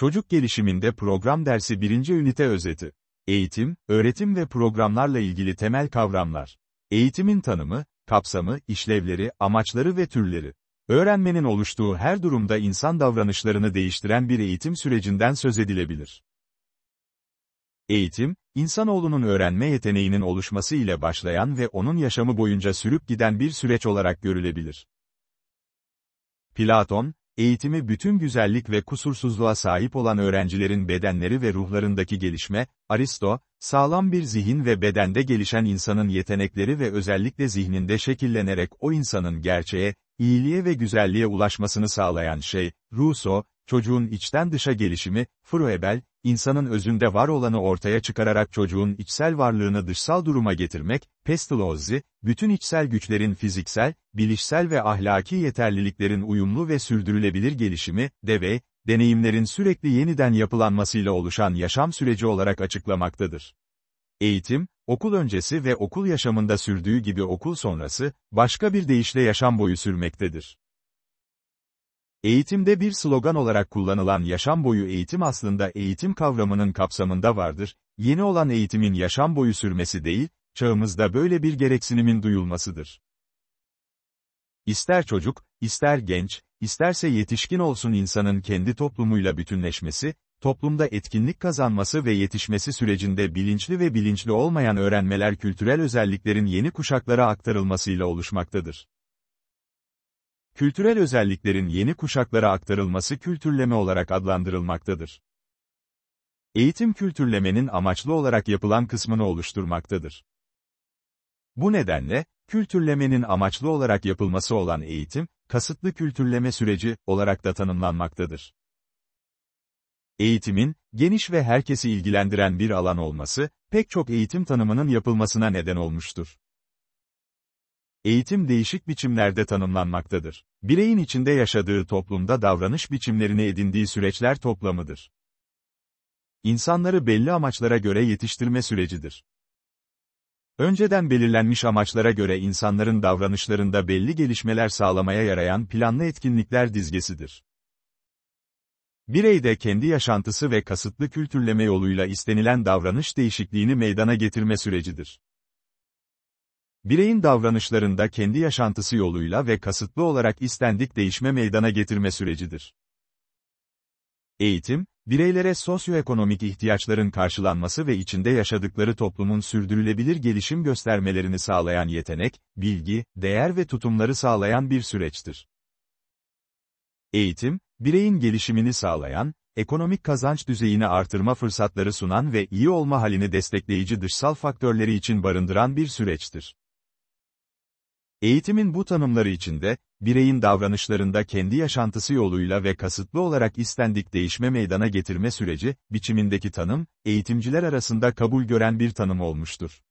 Çocuk gelişiminde program dersi 1. ünite özeti. Eğitim, öğretim ve programlarla ilgili temel kavramlar. Eğitimin tanımı, kapsamı, işlevleri, amaçları ve türleri. Öğrenmenin oluştuğu her durumda insan davranışlarını değiştiren bir eğitim sürecinden söz edilebilir. Eğitim, insanoğlunun öğrenme yeteneğinin oluşması ile başlayan ve onun yaşamı boyunca sürüp giden bir süreç olarak görülebilir. Platon, eğitimi bütün güzellik ve kusursuzluğa sahip olan öğrencilerin bedenleri ve ruhlarındaki gelişme, Aristo, sağlam bir zihin ve bedende gelişen insanın yetenekleri ve özellikle zihninde şekillenerek o insanın gerçeğe, iyiliğe ve güzelliğe ulaşmasını sağlayan şey, Rousseau, çocuğun içten dışa gelişimi, Froebel, insanın özünde var olanı ortaya çıkararak çocuğun içsel varlığını dışsal duruma getirmek, Pestalozzi, bütün içsel güçlerin fiziksel, bilişsel ve ahlaki yeterliliklerin uyumlu ve sürdürülebilir gelişimi, Deve, deneyimlerin sürekli yeniden yapılanmasıyla oluşan yaşam süreci olarak açıklamaktadır. Eğitim, okul öncesi ve okul yaşamında sürdüğü gibi okul sonrası, başka bir deyişle yaşam boyu sürmektedir. Eğitimde bir slogan olarak kullanılan yaşam boyu eğitim aslında eğitim kavramının kapsamında vardır, yeni olan eğitimin yaşam boyu sürmesi değil, çağımızda böyle bir gereksinimin duyulmasıdır. İster çocuk, ister genç, isterse yetişkin olsun insanın kendi toplumuyla bütünleşmesi, toplumda etkinlik kazanması ve yetişmesi sürecinde bilinçli ve bilinçli olmayan öğrenmeler kültürel özelliklerin yeni kuşaklara aktarılmasıyla oluşmaktadır. Kültürel özelliklerin yeni kuşaklara aktarılması kültürleme olarak adlandırılmaktadır. Eğitim kültürlemenin amaçlı olarak yapılan kısmını oluşturmaktadır. Bu nedenle, kültürlemenin amaçlı olarak yapılması olan eğitim, kasıtlı kültürleme süreci olarak da tanımlanmaktadır. Eğitimin, geniş ve herkesi ilgilendiren bir alan olması, pek çok eğitim tanımının yapılmasına neden olmuştur eğitim değişik biçimlerde tanımlanmaktadır. Bireyin içinde yaşadığı toplumda davranış biçimlerini edindiği süreçler toplamıdır. İnsanları belli amaçlara göre yetiştirme sürecidir. Önceden belirlenmiş amaçlara göre insanların davranışlarında belli gelişmeler sağlamaya yarayan planlı etkinlikler dizgesidir. Bireyde kendi yaşantısı ve kasıtlı kültürleme yoluyla istenilen davranış değişikliğini meydana getirme sürecidir. Bireyin davranışlarında kendi yaşantısı yoluyla ve kasıtlı olarak istendik değişme meydana getirme sürecidir. Eğitim, bireylere sosyoekonomik ihtiyaçların karşılanması ve içinde yaşadıkları toplumun sürdürülebilir gelişim göstermelerini sağlayan yetenek, bilgi, değer ve tutumları sağlayan bir süreçtir. Eğitim, bireyin gelişimini sağlayan, ekonomik kazanç düzeyini artırma fırsatları sunan ve iyi olma halini destekleyici dışsal faktörleri için barındıran bir süreçtir. Eğitimin bu tanımları içinde, bireyin davranışlarında kendi yaşantısı yoluyla ve kasıtlı olarak istendik değişme meydana getirme süreci, biçimindeki tanım, eğitimciler arasında kabul gören bir tanım olmuştur.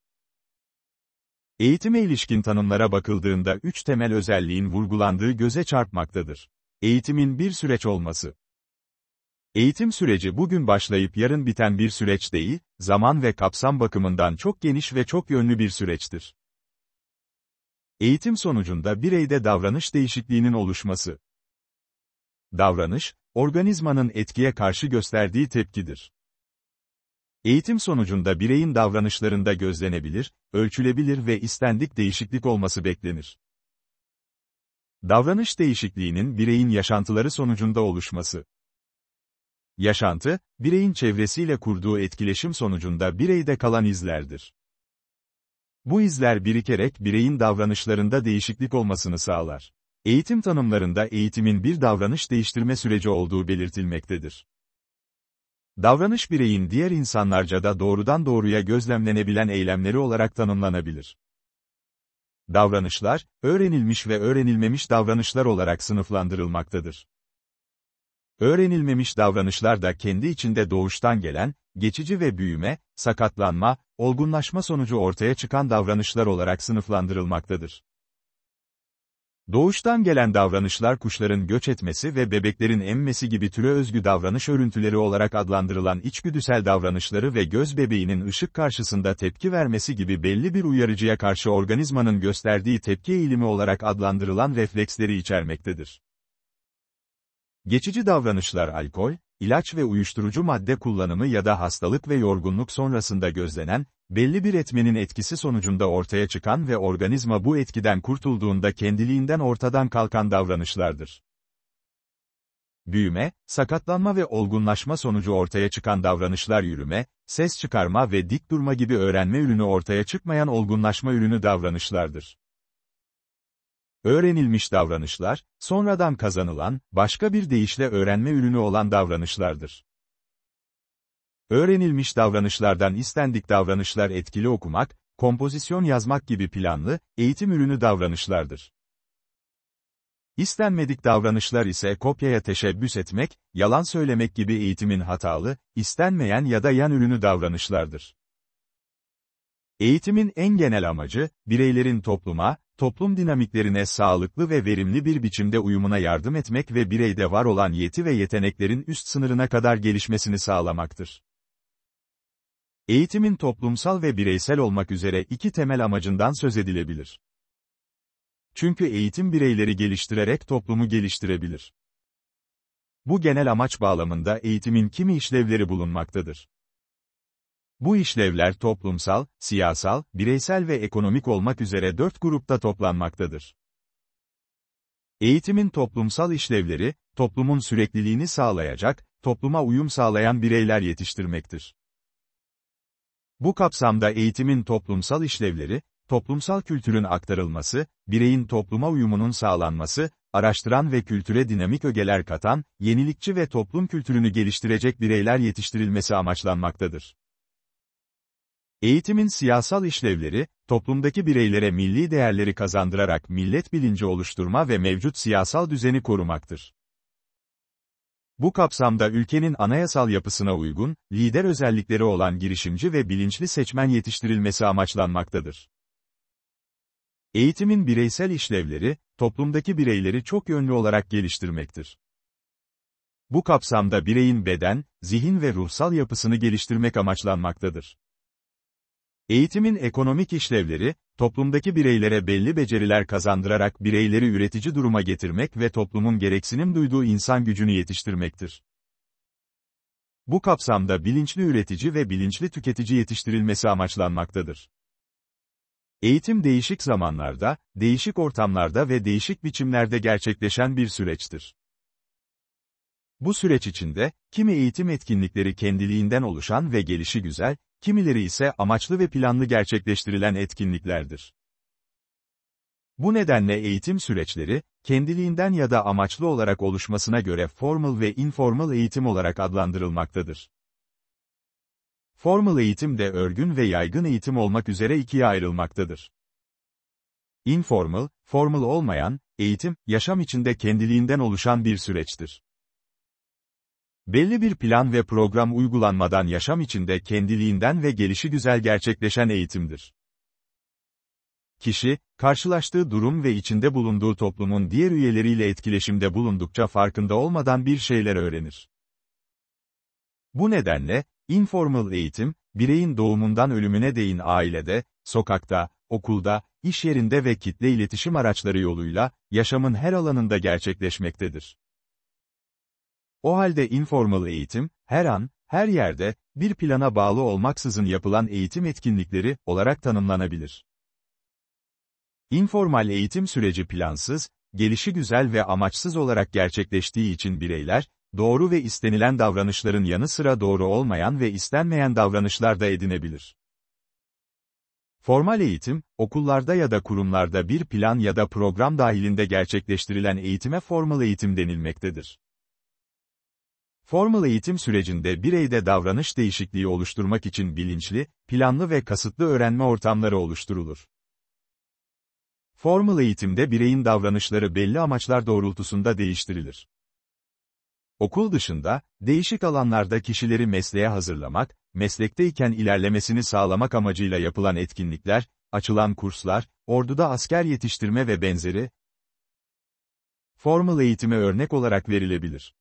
Eğitime ilişkin tanımlara bakıldığında üç temel özelliğin vurgulandığı göze çarpmaktadır. Eğitimin bir süreç olması. Eğitim süreci bugün başlayıp yarın biten bir süreç değil, zaman ve kapsam bakımından çok geniş ve çok yönlü bir süreçtir eğitim sonucunda bireyde davranış değişikliğinin oluşması. Davranış, organizmanın etkiye karşı gösterdiği tepkidir. Eğitim sonucunda bireyin davranışlarında gözlenebilir, ölçülebilir ve istendik değişiklik olması beklenir. Davranış değişikliğinin bireyin yaşantıları sonucunda oluşması. Yaşantı, bireyin çevresiyle kurduğu etkileşim sonucunda bireyde kalan izlerdir. Bu izler birikerek bireyin davranışlarında değişiklik olmasını sağlar. Eğitim tanımlarında eğitimin bir davranış değiştirme süreci olduğu belirtilmektedir. Davranış bireyin diğer insanlarca da doğrudan doğruya gözlemlenebilen eylemleri olarak tanımlanabilir. Davranışlar, öğrenilmiş ve öğrenilmemiş davranışlar olarak sınıflandırılmaktadır. Öğrenilmemiş davranışlar da kendi içinde doğuştan gelen, geçici ve büyüme, sakatlanma, olgunlaşma sonucu ortaya çıkan davranışlar olarak sınıflandırılmaktadır. Doğuştan gelen davranışlar kuşların göç etmesi ve bebeklerin emmesi gibi türe özgü davranış örüntüleri olarak adlandırılan içgüdüsel davranışları ve göz bebeğinin ışık karşısında tepki vermesi gibi belli bir uyarıcıya karşı organizmanın gösterdiği tepki eğilimi olarak adlandırılan refleksleri içermektedir. Geçici davranışlar alkol, ilaç ve uyuşturucu madde kullanımı ya da hastalık ve yorgunluk sonrasında gözlenen, belli bir etmenin etkisi sonucunda ortaya çıkan ve organizma bu etkiden kurtulduğunda kendiliğinden ortadan kalkan davranışlardır. Büyüme, sakatlanma ve olgunlaşma sonucu ortaya çıkan davranışlar yürüme, ses çıkarma ve dik durma gibi öğrenme ürünü ortaya çıkmayan olgunlaşma ürünü davranışlardır. Öğrenilmiş davranışlar, sonradan kazanılan, başka bir deyişle öğrenme ürünü olan davranışlardır. Öğrenilmiş davranışlardan istendik davranışlar etkili okumak, kompozisyon yazmak gibi planlı, eğitim ürünü davranışlardır. İstenmedik davranışlar ise kopyaya teşebbüs etmek, yalan söylemek gibi eğitimin hatalı, istenmeyen ya da yan ürünü davranışlardır. Eğitimin en genel amacı, bireylerin topluma, toplum dinamiklerine sağlıklı ve verimli bir biçimde uyumuna yardım etmek ve bireyde var olan yeti ve yeteneklerin üst sınırına kadar gelişmesini sağlamaktır. Eğitimin toplumsal ve bireysel olmak üzere iki temel amacından söz edilebilir. Çünkü eğitim bireyleri geliştirerek toplumu geliştirebilir. Bu genel amaç bağlamında eğitimin kimi işlevleri bulunmaktadır. Bu işlevler toplumsal, siyasal, bireysel ve ekonomik olmak üzere dört grupta toplanmaktadır. Eğitimin toplumsal işlevleri, toplumun sürekliliğini sağlayacak, topluma uyum sağlayan bireyler yetiştirmektir. Bu kapsamda eğitimin toplumsal işlevleri, toplumsal kültürün aktarılması, bireyin topluma uyumunun sağlanması, araştıran ve kültüre dinamik ögeler katan, yenilikçi ve toplum kültürünü geliştirecek bireyler yetiştirilmesi amaçlanmaktadır. Eğitimin siyasal işlevleri, toplumdaki bireylere milli değerleri kazandırarak millet bilinci oluşturma ve mevcut siyasal düzeni korumaktır. Bu kapsamda ülkenin anayasal yapısına uygun, lider özellikleri olan girişimci ve bilinçli seçmen yetiştirilmesi amaçlanmaktadır. Eğitimin bireysel işlevleri, toplumdaki bireyleri çok yönlü olarak geliştirmektir. Bu kapsamda bireyin beden, zihin ve ruhsal yapısını geliştirmek amaçlanmaktadır. Eğitimin ekonomik işlevleri, toplumdaki bireylere belli beceriler kazandırarak bireyleri üretici duruma getirmek ve toplumun gereksinim duyduğu insan gücünü yetiştirmektir. Bu kapsamda bilinçli üretici ve bilinçli tüketici yetiştirilmesi amaçlanmaktadır. Eğitim değişik zamanlarda, değişik ortamlarda ve değişik biçimlerde gerçekleşen bir süreçtir. Bu süreç içinde, kimi eğitim etkinlikleri kendiliğinden oluşan ve gelişi güzel, kimileri ise amaçlı ve planlı gerçekleştirilen etkinliklerdir. Bu nedenle eğitim süreçleri, kendiliğinden ya da amaçlı olarak oluşmasına göre formal ve informal eğitim olarak adlandırılmaktadır. Formal eğitim de örgün ve yaygın eğitim olmak üzere ikiye ayrılmaktadır. Informal, formal olmayan, eğitim, yaşam içinde kendiliğinden oluşan bir süreçtir. Belli bir plan ve program uygulanmadan yaşam içinde kendiliğinden ve gelişi güzel gerçekleşen eğitimdir. Kişi, karşılaştığı durum ve içinde bulunduğu toplumun diğer üyeleriyle etkileşimde bulundukça farkında olmadan bir şeyler öğrenir. Bu nedenle, informal eğitim, bireyin doğumundan ölümüne değin ailede, sokakta, okulda, iş yerinde ve kitle iletişim araçları yoluyla, yaşamın her alanında gerçekleşmektedir. O halde informal eğitim, her an, her yerde, bir plana bağlı olmaksızın yapılan eğitim etkinlikleri olarak tanımlanabilir. Informal eğitim süreci plansız, gelişigüzel ve amaçsız olarak gerçekleştiği için bireyler, doğru ve istenilen davranışların yanı sıra doğru olmayan ve istenmeyen davranışlar da edinebilir. Formal eğitim, okullarda ya da kurumlarda bir plan ya da program dahilinde gerçekleştirilen eğitime formal eğitim denilmektedir. Formal eğitim sürecinde bireyde davranış değişikliği oluşturmak için bilinçli, planlı ve kasıtlı öğrenme ortamları oluşturulur. Formal eğitimde bireyin davranışları belli amaçlar doğrultusunda değiştirilir. Okul dışında, değişik alanlarda kişileri mesleğe hazırlamak, meslekteyken ilerlemesini sağlamak amacıyla yapılan etkinlikler, açılan kurslar, orduda asker yetiştirme ve benzeri, formal eğitime örnek olarak verilebilir.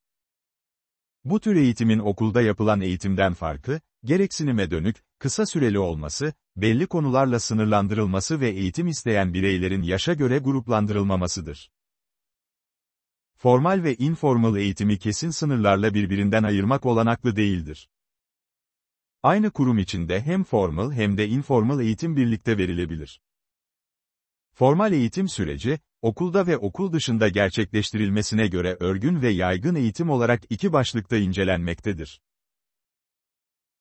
Bu tür eğitimin okulda yapılan eğitimden farklı, gereksinime dönük, kısa süreli olması, belli konularla sınırlandırılması ve eğitim isteyen bireylerin yaşa göre gruplandırılmamasıdır. Formal ve informal eğitimi kesin sınırlarla birbirinden ayırmak olanaklı değildir. Aynı kurum içinde hem formal hem de informal eğitim birlikte verilebilir. Formal eğitim süreci, okulda ve okul dışında gerçekleştirilmesine göre örgün ve yaygın eğitim olarak iki başlıkta incelenmektedir.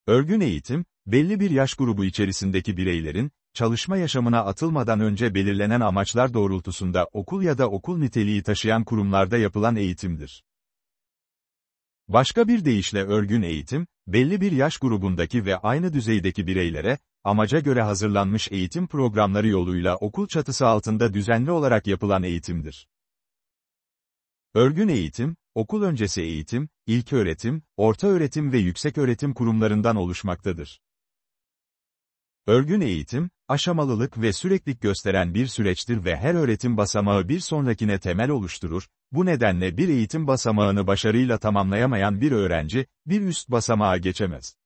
Örgün eğitim, belli bir yaş grubu içerisindeki bireylerin, çalışma yaşamına atılmadan önce belirlenen amaçlar doğrultusunda okul ya da okul niteliği taşıyan kurumlarda yapılan eğitimdir. Başka bir deyişle örgün eğitim, belli bir yaş grubundaki ve aynı düzeydeki bireylere, amaca göre hazırlanmış eğitim programları yoluyla okul çatısı altında düzenli olarak yapılan eğitimdir. Örgün eğitim, okul öncesi eğitim, öğretim, orta öğretim ve yüksek öğretim kurumlarından oluşmaktadır. Örgün eğitim, aşamalılık ve süreklilik gösteren bir süreçtir ve her öğretim basamağı bir sonrakine temel oluşturur, bu nedenle bir eğitim basamağını başarıyla tamamlayamayan bir öğrenci, bir üst basamağa geçemez.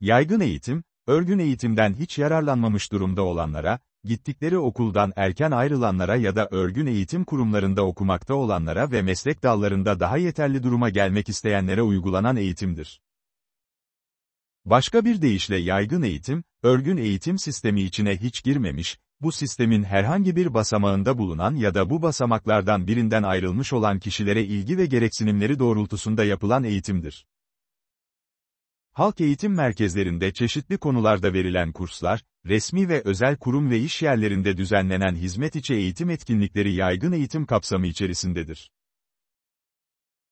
Yaygın eğitim, örgün eğitimden hiç yararlanmamış durumda olanlara, gittikleri okuldan erken ayrılanlara ya da örgün eğitim kurumlarında okumakta olanlara ve meslek dallarında daha yeterli duruma gelmek isteyenlere uygulanan eğitimdir. Başka bir deyişle yaygın eğitim, örgün eğitim sistemi içine hiç girmemiş, bu sistemin herhangi bir basamağında bulunan ya da bu basamaklardan birinden ayrılmış olan kişilere ilgi ve gereksinimleri doğrultusunda yapılan eğitimdir. Halk eğitim merkezlerinde çeşitli konularda verilen kurslar, resmi ve özel kurum ve iş yerlerinde düzenlenen hizmet içi eğitim etkinlikleri yaygın eğitim kapsamı içerisindedir.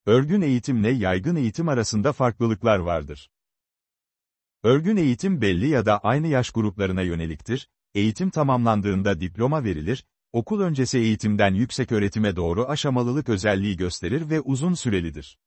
Örgün eğitimle yaygın eğitim arasında farklılıklar vardır. Örgün eğitim belli ya da aynı yaş gruplarına yöneliktir, eğitim tamamlandığında diploma verilir, okul öncesi eğitimden yüksek öğretime doğru aşamalılık özelliği gösterir ve uzun sürelidir.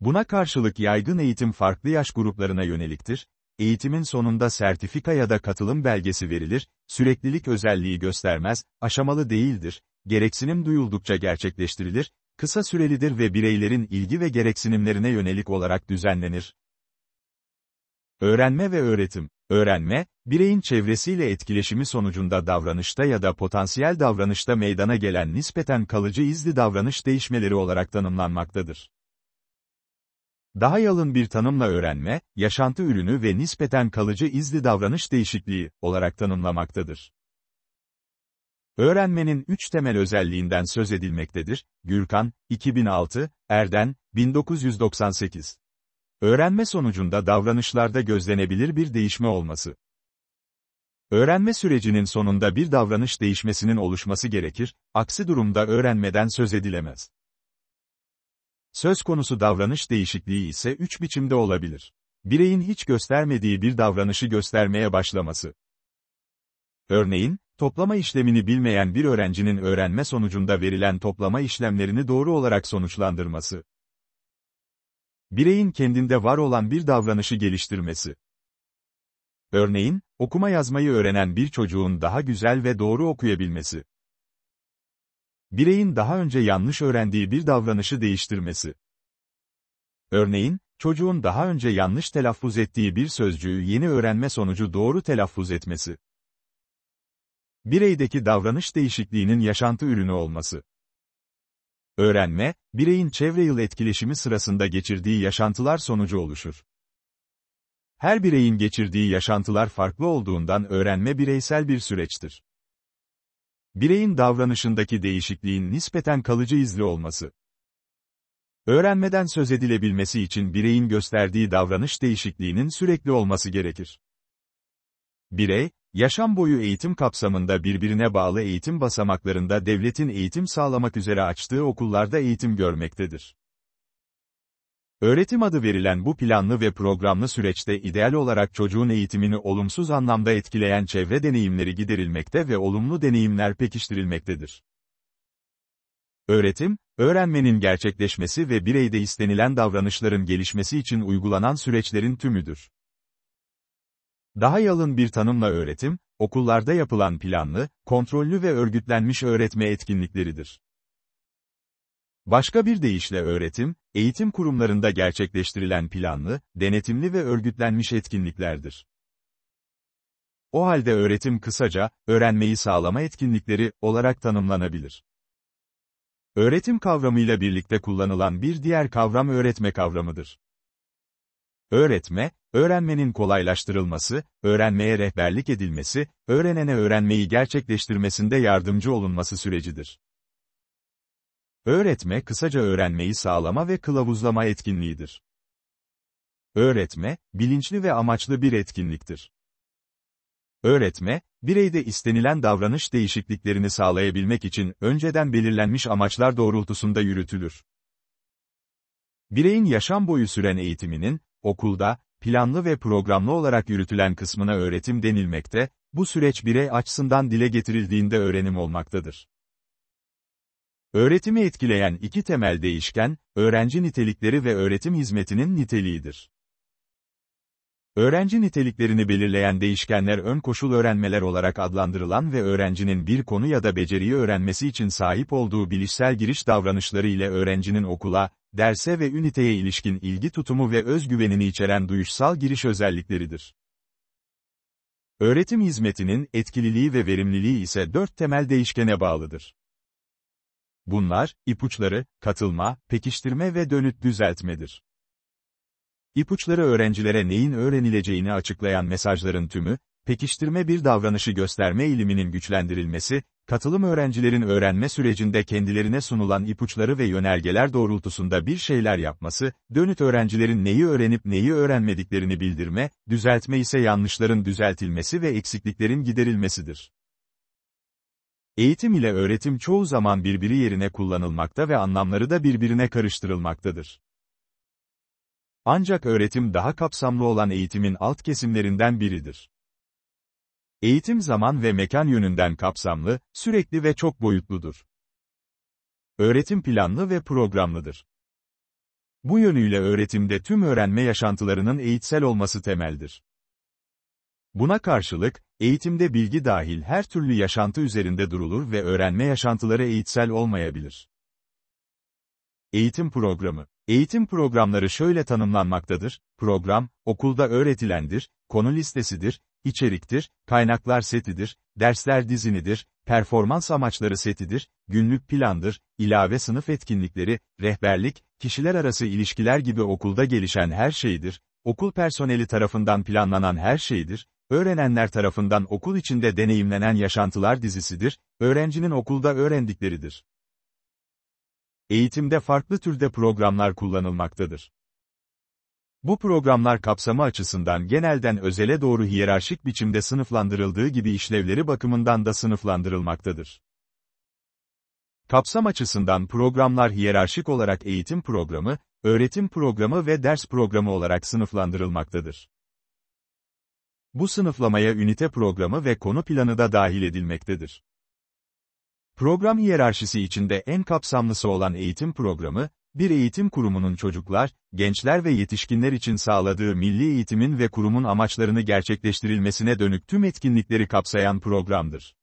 Buna karşılık yaygın eğitim farklı yaş gruplarına yöneliktir, eğitimin sonunda sertifika ya da katılım belgesi verilir, süreklilik özelliği göstermez, aşamalı değildir, gereksinim duyuldukça gerçekleştirilir, kısa sürelidir ve bireylerin ilgi ve gereksinimlerine yönelik olarak düzenlenir. Öğrenme ve öğretim Öğrenme, bireyin çevresiyle etkileşimi sonucunda davranışta ya da potansiyel davranışta meydana gelen nispeten kalıcı izli davranış değişmeleri olarak tanımlanmaktadır. Daha yalın bir tanımla öğrenme, yaşantı ürünü ve nispeten kalıcı izli davranış değişikliği olarak tanımlamaktadır. Öğrenmenin üç temel özelliğinden söz edilmektedir, Gürkan, 2006, Erden, 1998. Öğrenme sonucunda davranışlarda gözlenebilir bir değişme olması. Öğrenme sürecinin sonunda bir davranış değişmesinin oluşması gerekir, aksi durumda öğrenmeden söz edilemez. Söz konusu davranış değişikliği ise üç biçimde olabilir. Bireyin hiç göstermediği bir davranışı göstermeye başlaması. Örneğin, toplama işlemini bilmeyen bir öğrencinin öğrenme sonucunda verilen toplama işlemlerini doğru olarak sonuçlandırması bireyin kendinde var olan bir davranışı geliştirmesi. Örneğin, okuma yazmayı öğrenen bir çocuğun daha güzel ve doğru okuyabilmesi. Bireyin daha önce yanlış öğrendiği bir davranışı değiştirmesi. Örneğin, çocuğun daha önce yanlış telaffuz ettiği bir sözcüğü yeni öğrenme sonucu doğru telaffuz etmesi. Bireydeki davranış değişikliğinin yaşantı ürünü olması. Öğrenme, bireyin çevre yıl etkileşimi sırasında geçirdiği yaşantılar sonucu oluşur. Her bireyin geçirdiği yaşantılar farklı olduğundan öğrenme bireysel bir süreçtir. Bireyin davranışındaki değişikliğin nispeten kalıcı izli olması. Öğrenmeden söz edilebilmesi için bireyin gösterdiği davranış değişikliğinin sürekli olması gerekir. Birey, Yaşam boyu eğitim kapsamında birbirine bağlı eğitim basamaklarında devletin eğitim sağlamak üzere açtığı okullarda eğitim görmektedir. Öğretim adı verilen bu planlı ve programlı süreçte ideal olarak çocuğun eğitimini olumsuz anlamda etkileyen çevre deneyimleri giderilmekte ve olumlu deneyimler pekiştirilmektedir. Öğretim, öğrenmenin gerçekleşmesi ve bireyde istenilen davranışların gelişmesi için uygulanan süreçlerin tümüdür. Daha yalın bir tanımla öğretim, okullarda yapılan planlı, kontrollü ve örgütlenmiş öğretme etkinlikleridir. Başka bir deyişle öğretim, eğitim kurumlarında gerçekleştirilen planlı, denetimli ve örgütlenmiş etkinliklerdir. O halde öğretim kısaca, öğrenmeyi sağlama etkinlikleri olarak tanımlanabilir. Öğretim kavramıyla birlikte kullanılan bir diğer kavram öğretme kavramıdır. Öğretme, Öğrenmenin kolaylaştırılması, öğrenmeye rehberlik edilmesi, öğrenene öğrenmeyi gerçekleştirmesinde yardımcı olunması sürecidir. Öğretme kısaca öğrenmeyi sağlama ve kılavuzlama etkinliğidir. Öğretme, bilinçli ve amaçlı bir etkinliktir. Öğretme, bireyde istenilen davranış değişikliklerini sağlayabilmek için önceden belirlenmiş amaçlar doğrultusunda yürütülür. Bireyin yaşam boyu süren eğitiminin, okulda, planlı ve programlı olarak yürütülen kısmına öğretim denilmekte, bu süreç birey açısından dile getirildiğinde öğrenim olmaktadır. Öğretimi etkileyen iki temel değişken, öğrenci nitelikleri ve öğretim hizmetinin niteliğidir. Öğrenci niteliklerini belirleyen değişkenler ön koşul öğrenmeler olarak adlandırılan ve öğrencinin bir konu ya da beceriyi öğrenmesi için sahip olduğu bilişsel giriş davranışları ile öğrencinin okula, derse ve üniteye ilişkin ilgi tutumu ve özgüvenini içeren duyuşsal giriş özellikleridir. Öğretim hizmetinin etkililiği ve verimliliği ise dört temel değişkene bağlıdır. Bunlar, ipuçları, katılma, pekiştirme ve dönüt düzeltmedir. İpuçları öğrencilere neyin öğrenileceğini açıklayan mesajların tümü, pekiştirme bir davranışı gösterme eğiliminin güçlendirilmesi, Katılım öğrencilerin öğrenme sürecinde kendilerine sunulan ipuçları ve yönergeler doğrultusunda bir şeyler yapması, dönüt öğrencilerin neyi öğrenip neyi öğrenmediklerini bildirme, düzeltme ise yanlışların düzeltilmesi ve eksikliklerin giderilmesidir. Eğitim ile öğretim çoğu zaman birbiri yerine kullanılmakta ve anlamları da birbirine karıştırılmaktadır. Ancak öğretim daha kapsamlı olan eğitimin alt kesimlerinden biridir eğitim zaman ve mekan yönünden kapsamlı, sürekli ve çok boyutludur. Öğretim planlı ve programlıdır. Bu yönüyle öğretimde tüm öğrenme yaşantılarının eğitsel olması temeldir. Buna karşılık, eğitimde bilgi dahil her türlü yaşantı üzerinde durulur ve öğrenme yaşantıları eğitsel olmayabilir. Eğitim programı Eğitim programları şöyle tanımlanmaktadır, program, okulda öğretilendir, konu listesidir, içeriktir, kaynaklar setidir, dersler dizinidir, performans amaçları setidir, günlük plandır, ilave sınıf etkinlikleri, rehberlik, kişiler arası ilişkiler gibi okulda gelişen her şeydir, okul personeli tarafından planlanan her şeydir, öğrenenler tarafından okul içinde deneyimlenen yaşantılar dizisidir, öğrencinin okulda öğrendikleridir. Eğitimde farklı türde programlar kullanılmaktadır. Bu programlar kapsamı açısından genelden özele doğru hiyerarşik biçimde sınıflandırıldığı gibi işlevleri bakımından da sınıflandırılmaktadır. Kapsam açısından programlar hiyerarşik olarak eğitim programı, öğretim programı ve ders programı olarak sınıflandırılmaktadır. Bu sınıflamaya ünite programı ve konu planı da dahil edilmektedir. Program hiyerarşisi içinde en kapsamlısı olan eğitim programı, bir eğitim kurumunun çocuklar, gençler ve yetişkinler için sağladığı milli eğitimin ve kurumun amaçlarını gerçekleştirilmesine dönük tüm etkinlikleri kapsayan programdır.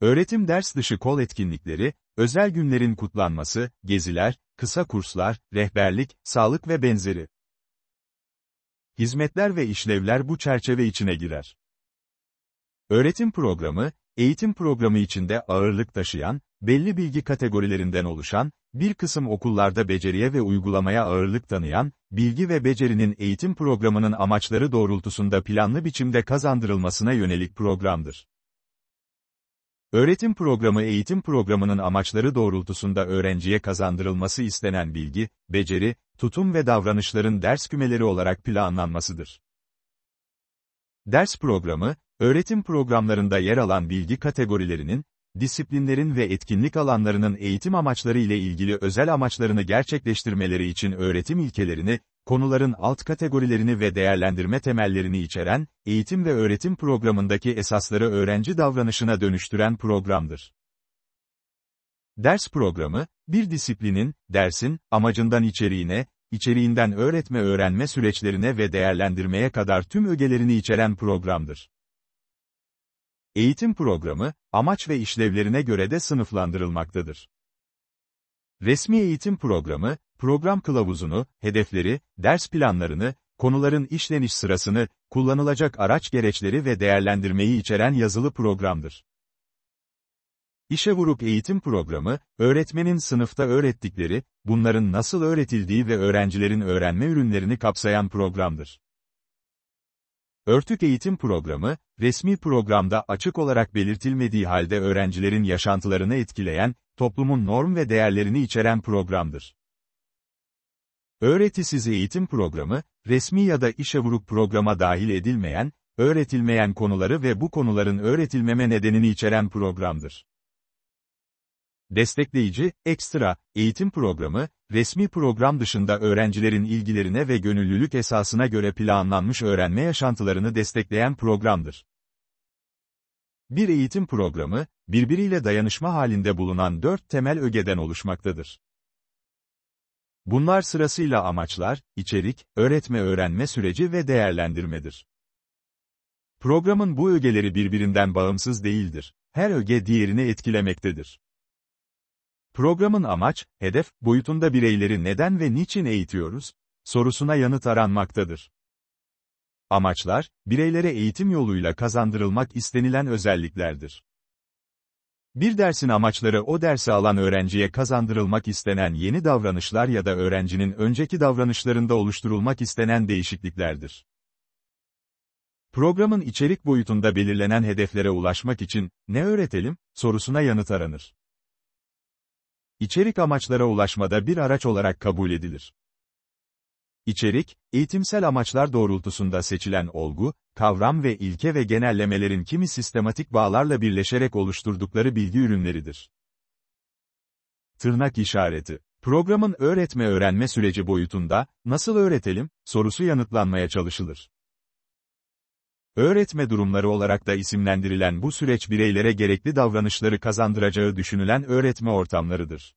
Öğretim ders dışı kol etkinlikleri, özel günlerin kutlanması, geziler, kısa kurslar, rehberlik, sağlık ve benzeri. Hizmetler ve işlevler bu çerçeve içine girer. Öğretim programı, eğitim programı içinde ağırlık taşıyan, belli bilgi kategorilerinden oluşan, bir kısım okullarda beceriye ve uygulamaya ağırlık tanıyan, bilgi ve becerinin eğitim programının amaçları doğrultusunda planlı biçimde kazandırılmasına yönelik programdır. Öğretim programı eğitim programının amaçları doğrultusunda öğrenciye kazandırılması istenen bilgi, beceri, tutum ve davranışların ders kümeleri olarak planlanmasıdır. Ders programı, öğretim programlarında yer alan bilgi kategorilerinin, disiplinlerin ve etkinlik alanlarının eğitim amaçları ile ilgili özel amaçlarını gerçekleştirmeleri için öğretim ilkelerini, konuların alt kategorilerini ve değerlendirme temellerini içeren, eğitim ve öğretim programındaki esasları öğrenci davranışına dönüştüren programdır. Ders programı, bir disiplinin, dersin, amacından içeriğine, içeriğinden öğretme-öğrenme süreçlerine ve değerlendirmeye kadar tüm ögelerini içeren programdır eğitim programı, amaç ve işlevlerine göre de sınıflandırılmaktadır. Resmi eğitim programı, program kılavuzunu, hedefleri, ders planlarını, konuların işleniş sırasını, kullanılacak araç gereçleri ve değerlendirmeyi içeren yazılı programdır. İşe vurup eğitim programı, öğretmenin sınıfta öğrettikleri, bunların nasıl öğretildiği ve öğrencilerin öğrenme ürünlerini kapsayan programdır. Örtük eğitim programı, resmi programda açık olarak belirtilmediği halde öğrencilerin yaşantılarını etkileyen, toplumun norm ve değerlerini içeren programdır. Öğretisiz eğitim programı, resmi ya da işe vuruk programa dahil edilmeyen, öğretilmeyen konuları ve bu konuların öğretilmeme nedenini içeren programdır. Destekleyici, ekstra, eğitim programı, resmi program dışında öğrencilerin ilgilerine ve gönüllülük esasına göre planlanmış öğrenme yaşantılarını destekleyen programdır. Bir eğitim programı, birbiriyle dayanışma halinde bulunan dört temel ögeden oluşmaktadır. Bunlar sırasıyla amaçlar, içerik, öğretme-öğrenme süreci ve değerlendirmedir. Programın bu ögeleri birbirinden bağımsız değildir. Her öge diğerini etkilemektedir. Programın amaç, hedef, boyutunda bireyleri neden ve niçin eğitiyoruz, sorusuna yanıt aranmaktadır. Amaçlar, bireylere eğitim yoluyla kazandırılmak istenilen özelliklerdir. Bir dersin amaçları o dersi alan öğrenciye kazandırılmak istenen yeni davranışlar ya da öğrencinin önceki davranışlarında oluşturulmak istenen değişikliklerdir. Programın içerik boyutunda belirlenen hedeflere ulaşmak için, ne öğretelim, sorusuna yanıt aranır içerik amaçlara ulaşmada bir araç olarak kabul edilir. İçerik, eğitimsel amaçlar doğrultusunda seçilen olgu, kavram ve ilke ve genellemelerin kimi sistematik bağlarla birleşerek oluşturdukları bilgi ürünleridir. Tırnak işareti Programın öğretme-öğrenme süreci boyutunda, nasıl öğretelim, sorusu yanıtlanmaya çalışılır. Öğretme durumları olarak da isimlendirilen bu süreç bireylere gerekli davranışları kazandıracağı düşünülen öğretme ortamlarıdır.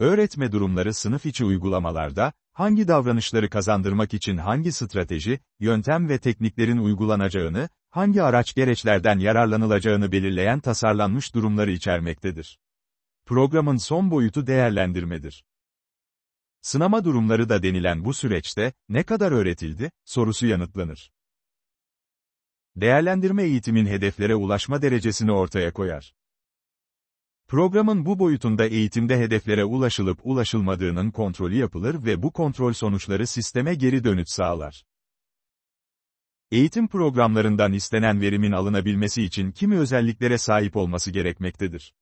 Öğretme durumları sınıf içi uygulamalarda, hangi davranışları kazandırmak için hangi strateji, yöntem ve tekniklerin uygulanacağını, hangi araç gereçlerden yararlanılacağını belirleyen tasarlanmış durumları içermektedir. Programın son boyutu değerlendirmedir. Sınama durumları da denilen bu süreçte, ne kadar öğretildi, sorusu yanıtlanır. Değerlendirme eğitimin hedeflere ulaşma derecesini ortaya koyar. Programın bu boyutunda eğitimde hedeflere ulaşılıp ulaşılmadığının kontrolü yapılır ve bu kontrol sonuçları sisteme geri dönüt sağlar. Eğitim programlarından istenen verimin alınabilmesi için kimi özelliklere sahip olması gerekmektedir.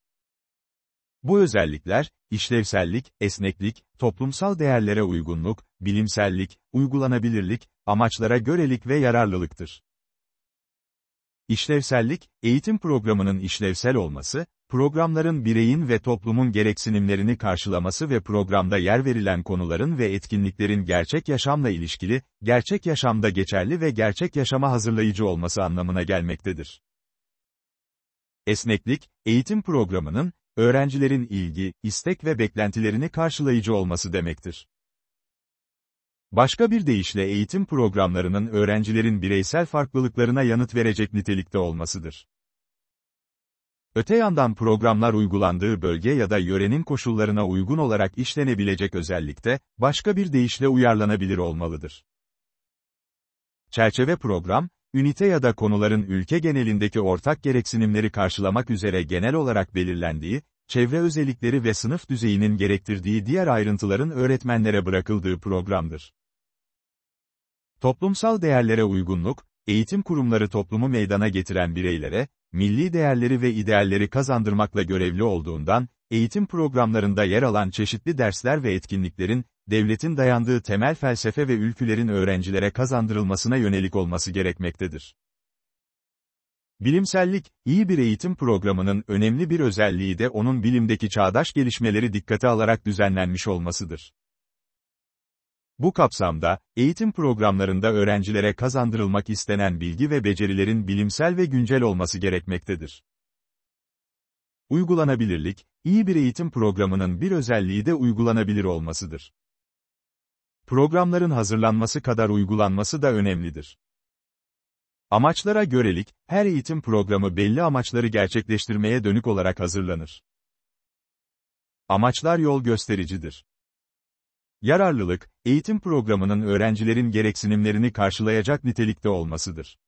Bu özellikler, işlevsellik, esneklik, toplumsal değerlere uygunluk, bilimsellik, uygulanabilirlik, amaçlara görelik ve yararlılıktır. İşlevsellik, eğitim programının işlevsel olması, programların bireyin ve toplumun gereksinimlerini karşılaması ve programda yer verilen konuların ve etkinliklerin gerçek yaşamla ilişkili, gerçek yaşamda geçerli ve gerçek yaşama hazırlayıcı olması anlamına gelmektedir. Esneklik, eğitim programının, öğrencilerin ilgi, istek ve beklentilerini karşılayıcı olması demektir. Başka bir deyişle eğitim programlarının öğrencilerin bireysel farklılıklarına yanıt verecek nitelikte olmasıdır. Öte yandan programlar uygulandığı bölge ya da yörenin koşullarına uygun olarak işlenebilecek özellikte, başka bir deyişle uyarlanabilir olmalıdır. Çerçeve program, ünite ya da konuların ülke genelindeki ortak gereksinimleri karşılamak üzere genel olarak belirlendiği, çevre özellikleri ve sınıf düzeyinin gerektirdiği diğer ayrıntıların öğretmenlere bırakıldığı programdır. Toplumsal değerlere uygunluk, eğitim kurumları toplumu meydana getiren bireylere, milli değerleri ve idealleri kazandırmakla görevli olduğundan, eğitim programlarında yer alan çeşitli dersler ve etkinliklerin, devletin dayandığı temel felsefe ve ülkülerin öğrencilere kazandırılmasına yönelik olması gerekmektedir. Bilimsellik, iyi bir eğitim programının önemli bir özelliği de onun bilimdeki çağdaş gelişmeleri dikkate alarak düzenlenmiş olmasıdır. Bu kapsamda, eğitim programlarında öğrencilere kazandırılmak istenen bilgi ve becerilerin bilimsel ve güncel olması gerekmektedir. Uygulanabilirlik, iyi bir eğitim programının bir özelliği de uygulanabilir olmasıdır. Programların hazırlanması kadar uygulanması da önemlidir. Amaçlara görelik, her eğitim programı belli amaçları gerçekleştirmeye dönük olarak hazırlanır. Amaçlar yol göstericidir yararlılık, eğitim programının öğrencilerin gereksinimlerini karşılayacak nitelikte olmasıdır.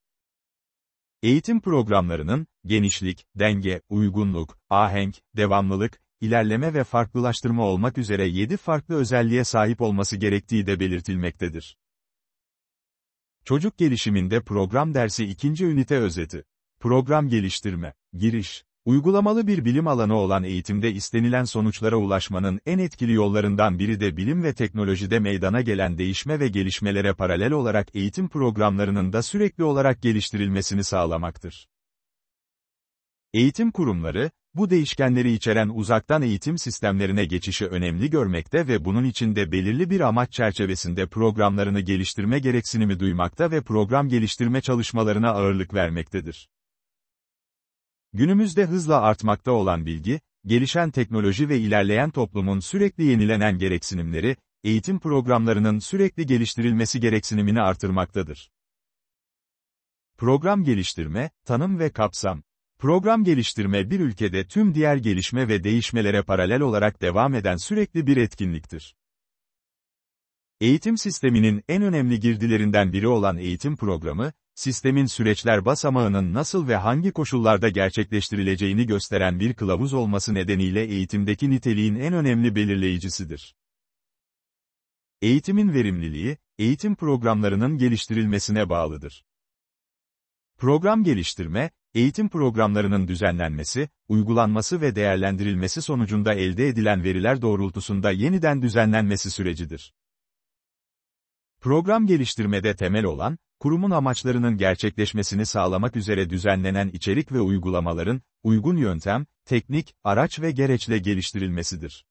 Eğitim programlarının, genişlik, denge, uygunluk, ahenk, devamlılık, ilerleme ve farklılaştırma olmak üzere 7 farklı özelliğe sahip olması gerektiği de belirtilmektedir. Çocuk gelişiminde program dersi ikinci ünite özeti. Program geliştirme, giriş, Uygulamalı bir bilim alanı olan eğitimde istenilen sonuçlara ulaşmanın en etkili yollarından biri de bilim ve teknolojide meydana gelen değişme ve gelişmelere paralel olarak eğitim programlarının da sürekli olarak geliştirilmesini sağlamaktır. Eğitim kurumları, bu değişkenleri içeren uzaktan eğitim sistemlerine geçişi önemli görmekte ve bunun için de belirli bir amaç çerçevesinde programlarını geliştirme gereksinimi duymakta ve program geliştirme çalışmalarına ağırlık vermektedir. Günümüzde hızla artmakta olan bilgi, gelişen teknoloji ve ilerleyen toplumun sürekli yenilenen gereksinimleri, eğitim programlarının sürekli geliştirilmesi gereksinimini artırmaktadır. Program geliştirme, tanım ve kapsam. Program geliştirme bir ülkede tüm diğer gelişme ve değişmelere paralel olarak devam eden sürekli bir etkinliktir. Eğitim sisteminin en önemli girdilerinden biri olan eğitim programı, sistemin süreçler basamağının nasıl ve hangi koşullarda gerçekleştirileceğini gösteren bir kılavuz olması nedeniyle eğitimdeki niteliğin en önemli belirleyicisidir. Eğitimin verimliliği, eğitim programlarının geliştirilmesine bağlıdır. Program geliştirme, eğitim programlarının düzenlenmesi, uygulanması ve değerlendirilmesi sonucunda elde edilen veriler doğrultusunda yeniden düzenlenmesi sürecidir. Program geliştirmede temel olan, kurumun amaçlarının gerçekleşmesini sağlamak üzere düzenlenen içerik ve uygulamaların, uygun yöntem, teknik, araç ve gereçle geliştirilmesidir.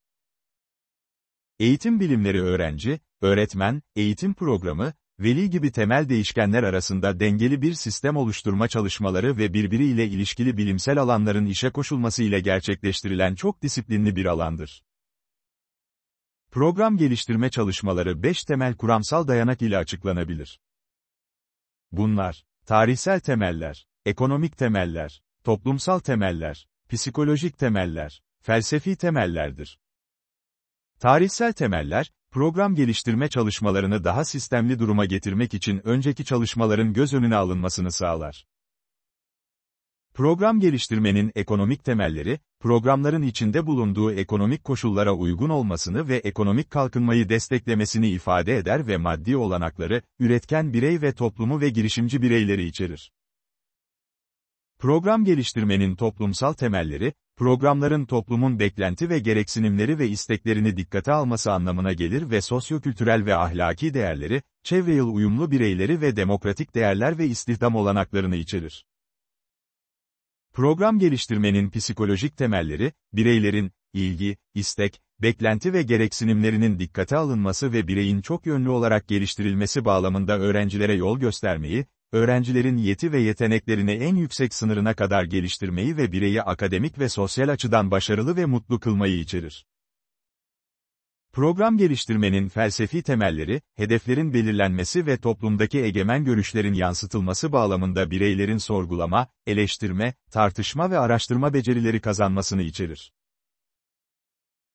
Eğitim bilimleri öğrenci, öğretmen, eğitim programı, veli gibi temel değişkenler arasında dengeli bir sistem oluşturma çalışmaları ve birbiriyle ilişkili bilimsel alanların işe koşulması ile gerçekleştirilen çok disiplinli bir alandır. Program geliştirme çalışmaları 5 temel kuramsal dayanak ile açıklanabilir. Bunlar, tarihsel temeller, ekonomik temeller, toplumsal temeller, psikolojik temeller, felsefi temellerdir. Tarihsel temeller, program geliştirme çalışmalarını daha sistemli duruma getirmek için önceki çalışmaların göz önüne alınmasını sağlar. Program geliştirmenin ekonomik temelleri, programların içinde bulunduğu ekonomik koşullara uygun olmasını ve ekonomik kalkınmayı desteklemesini ifade eder ve maddi olanakları, üretken birey ve toplumu ve girişimci bireyleri içerir. Program geliştirmenin toplumsal temelleri, programların toplumun beklenti ve gereksinimleri ve isteklerini dikkate alması anlamına gelir ve sosyokültürel ve ahlaki değerleri, çevre yıl uyumlu bireyleri ve demokratik değerler ve istihdam olanaklarını içerir. Program geliştirmenin psikolojik temelleri, bireylerin, ilgi, istek, beklenti ve gereksinimlerinin dikkate alınması ve bireyin çok yönlü olarak geliştirilmesi bağlamında öğrencilere yol göstermeyi, öğrencilerin yeti ve yeteneklerini en yüksek sınırına kadar geliştirmeyi ve bireyi akademik ve sosyal açıdan başarılı ve mutlu kılmayı içerir. Program geliştirmenin felsefi temelleri, hedeflerin belirlenmesi ve toplumdaki egemen görüşlerin yansıtılması bağlamında bireylerin sorgulama, eleştirme, tartışma ve araştırma becerileri kazanmasını içerir.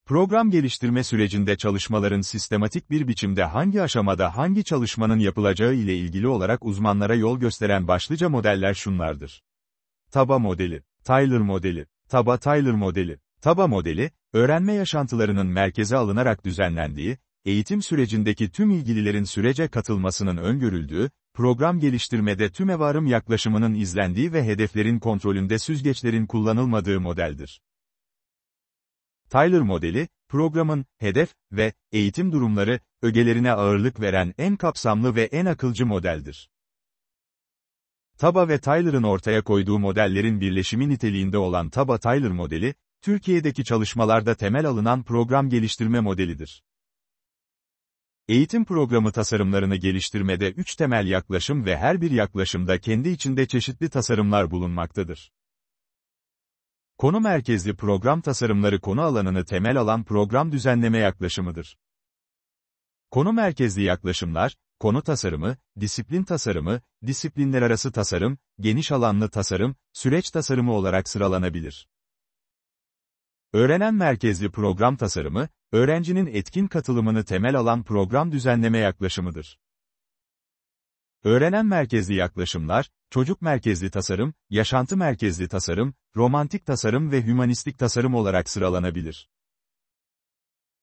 Program geliştirme sürecinde çalışmaların sistematik bir biçimde hangi aşamada hangi çalışmanın yapılacağı ile ilgili olarak uzmanlara yol gösteren başlıca modeller şunlardır. Taba modeli, Tyler modeli, Taba-Tyler modeli, TABA modeli, öğrenme yaşantılarının merkeze alınarak düzenlendiği, eğitim sürecindeki tüm ilgililerin sürece katılmasının öngörüldüğü, program geliştirmede tüm evarım yaklaşımının izlendiği ve hedeflerin kontrolünde süzgeçlerin kullanılmadığı modeldir. Tyler modeli, programın, hedef ve eğitim durumları, ögelerine ağırlık veren en kapsamlı ve en akılcı modeldir. Taba ve Tyler'ın ortaya koyduğu modellerin birleşimi niteliğinde olan Taba-Tyler modeli, Türkiye'deki çalışmalarda temel alınan program geliştirme modelidir. Eğitim programı tasarımlarını geliştirmede üç temel yaklaşım ve her bir yaklaşımda kendi içinde çeşitli tasarımlar bulunmaktadır. Konu merkezli program tasarımları konu alanını temel alan program düzenleme yaklaşımıdır. Konu merkezli yaklaşımlar, konu tasarımı, disiplin tasarımı, disiplinler arası tasarım, geniş alanlı tasarım, süreç tasarımı olarak sıralanabilir. Öğrenen merkezli program tasarımı, öğrencinin etkin katılımını temel alan program düzenleme yaklaşımıdır. Öğrenen merkezli yaklaşımlar, çocuk merkezli tasarım, yaşantı merkezli tasarım, romantik tasarım ve hümanistik tasarım olarak sıralanabilir.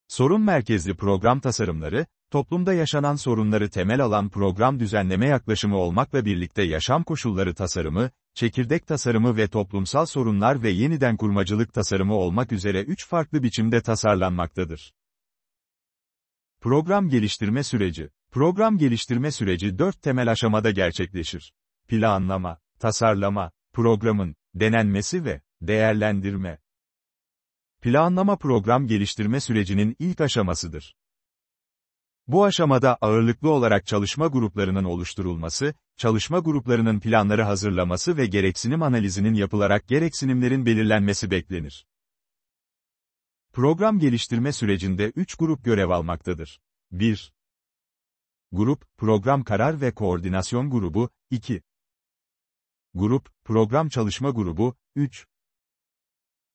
Sorun merkezli program tasarımları, toplumda yaşanan sorunları temel alan program düzenleme yaklaşımı olmakla birlikte yaşam koşulları tasarımı, çekirdek tasarımı ve toplumsal sorunlar ve yeniden kurmacılık tasarımı olmak üzere üç farklı biçimde tasarlanmaktadır. Program geliştirme süreci Program geliştirme süreci dört temel aşamada gerçekleşir. Planlama, tasarlama, programın, denenmesi ve değerlendirme. Planlama program geliştirme sürecinin ilk aşamasıdır. Bu aşamada ağırlıklı olarak çalışma gruplarının oluşturulması, çalışma gruplarının planları hazırlaması ve gereksinim analizinin yapılarak gereksinimlerin belirlenmesi beklenir. Program geliştirme sürecinde 3 grup görev almaktadır. 1. Grup, Program Karar ve Koordinasyon Grubu, 2. Grup, Program Çalışma Grubu, 3.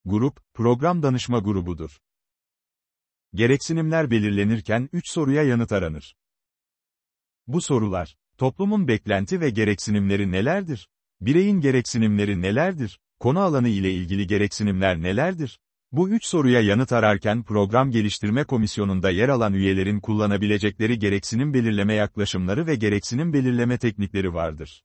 Grup, Program Danışma Grubudur. Gereksinimler belirlenirken 3 soruya yanıt aranır. Bu sorular, toplumun beklenti ve gereksinimleri nelerdir? Bireyin gereksinimleri nelerdir? Konu alanı ile ilgili gereksinimler nelerdir? Bu üç soruya yanıt ararken Program Geliştirme Komisyonu'nda yer alan üyelerin kullanabilecekleri gereksinim belirleme yaklaşımları ve gereksinim belirleme teknikleri vardır.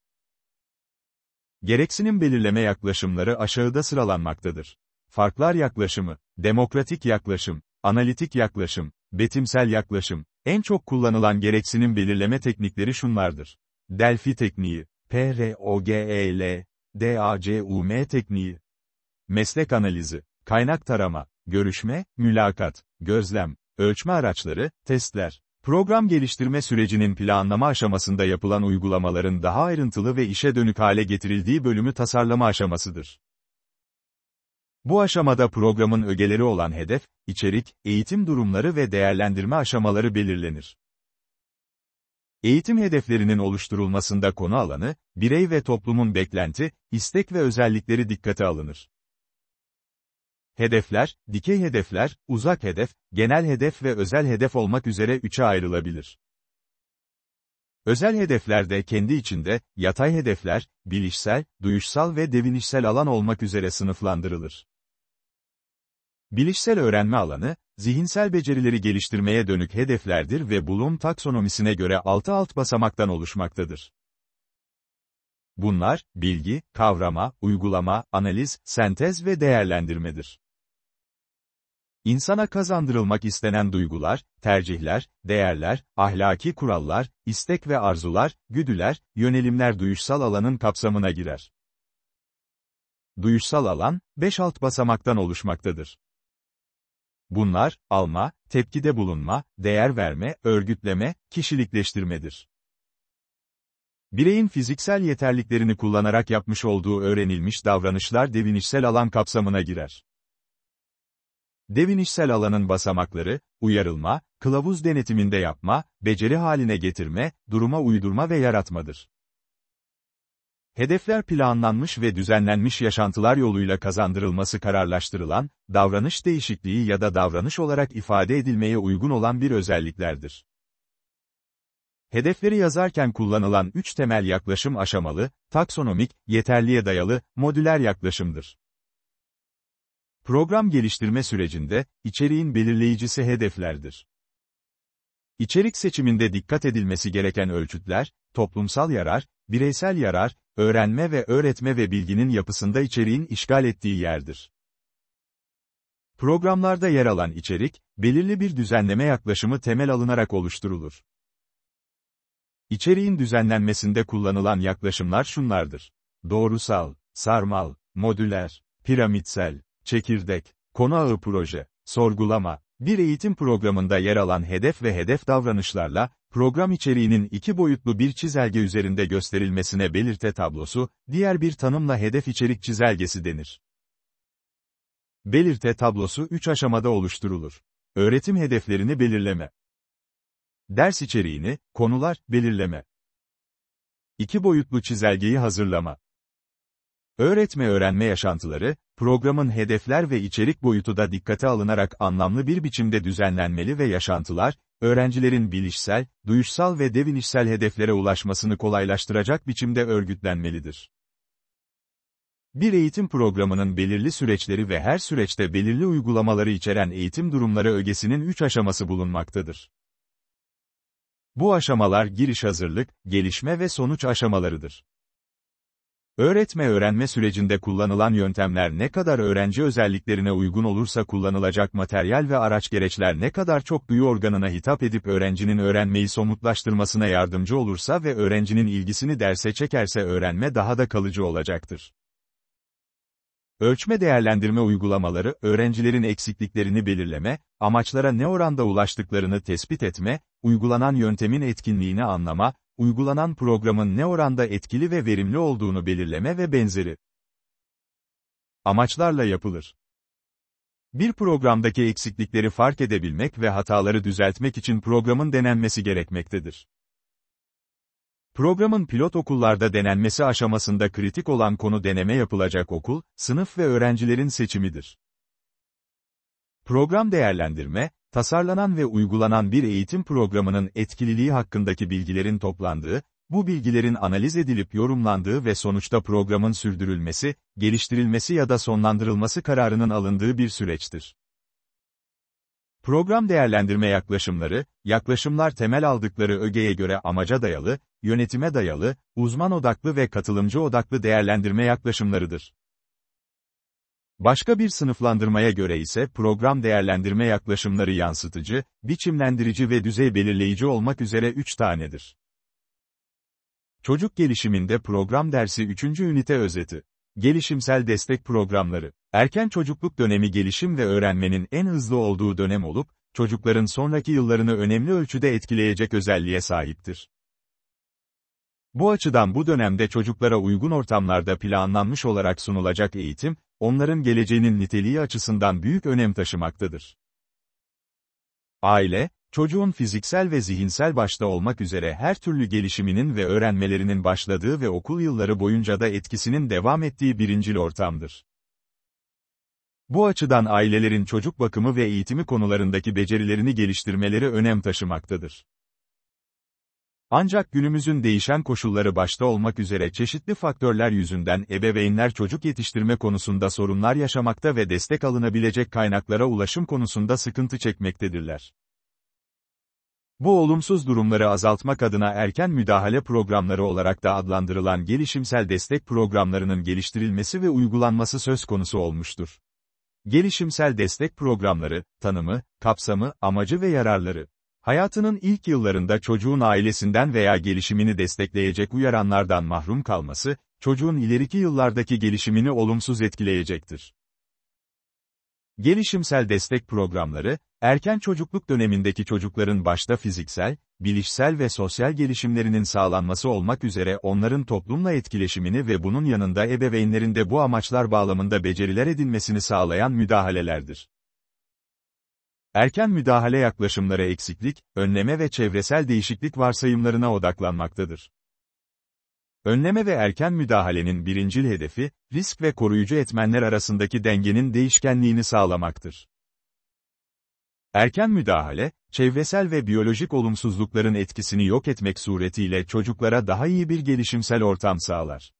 Gereksinim belirleme yaklaşımları aşağıda sıralanmaktadır. Farklar yaklaşımı, demokratik yaklaşım, Analitik yaklaşım, betimsel yaklaşım, en çok kullanılan gereksinim belirleme teknikleri şunlardır. Delphi tekniği, PROGEL, DACUM tekniği. Meslek analizi, kaynak tarama, görüşme, mülakat, gözlem, ölçme araçları, testler. Program geliştirme sürecinin planlama aşamasında yapılan uygulamaların daha ayrıntılı ve işe dönük hale getirildiği bölümü tasarlama aşamasıdır. Bu aşamada programın ögeleri olan hedef, içerik, eğitim durumları ve değerlendirme aşamaları belirlenir. Eğitim hedeflerinin oluşturulmasında konu alanı, birey ve toplumun beklenti, istek ve özellikleri dikkate alınır. Hedefler, dikey hedefler, uzak hedef, genel hedef ve özel hedef olmak üzere üçe ayrılabilir. Özel hedeflerde kendi içinde, yatay hedefler, bilişsel, duyuşsal ve devinişsel alan olmak üzere sınıflandırılır. Bilişsel öğrenme alanı, zihinsel becerileri geliştirmeye dönük hedeflerdir ve Bloom taksonomisine göre 6 alt basamaktan oluşmaktadır. Bunlar, bilgi, kavrama, uygulama, analiz, sentez ve değerlendirmedir. İnsana kazandırılmak istenen duygular, tercihler, değerler, ahlaki kurallar, istek ve arzular, güdüler, yönelimler duyuşsal alanın kapsamına girer. Duyuşsal alan, 5 alt basamaktan oluşmaktadır. Bunlar, alma, tepkide bulunma, değer verme, örgütleme, kişilikleştirmedir. Bireyin fiziksel yeterliklerini kullanarak yapmış olduğu öğrenilmiş davranışlar devinişsel alan kapsamına girer. Devinişsel alanın basamakları, uyarılma, kılavuz denetiminde yapma, beceri haline getirme, duruma uydurma ve yaratmadır. Hedefler planlanmış ve düzenlenmiş yaşantılar yoluyla kazandırılması kararlaştırılan, davranış değişikliği ya da davranış olarak ifade edilmeye uygun olan bir özelliklerdir. Hedefleri yazarken kullanılan üç temel yaklaşım aşamalı, taksonomik, yeterliye dayalı, modüler yaklaşımdır. Program geliştirme sürecinde, içeriğin belirleyicisi hedeflerdir. İçerik seçiminde dikkat edilmesi gereken ölçütler, toplumsal yarar, bireysel yarar, öğrenme ve öğretme ve bilginin yapısında içeriğin işgal ettiği yerdir. Programlarda yer alan içerik, belirli bir düzenleme yaklaşımı temel alınarak oluşturulur. İçeriğin düzenlenmesinde kullanılan yaklaşımlar şunlardır. Doğrusal, sarmal, modüler, piramitsel, çekirdek, konu ağı proje, sorgulama, bir eğitim programında yer alan hedef ve hedef davranışlarla, program içeriğinin iki boyutlu bir çizelge üzerinde gösterilmesine belirte tablosu, diğer bir tanımla hedef içerik çizelgesi denir. Belirte tablosu üç aşamada oluşturulur. Öğretim hedeflerini belirleme. Ders içeriğini, konular, belirleme. İki boyutlu çizelgeyi hazırlama. Öğretme-öğrenme yaşantıları, programın hedefler ve içerik boyutu da dikkate alınarak anlamlı bir biçimde düzenlenmeli ve yaşantılar, öğrencilerin bilişsel, duyuşsal ve devinişsel hedeflere ulaşmasını kolaylaştıracak biçimde örgütlenmelidir. Bir eğitim programının belirli süreçleri ve her süreçte belirli uygulamaları içeren eğitim durumları ögesinin 3 aşaması bulunmaktadır. Bu aşamalar giriş hazırlık, gelişme ve sonuç aşamalarıdır. Öğretme-öğrenme sürecinde kullanılan yöntemler ne kadar öğrenci özelliklerine uygun olursa kullanılacak materyal ve araç gereçler ne kadar çok duyu organına hitap edip öğrencinin öğrenmeyi somutlaştırmasına yardımcı olursa ve öğrencinin ilgisini derse çekerse öğrenme daha da kalıcı olacaktır. Ölçme değerlendirme uygulamaları, öğrencilerin eksikliklerini belirleme, amaçlara ne oranda ulaştıklarını tespit etme, uygulanan yöntemin etkinliğini anlama, uygulanan programın ne oranda etkili ve verimli olduğunu belirleme ve benzeri amaçlarla yapılır. Bir programdaki eksiklikleri fark edebilmek ve hataları düzeltmek için programın denenmesi gerekmektedir. Programın pilot okullarda denenmesi aşamasında kritik olan konu deneme yapılacak okul, sınıf ve öğrencilerin seçimidir. Program değerlendirme, tasarlanan ve uygulanan bir eğitim programının etkililiği hakkındaki bilgilerin toplandığı, bu bilgilerin analiz edilip yorumlandığı ve sonuçta programın sürdürülmesi, geliştirilmesi ya da sonlandırılması kararının alındığı bir süreçtir. Program değerlendirme yaklaşımları, yaklaşımlar temel aldıkları ögeye göre amaca dayalı, yönetime dayalı, uzman odaklı ve katılımcı odaklı değerlendirme yaklaşımlarıdır. Başka bir sınıflandırmaya göre ise program değerlendirme yaklaşımları yansıtıcı, biçimlendirici ve düzey belirleyici olmak üzere 3 tanedir. Çocuk gelişiminde program dersi 3. ünite özeti. Gelişimsel destek programları. Erken çocukluk dönemi gelişim ve öğrenmenin en hızlı olduğu dönem olup, çocukların sonraki yıllarını önemli ölçüde etkileyecek özelliğe sahiptir. Bu açıdan bu dönemde çocuklara uygun ortamlarda planlanmış olarak sunulacak eğitim, onların geleceğinin niteliği açısından büyük önem taşımaktadır. Aile, çocuğun fiziksel ve zihinsel başta olmak üzere her türlü gelişiminin ve öğrenmelerinin başladığı ve okul yılları boyunca da etkisinin devam ettiği birincil ortamdır. Bu açıdan ailelerin çocuk bakımı ve eğitimi konularındaki becerilerini geliştirmeleri önem taşımaktadır. Ancak günümüzün değişen koşulları başta olmak üzere çeşitli faktörler yüzünden ebeveynler çocuk yetiştirme konusunda sorunlar yaşamakta ve destek alınabilecek kaynaklara ulaşım konusunda sıkıntı çekmektedirler. Bu olumsuz durumları azaltmak adına erken müdahale programları olarak da adlandırılan gelişimsel destek programlarının geliştirilmesi ve uygulanması söz konusu olmuştur. Gelişimsel destek programları, tanımı, kapsamı, amacı ve yararları Hayatının ilk yıllarında çocuğun ailesinden veya gelişimini destekleyecek uyaranlardan mahrum kalması, çocuğun ileriki yıllardaki gelişimini olumsuz etkileyecektir. Gelişimsel destek programları, erken çocukluk dönemindeki çocukların başta fiziksel, bilişsel ve sosyal gelişimlerinin sağlanması olmak üzere onların toplumla etkileşimini ve bunun yanında ebeveynlerin de bu amaçlar bağlamında beceriler edinmesini sağlayan müdahalelerdir erken müdahale yaklaşımlara eksiklik, önleme ve çevresel değişiklik varsayımlarına odaklanmaktadır. Önleme ve erken müdahalenin birincil hedefi, risk ve koruyucu etmenler arasındaki dengenin değişkenliğini sağlamaktır. Erken müdahale, çevresel ve biyolojik olumsuzlukların etkisini yok etmek suretiyle çocuklara daha iyi bir gelişimsel ortam sağlar.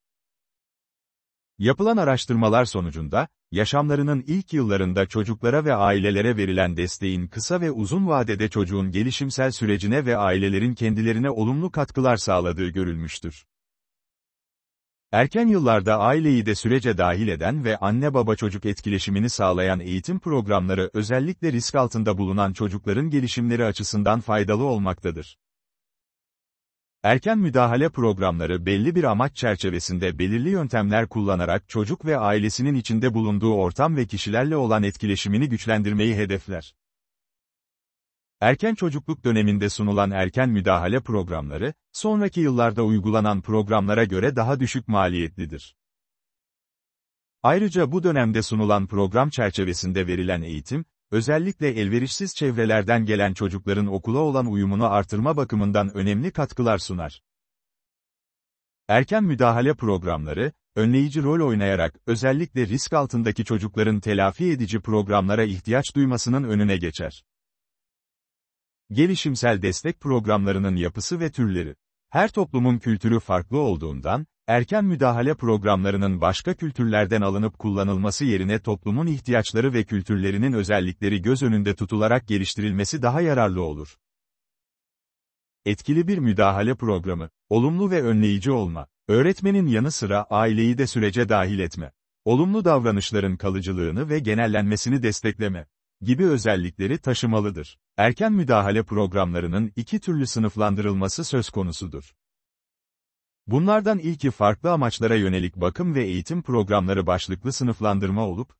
Yapılan araştırmalar sonucunda, yaşamlarının ilk yıllarında çocuklara ve ailelere verilen desteğin kısa ve uzun vadede çocuğun gelişimsel sürecine ve ailelerin kendilerine olumlu katkılar sağladığı görülmüştür. Erken yıllarda aileyi de sürece dahil eden ve anne-baba çocuk etkileşimini sağlayan eğitim programları özellikle risk altında bulunan çocukların gelişimleri açısından faydalı olmaktadır. Erken müdahale programları belli bir amaç çerçevesinde belirli yöntemler kullanarak çocuk ve ailesinin içinde bulunduğu ortam ve kişilerle olan etkileşimini güçlendirmeyi hedefler. Erken çocukluk döneminde sunulan erken müdahale programları, sonraki yıllarda uygulanan programlara göre daha düşük maliyetlidir. Ayrıca bu dönemde sunulan program çerçevesinde verilen eğitim, özellikle elverişsiz çevrelerden gelen çocukların okula olan uyumunu artırma bakımından önemli katkılar sunar. Erken müdahale programları, önleyici rol oynayarak özellikle risk altındaki çocukların telafi edici programlara ihtiyaç duymasının önüne geçer. Gelişimsel destek programlarının yapısı ve türleri her toplumun kültürü farklı olduğundan, erken müdahale programlarının başka kültürlerden alınıp kullanılması yerine toplumun ihtiyaçları ve kültürlerinin özellikleri göz önünde tutularak geliştirilmesi daha yararlı olur. Etkili bir müdahale programı, olumlu ve önleyici olma, öğretmenin yanı sıra aileyi de sürece dahil etme, olumlu davranışların kalıcılığını ve genellenmesini destekleme gibi özellikleri taşımalıdır. Erken müdahale programlarının iki türlü sınıflandırılması söz konusudur. Bunlardan ilki farklı amaçlara yönelik bakım ve eğitim programları başlıklı sınıflandırma olup,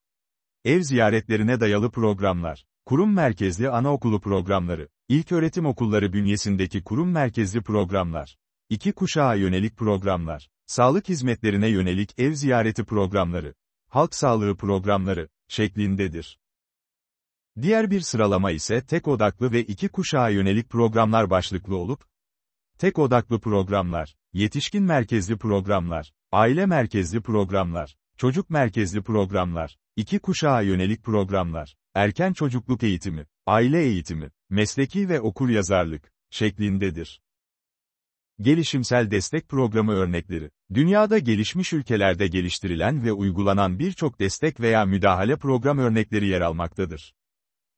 ev ziyaretlerine dayalı programlar, kurum merkezli anaokulu programları, ilköğretim okulları bünyesindeki kurum merkezli programlar, iki kuşağa yönelik programlar, sağlık hizmetlerine yönelik ev ziyareti programları, halk sağlığı programları, şeklindedir. Diğer bir sıralama ise tek odaklı ve iki kuşağa yönelik programlar başlıklı olup, Tek odaklı programlar, yetişkin merkezli programlar, aile merkezli programlar, çocuk merkezli programlar, iki kuşağa yönelik programlar, erken çocukluk eğitimi, aile eğitimi, mesleki ve okul yazarlık şeklindedir. Gelişimsel destek programı örnekleri. Dünyada gelişmiş ülkelerde geliştirilen ve uygulanan birçok destek veya müdahale program örnekleri yer almaktadır.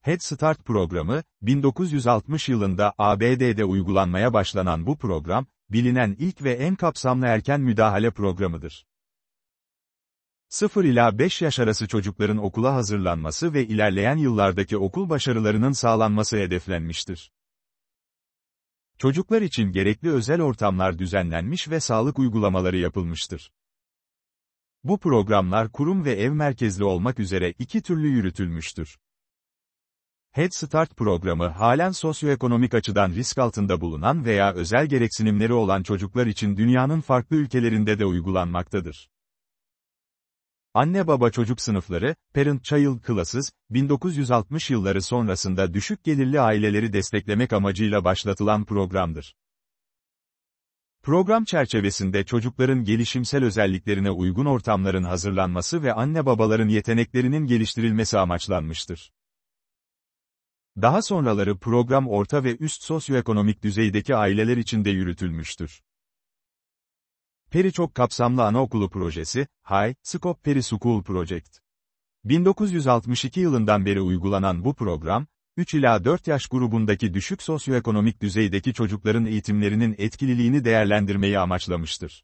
Head Start programı, 1960 yılında ABD'de uygulanmaya başlanan bu program, bilinen ilk ve en kapsamlı erken müdahale programıdır. 0 ila 5 yaş arası çocukların okula hazırlanması ve ilerleyen yıllardaki okul başarılarının sağlanması hedeflenmiştir. Çocuklar için gerekli özel ortamlar düzenlenmiş ve sağlık uygulamaları yapılmıştır. Bu programlar kurum ve ev merkezli olmak üzere iki türlü yürütülmüştür. Head Start programı halen sosyoekonomik açıdan risk altında bulunan veya özel gereksinimleri olan çocuklar için dünyanın farklı ülkelerinde de uygulanmaktadır. Anne-baba çocuk sınıfları, parent-child classes, 1960 yılları sonrasında düşük gelirli aileleri desteklemek amacıyla başlatılan programdır. Program çerçevesinde çocukların gelişimsel özelliklerine uygun ortamların hazırlanması ve anne-babaların yeteneklerinin geliştirilmesi amaçlanmıştır. Daha sonraları program orta ve üst sosyoekonomik düzeydeki aileler için de yürütülmüştür. Peri çok kapsamlı anaokulu projesi, High Scope Peri School Project. 1962 yılından beri uygulanan bu program, 3 ila 4 yaş grubundaki düşük sosyoekonomik düzeydeki çocukların eğitimlerinin etkililiğini değerlendirmeyi amaçlamıştır.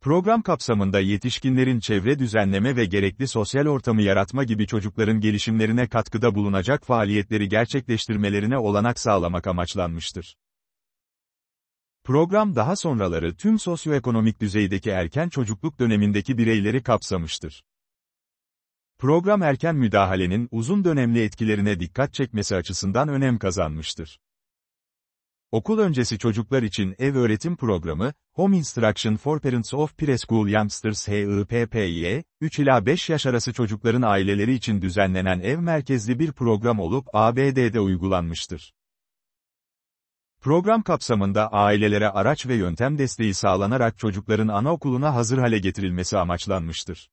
Program kapsamında yetişkinlerin çevre düzenleme ve gerekli sosyal ortamı yaratma gibi çocukların gelişimlerine katkıda bulunacak faaliyetleri gerçekleştirmelerine olanak sağlamak amaçlanmıştır. Program daha sonraları tüm sosyoekonomik düzeydeki erken çocukluk dönemindeki bireyleri kapsamıştır. Program erken müdahalenin uzun dönemli etkilerine dikkat çekmesi açısından önem kazanmıştır. Okul öncesi çocuklar için ev öğretim programı, Home Instruction for Parents of Preschool Youngsters HIPPY, 3 e, ila 5 yaş arası çocukların aileleri için düzenlenen ev merkezli bir program olup ABD'de uygulanmıştır. Program kapsamında ailelere araç ve yöntem desteği sağlanarak çocukların anaokuluna hazır hale getirilmesi amaçlanmıştır.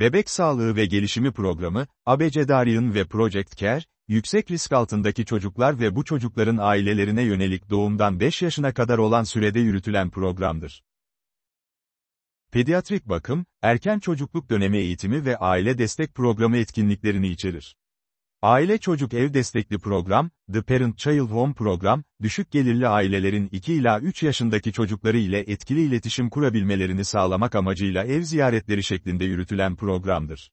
Bebek Sağlığı ve Gelişimi Programı, ABCDARIAN ve Project Care, yüksek risk altındaki çocuklar ve bu çocukların ailelerine yönelik doğumdan 5 yaşına kadar olan sürede yürütülen programdır. Pediatrik bakım, erken çocukluk dönemi eğitimi ve aile destek programı etkinliklerini içerir. Aile Çocuk Ev Destekli Program, The Parent Child Home Program, düşük gelirli ailelerin 2 ila 3 yaşındaki çocukları ile etkili iletişim kurabilmelerini sağlamak amacıyla ev ziyaretleri şeklinde yürütülen programdır.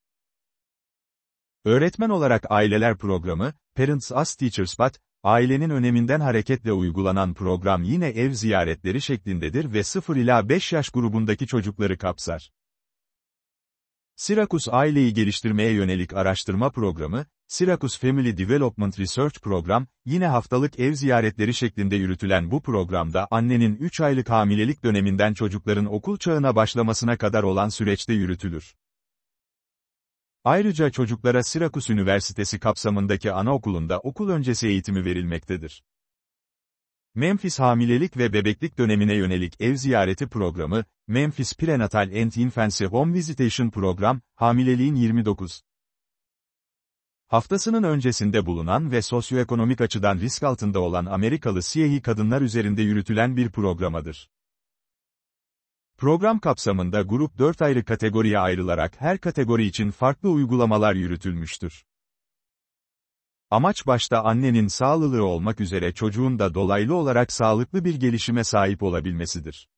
Öğretmen olarak Aileler Programı, Parents as Teachers But, ailenin öneminden hareketle uygulanan program yine ev ziyaretleri şeklindedir ve 0 ila 5 yaş grubundaki çocukları kapsar. Sirakus Aileyi Geliştirmeye Yönelik Araştırma Programı, Syracuse Family Development Research Program, yine haftalık ev ziyaretleri şeklinde yürütülen bu programda annenin 3 aylık hamilelik döneminden çocukların okul çağına başlamasına kadar olan süreçte yürütülür. Ayrıca çocuklara Syracuse Üniversitesi kapsamındaki anaokulunda okul öncesi eğitimi verilmektedir. Memphis Hamilelik ve Bebeklik Dönemine Yönelik Ev Ziyareti Programı, Memphis Prenatal and Infancy Home Visitation Program, hamileliğin 29. Haftasının öncesinde bulunan ve sosyoekonomik açıdan risk altında olan Amerikalı siyahi kadınlar üzerinde yürütülen bir programadır. Program kapsamında grup 4 ayrı kategoriye ayrılarak her kategori için farklı uygulamalar yürütülmüştür. Amaç başta annenin sağlılığı olmak üzere çocuğun da dolaylı olarak sağlıklı bir gelişime sahip olabilmesidir.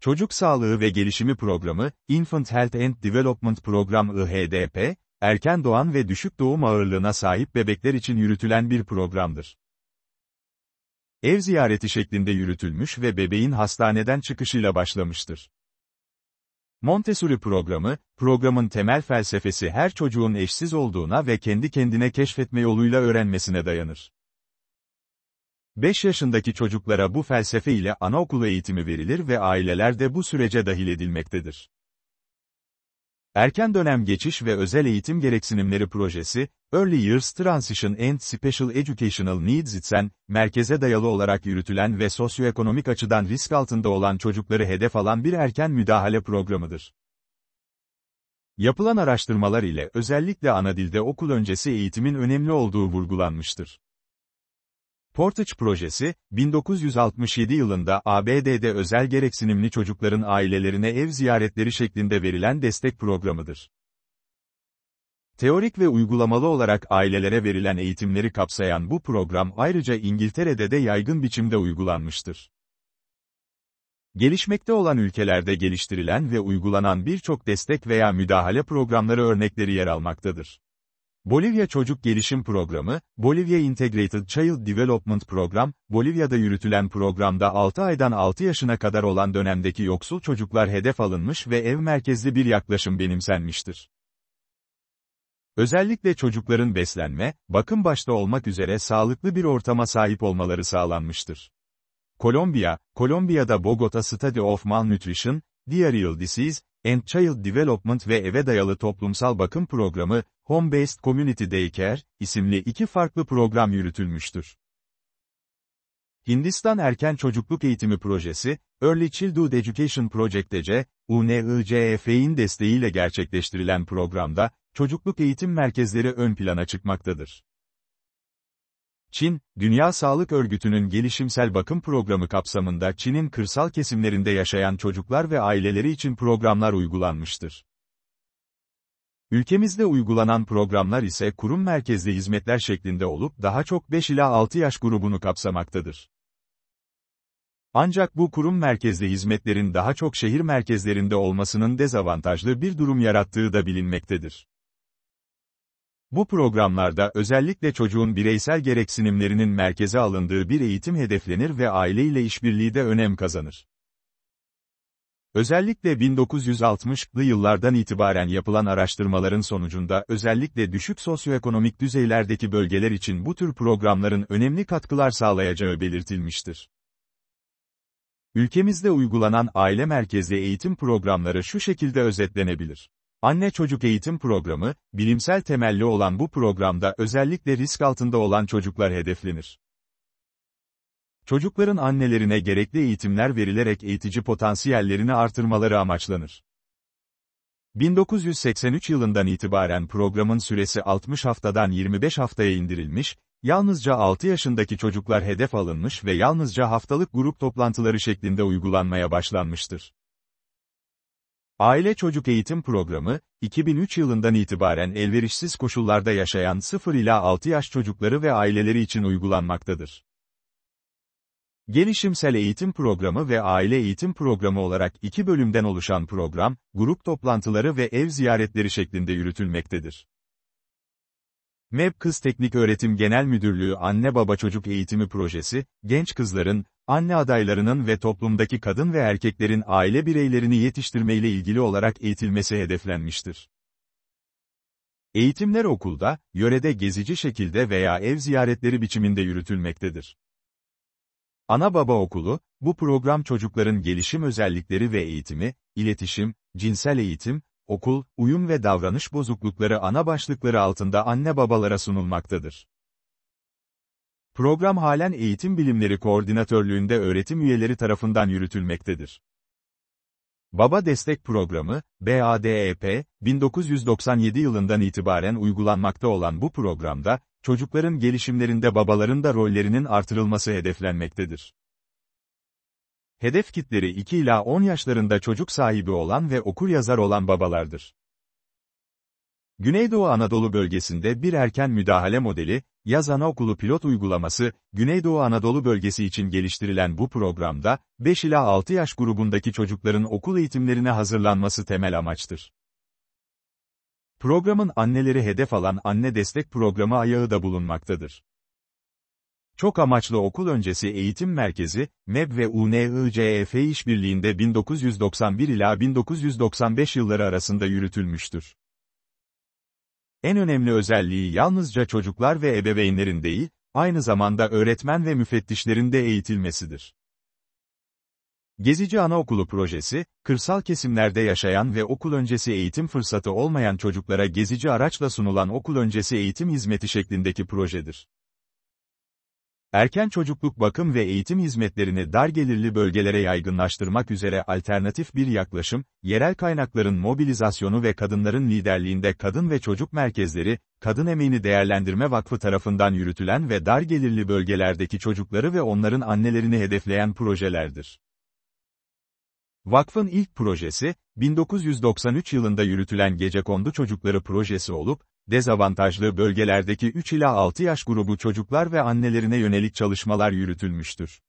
Çocuk Sağlığı ve Gelişimi Programı, Infant Health and Development Program IHDP, erken doğan ve düşük doğum ağırlığına sahip bebekler için yürütülen bir programdır. Ev ziyareti şeklinde yürütülmüş ve bebeğin hastaneden çıkışıyla başlamıştır. Montessori programı, programın temel felsefesi her çocuğun eşsiz olduğuna ve kendi kendine keşfetme yoluyla öğrenmesine dayanır. 5 yaşındaki çocuklara bu felsefe ile anaokulu eğitimi verilir ve aileler de bu sürece dahil edilmektedir. Erken Dönem Geçiş ve Özel Eğitim Gereksinimleri Projesi, Early Years Transition and Special Educational Needs İTSEN, merkeze dayalı olarak yürütülen ve sosyoekonomik açıdan risk altında olan çocukları hedef alan bir erken müdahale programıdır. Yapılan araştırmalar ile özellikle ana dilde okul öncesi eğitimin önemli olduğu vurgulanmıştır. Portage projesi, 1967 yılında ABD'de özel gereksinimli çocukların ailelerine ev ziyaretleri şeklinde verilen destek programıdır. Teorik ve uygulamalı olarak ailelere verilen eğitimleri kapsayan bu program ayrıca İngiltere'de de yaygın biçimde uygulanmıştır. Gelişmekte olan ülkelerde geliştirilen ve uygulanan birçok destek veya müdahale programları örnekleri yer almaktadır. Bolivya Çocuk Gelişim Programı, Bolivya Integrated Child Development Program, Bolivya'da yürütülen programda 6 aydan 6 yaşına kadar olan dönemdeki yoksul çocuklar hedef alınmış ve ev merkezli bir yaklaşım benimsenmiştir. Özellikle çocukların beslenme, bakım başta olmak üzere sağlıklı bir ortama sahip olmaları sağlanmıştır. Kolombiya, Kolombiya'da Bogota Study of Malnutrition, Diarrheal Disease, and Child Development ve Eve Dayalı Toplumsal Bakım Programı, Home-Based Community Daycare, isimli iki farklı program yürütülmüştür. Hindistan Erken Çocukluk Eğitimi Projesi, Early Childhood Education Project) Project'ece, UNICEF'in desteğiyle gerçekleştirilen programda, çocukluk eğitim merkezleri ön plana çıkmaktadır. Çin, Dünya Sağlık Örgütü'nün gelişimsel bakım programı kapsamında Çin'in kırsal kesimlerinde yaşayan çocuklar ve aileleri için programlar uygulanmıştır. Ülkemizde uygulanan programlar ise kurum merkezli hizmetler şeklinde olup daha çok 5 ila 6 yaş grubunu kapsamaktadır. Ancak bu kurum merkezli hizmetlerin daha çok şehir merkezlerinde olmasının dezavantajlı bir durum yarattığı da bilinmektedir. Bu programlarda özellikle çocuğun bireysel gereksinimlerinin merkeze alındığı bir eğitim hedeflenir ve aile ile işbirliği de önem kazanır. Özellikle 1960'lı yıllardan itibaren yapılan araştırmaların sonucunda özellikle düşük sosyoekonomik düzeylerdeki bölgeler için bu tür programların önemli katkılar sağlayacağı belirtilmiştir. Ülkemizde uygulanan aile merkezli eğitim programları şu şekilde özetlenebilir. Anne çocuk eğitim programı, bilimsel temelli olan bu programda özellikle risk altında olan çocuklar hedeflenir. Çocukların annelerine gerekli eğitimler verilerek eğitici potansiyellerini artırmaları amaçlanır. 1983 yılından itibaren programın süresi 60 haftadan 25 haftaya indirilmiş, yalnızca 6 yaşındaki çocuklar hedef alınmış ve yalnızca haftalık grup toplantıları şeklinde uygulanmaya başlanmıştır. Aile Çocuk Eğitim Programı, 2003 yılından itibaren elverişsiz koşullarda yaşayan 0 ila 6 yaş çocukları ve aileleri için uygulanmaktadır. Gelişimsel eğitim programı ve aile eğitim programı olarak iki bölümden oluşan program, grup toplantıları ve ev ziyaretleri şeklinde yürütülmektedir. MEP Kız Teknik Öğretim Genel Müdürlüğü Anne Baba Çocuk Eğitimi Projesi, genç kızların, anne adaylarının ve toplumdaki kadın ve erkeklerin aile bireylerini yetiştirmeyle ilgili olarak eğitilmesi hedeflenmiştir. Eğitimler okulda, yörede gezici şekilde veya ev ziyaretleri biçiminde yürütülmektedir. Ana Baba Okulu, bu program çocukların gelişim özellikleri ve eğitimi, iletişim, cinsel eğitim, okul, uyum ve davranış bozuklukları ana başlıkları altında anne babalara sunulmaktadır. Program halen Eğitim Bilimleri Koordinatörlüğünde öğretim üyeleri tarafından yürütülmektedir. Baba Destek Programı, BADEP, 1997 yılından itibaren uygulanmakta olan bu programda, Çocukların gelişimlerinde babaların da rollerinin artırılması hedeflenmektedir. Hedef kitleri 2 ila 10 yaşlarında çocuk sahibi olan ve okur yazar olan babalardır. Güneydoğu Anadolu bölgesinde bir erken müdahale modeli, yaz anaokulu pilot uygulaması, Güneydoğu Anadolu bölgesi için geliştirilen bu programda, 5 ila 6 yaş grubundaki çocukların okul eğitimlerine hazırlanması temel amaçtır. Programın anneleri hedef alan anne destek programı ayağı da bulunmaktadır. Çok amaçlı okul öncesi eğitim merkezi, MEB ve UNICEF işbirliğinde 1991 ila 1995 yılları arasında yürütülmüştür. En önemli özelliği yalnızca çocuklar ve ebeveynlerin değil, aynı zamanda öğretmen ve müfettişlerin de eğitilmesidir. Gezici Anaokulu projesi, kırsal kesimlerde yaşayan ve okul öncesi eğitim fırsatı olmayan çocuklara gezici araçla sunulan okul öncesi eğitim hizmeti şeklindeki projedir. Erken çocukluk bakım ve eğitim hizmetlerini dar gelirli bölgelere yaygınlaştırmak üzere alternatif bir yaklaşım, yerel kaynakların mobilizasyonu ve kadınların liderliğinde kadın ve çocuk merkezleri, Kadın Emeğini Değerlendirme Vakfı tarafından yürütülen ve dar gelirli bölgelerdeki çocukları ve onların annelerini hedefleyen projelerdir. Vakfın ilk projesi, 1993 yılında yürütülen Gecekondu Çocukları Projesi olup, dezavantajlı bölgelerdeki 3 ila 6 yaş grubu çocuklar ve annelerine yönelik çalışmalar yürütülmüştür.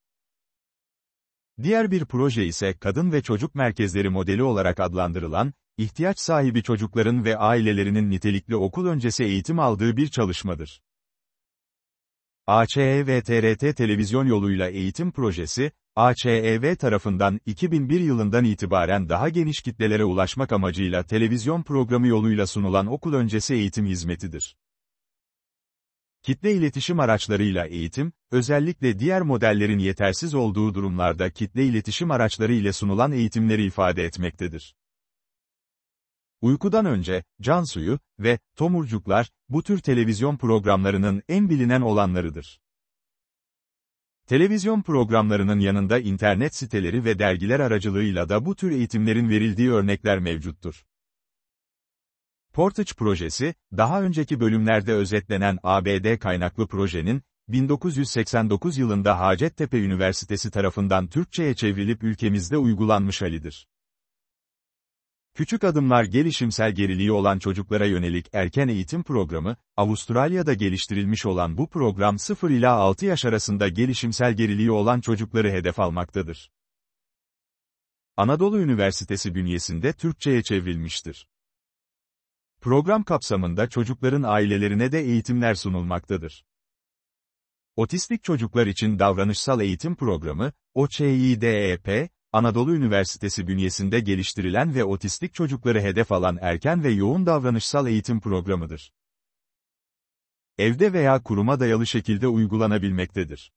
Diğer bir proje ise kadın ve çocuk merkezleri modeli olarak adlandırılan, ihtiyaç sahibi çocukların ve ailelerinin nitelikli okul öncesi eğitim aldığı bir çalışmadır. AÇE ve TRT televizyon yoluyla eğitim projesi, AÇEV tarafından 2001 yılından itibaren daha geniş kitlelere ulaşmak amacıyla televizyon programı yoluyla sunulan okul öncesi eğitim hizmetidir. Kitle iletişim araçlarıyla eğitim, özellikle diğer modellerin yetersiz olduğu durumlarda kitle iletişim araçları ile sunulan eğitimleri ifade etmektedir. Uykudan önce, can suyu ve Tomurcuklar, bu tür televizyon programlarının en bilinen olanlarıdır. Televizyon programlarının yanında internet siteleri ve dergiler aracılığıyla da bu tür eğitimlerin verildiği örnekler mevcuttur. Portage projesi, daha önceki bölümlerde özetlenen ABD kaynaklı projenin, 1989 yılında Hacettepe Üniversitesi tarafından Türkçe'ye çevrilip ülkemizde uygulanmış halidir. Küçük adımlar gelişimsel geriliği olan çocuklara yönelik erken eğitim programı, Avustralya'da geliştirilmiş olan bu program 0 ila 6 yaş arasında gelişimsel geriliği olan çocukları hedef almaktadır. Anadolu Üniversitesi bünyesinde Türkçe'ye çevrilmiştir. Program kapsamında çocukların ailelerine de eğitimler sunulmaktadır. Otistik çocuklar için davranışsal eğitim programı, OÇİDEP, Anadolu Üniversitesi bünyesinde geliştirilen ve otistik çocukları hedef alan erken ve yoğun davranışsal eğitim programıdır. Evde veya kuruma dayalı şekilde uygulanabilmektedir.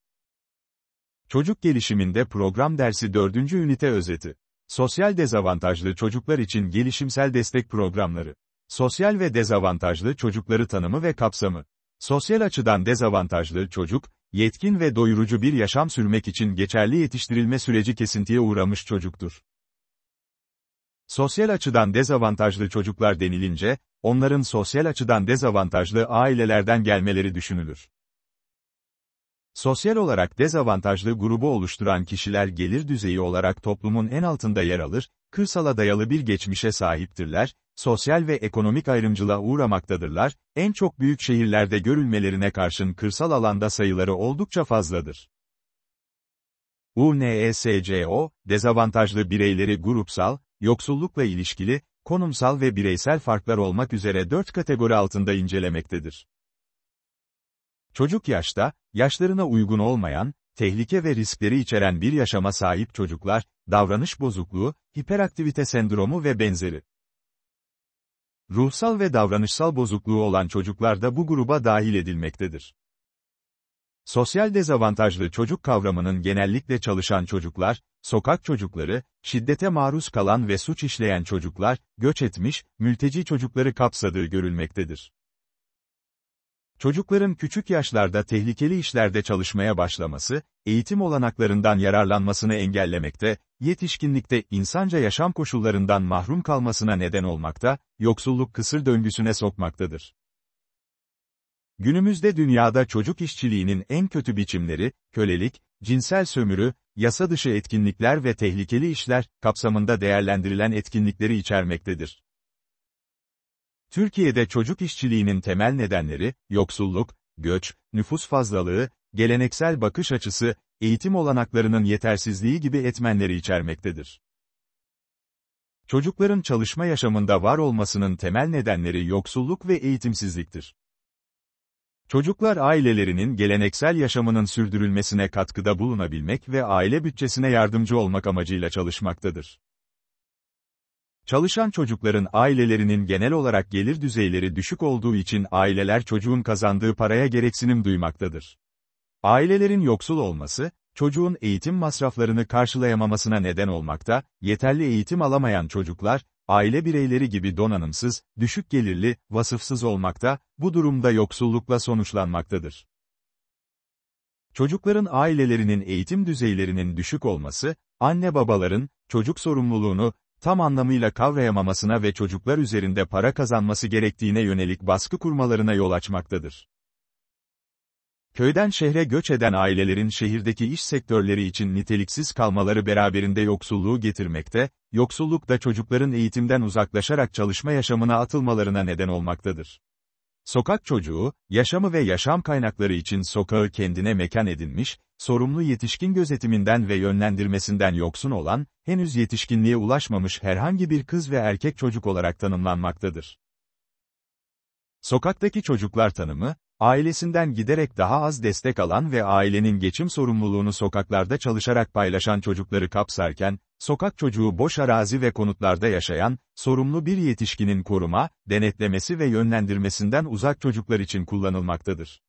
Çocuk gelişiminde program dersi 4. ünite özeti. Sosyal dezavantajlı çocuklar için gelişimsel destek programları. Sosyal ve dezavantajlı çocukları tanımı ve kapsamı. Sosyal açıdan dezavantajlı çocuk, yetkin ve doyurucu bir yaşam sürmek için geçerli yetiştirilme süreci kesintiye uğramış çocuktur. Sosyal açıdan dezavantajlı çocuklar denilince, onların sosyal açıdan dezavantajlı ailelerden gelmeleri düşünülür. Sosyal olarak dezavantajlı grubu oluşturan kişiler gelir düzeyi olarak toplumun en altında yer alır, kırsala dayalı bir geçmişe sahiptirler, sosyal ve ekonomik ayrımcılığa uğramaktadırlar, en çok büyük şehirlerde görülmelerine karşın kırsal alanda sayıları oldukça fazladır. UNESCO, dezavantajlı bireyleri grupsal, yoksullukla ilişkili, konumsal ve bireysel farklar olmak üzere dört kategori altında incelemektedir. Çocuk yaşta, yaşlarına uygun olmayan, tehlike ve riskleri içeren bir yaşama sahip çocuklar, davranış bozukluğu, hiperaktivite sendromu ve benzeri. Ruhsal ve davranışsal bozukluğu olan çocuklar da bu gruba dahil edilmektedir. Sosyal dezavantajlı çocuk kavramının genellikle çalışan çocuklar, sokak çocukları, şiddete maruz kalan ve suç işleyen çocuklar, göç etmiş, mülteci çocukları kapsadığı görülmektedir. Çocukların küçük yaşlarda tehlikeli işlerde çalışmaya başlaması, eğitim olanaklarından yararlanmasını engellemekte, yetişkinlikte insanca yaşam koşullarından mahrum kalmasına neden olmakta, yoksulluk kısır döngüsüne sokmaktadır. Günümüzde dünyada çocuk işçiliğinin en kötü biçimleri, kölelik, cinsel sömürü, yasa dışı etkinlikler ve tehlikeli işler kapsamında değerlendirilen etkinlikleri içermektedir. Türkiye'de çocuk işçiliğinin temel nedenleri, yoksulluk, göç, nüfus fazlalığı, geleneksel bakış açısı, eğitim olanaklarının yetersizliği gibi etmenleri içermektedir. Çocukların çalışma yaşamında var olmasının temel nedenleri yoksulluk ve eğitimsizliktir. Çocuklar ailelerinin geleneksel yaşamının sürdürülmesine katkıda bulunabilmek ve aile bütçesine yardımcı olmak amacıyla çalışmaktadır. Çalışan çocukların ailelerinin genel olarak gelir düzeyleri düşük olduğu için aileler çocuğun kazandığı paraya gereksinim duymaktadır. Ailelerin yoksul olması, çocuğun eğitim masraflarını karşılayamamasına neden olmakta, yeterli eğitim alamayan çocuklar, aile bireyleri gibi donanımsız, düşük gelirli, vasıfsız olmakta, bu durumda yoksullukla sonuçlanmaktadır. Çocukların ailelerinin eğitim düzeylerinin düşük olması, anne babaların, çocuk sorumluluğunu, tam anlamıyla kavrayamamasına ve çocuklar üzerinde para kazanması gerektiğine yönelik baskı kurmalarına yol açmaktadır. Köyden şehre göç eden ailelerin şehirdeki iş sektörleri için niteliksiz kalmaları beraberinde yoksulluğu getirmekte, yoksulluk da çocukların eğitimden uzaklaşarak çalışma yaşamına atılmalarına neden olmaktadır. Sokak çocuğu, yaşamı ve yaşam kaynakları için sokağı kendine mekan edinmiş, sorumlu yetişkin gözetiminden ve yönlendirmesinden yoksun olan, henüz yetişkinliğe ulaşmamış herhangi bir kız ve erkek çocuk olarak tanımlanmaktadır. Sokaktaki çocuklar tanımı, ailesinden giderek daha az destek alan ve ailenin geçim sorumluluğunu sokaklarda çalışarak paylaşan çocukları kapsarken, sokak çocuğu boş arazi ve konutlarda yaşayan, sorumlu bir yetişkinin koruma, denetlemesi ve yönlendirmesinden uzak çocuklar için kullanılmaktadır.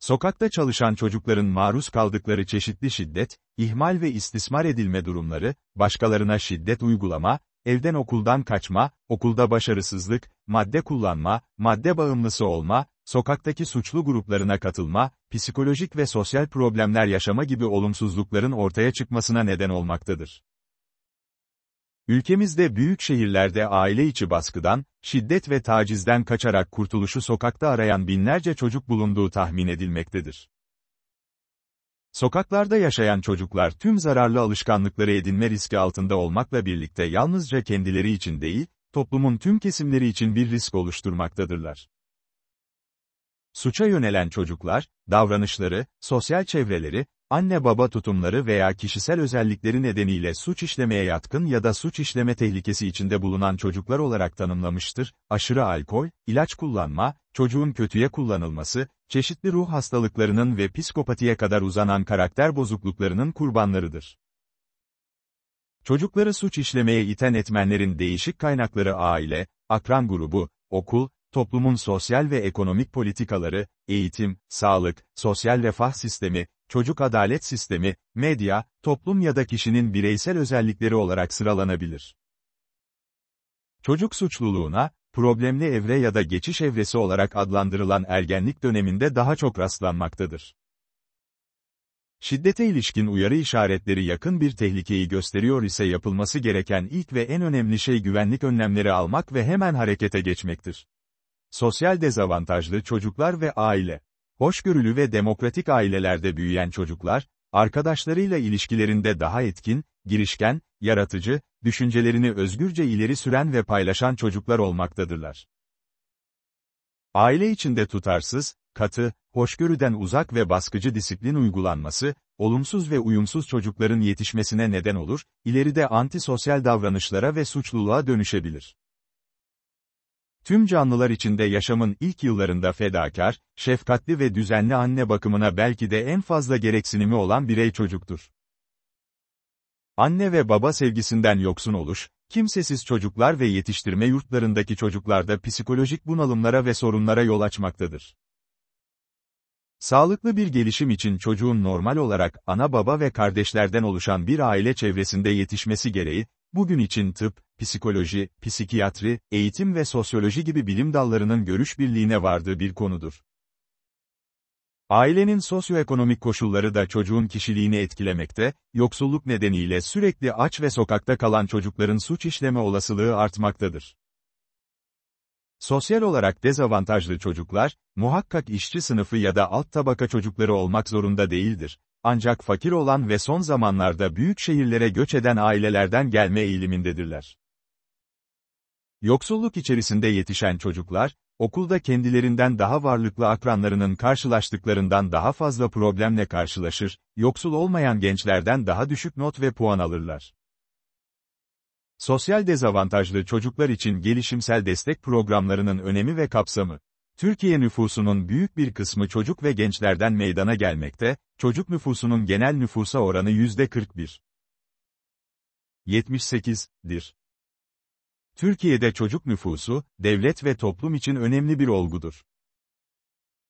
Sokakta çalışan çocukların maruz kaldıkları çeşitli şiddet, ihmal ve istismar edilme durumları, başkalarına şiddet uygulama, evden okuldan kaçma, okulda başarısızlık, madde kullanma, madde bağımlısı olma, sokaktaki suçlu gruplarına katılma, psikolojik ve sosyal problemler yaşama gibi olumsuzlukların ortaya çıkmasına neden olmaktadır. Ülkemizde büyük şehirlerde aile içi baskıdan, şiddet ve tacizden kaçarak kurtuluşu sokakta arayan binlerce çocuk bulunduğu tahmin edilmektedir. Sokaklarda yaşayan çocuklar tüm zararlı alışkanlıkları edinme riski altında olmakla birlikte yalnızca kendileri için değil, toplumun tüm kesimleri için bir risk oluşturmaktadırlar. Suça yönelen çocuklar, davranışları, sosyal çevreleri, anne baba tutumları veya kişisel özellikleri nedeniyle suç işlemeye yatkın ya da suç işleme tehlikesi içinde bulunan çocuklar olarak tanımlamıştır, aşırı alkol, ilaç kullanma, çocuğun kötüye kullanılması, çeşitli ruh hastalıklarının ve psikopatiye kadar uzanan karakter bozukluklarının kurbanlarıdır. Çocukları suç işlemeye iten etmenlerin değişik kaynakları aile, akran grubu, okul, toplumun sosyal ve ekonomik politikaları, eğitim, sağlık, sosyal refah sistemi, çocuk adalet sistemi, medya, toplum ya da kişinin bireysel özellikleri olarak sıralanabilir. Çocuk suçluluğuna, problemli evre ya da geçiş evresi olarak adlandırılan ergenlik döneminde daha çok rastlanmaktadır. Şiddete ilişkin uyarı işaretleri yakın bir tehlikeyi gösteriyor ise yapılması gereken ilk ve en önemli şey güvenlik önlemleri almak ve hemen harekete geçmektir. Sosyal dezavantajlı çocuklar ve aile Hoşgörülü ve demokratik ailelerde büyüyen çocuklar, arkadaşlarıyla ilişkilerinde daha etkin, girişken, yaratıcı, düşüncelerini özgürce ileri süren ve paylaşan çocuklar olmaktadırlar. Aile içinde tutarsız, katı, hoşgörüden uzak ve baskıcı disiplin uygulanması, olumsuz ve uyumsuz çocukların yetişmesine neden olur, ileride antisosyal davranışlara ve suçluluğa dönüşebilir. Tüm canlılar içinde yaşamın ilk yıllarında fedakar, şefkatli ve düzenli anne bakımına belki de en fazla gereksinimi olan birey çocuktur. Anne ve baba sevgisinden yoksun oluş, kimsesiz çocuklar ve yetiştirme yurtlarındaki çocuklarda psikolojik bunalımlara ve sorunlara yol açmaktadır. Sağlıklı bir gelişim için çocuğun normal olarak ana baba ve kardeşlerden oluşan bir aile çevresinde yetişmesi gereği, Bugün için tıp, psikoloji, psikiyatri, eğitim ve sosyoloji gibi bilim dallarının görüş birliğine vardığı bir konudur. Ailenin sosyoekonomik koşulları da çocuğun kişiliğini etkilemekte, yoksulluk nedeniyle sürekli aç ve sokakta kalan çocukların suç işleme olasılığı artmaktadır. Sosyal olarak dezavantajlı çocuklar, muhakkak işçi sınıfı ya da alt tabaka çocukları olmak zorunda değildir ancak fakir olan ve son zamanlarda büyük şehirlere göç eden ailelerden gelme eğilimindedirler. Yoksulluk içerisinde yetişen çocuklar, okulda kendilerinden daha varlıklı akranlarının karşılaştıklarından daha fazla problemle karşılaşır, yoksul olmayan gençlerden daha düşük not ve puan alırlar. Sosyal dezavantajlı çocuklar için gelişimsel destek programlarının önemi ve kapsamı Türkiye nüfusunun büyük bir kısmı çocuk ve gençlerden meydana gelmekte, çocuk nüfusunun genel nüfusa oranı yüzde %41. 78'dir. Türkiye'de çocuk nüfusu, devlet ve toplum için önemli bir olgudur.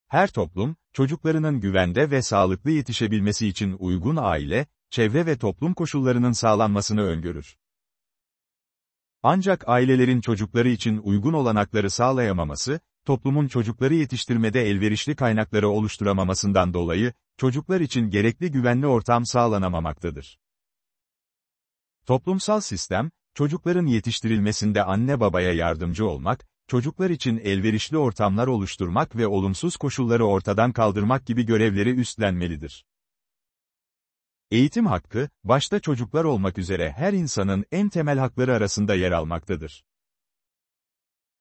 Her toplum, çocuklarının güvende ve sağlıklı yetişebilmesi için uygun aile, çevre ve toplum koşullarının sağlanmasını öngörür. Ancak ailelerin çocukları için uygun olanakları sağlayamaması, toplumun çocukları yetiştirmede elverişli kaynakları oluşturamamasından dolayı, çocuklar için gerekli güvenli ortam sağlanamamaktadır. Toplumsal sistem, çocukların yetiştirilmesinde anne babaya yardımcı olmak, çocuklar için elverişli ortamlar oluşturmak ve olumsuz koşulları ortadan kaldırmak gibi görevleri üstlenmelidir. Eğitim hakkı, başta çocuklar olmak üzere her insanın en temel hakları arasında yer almaktadır.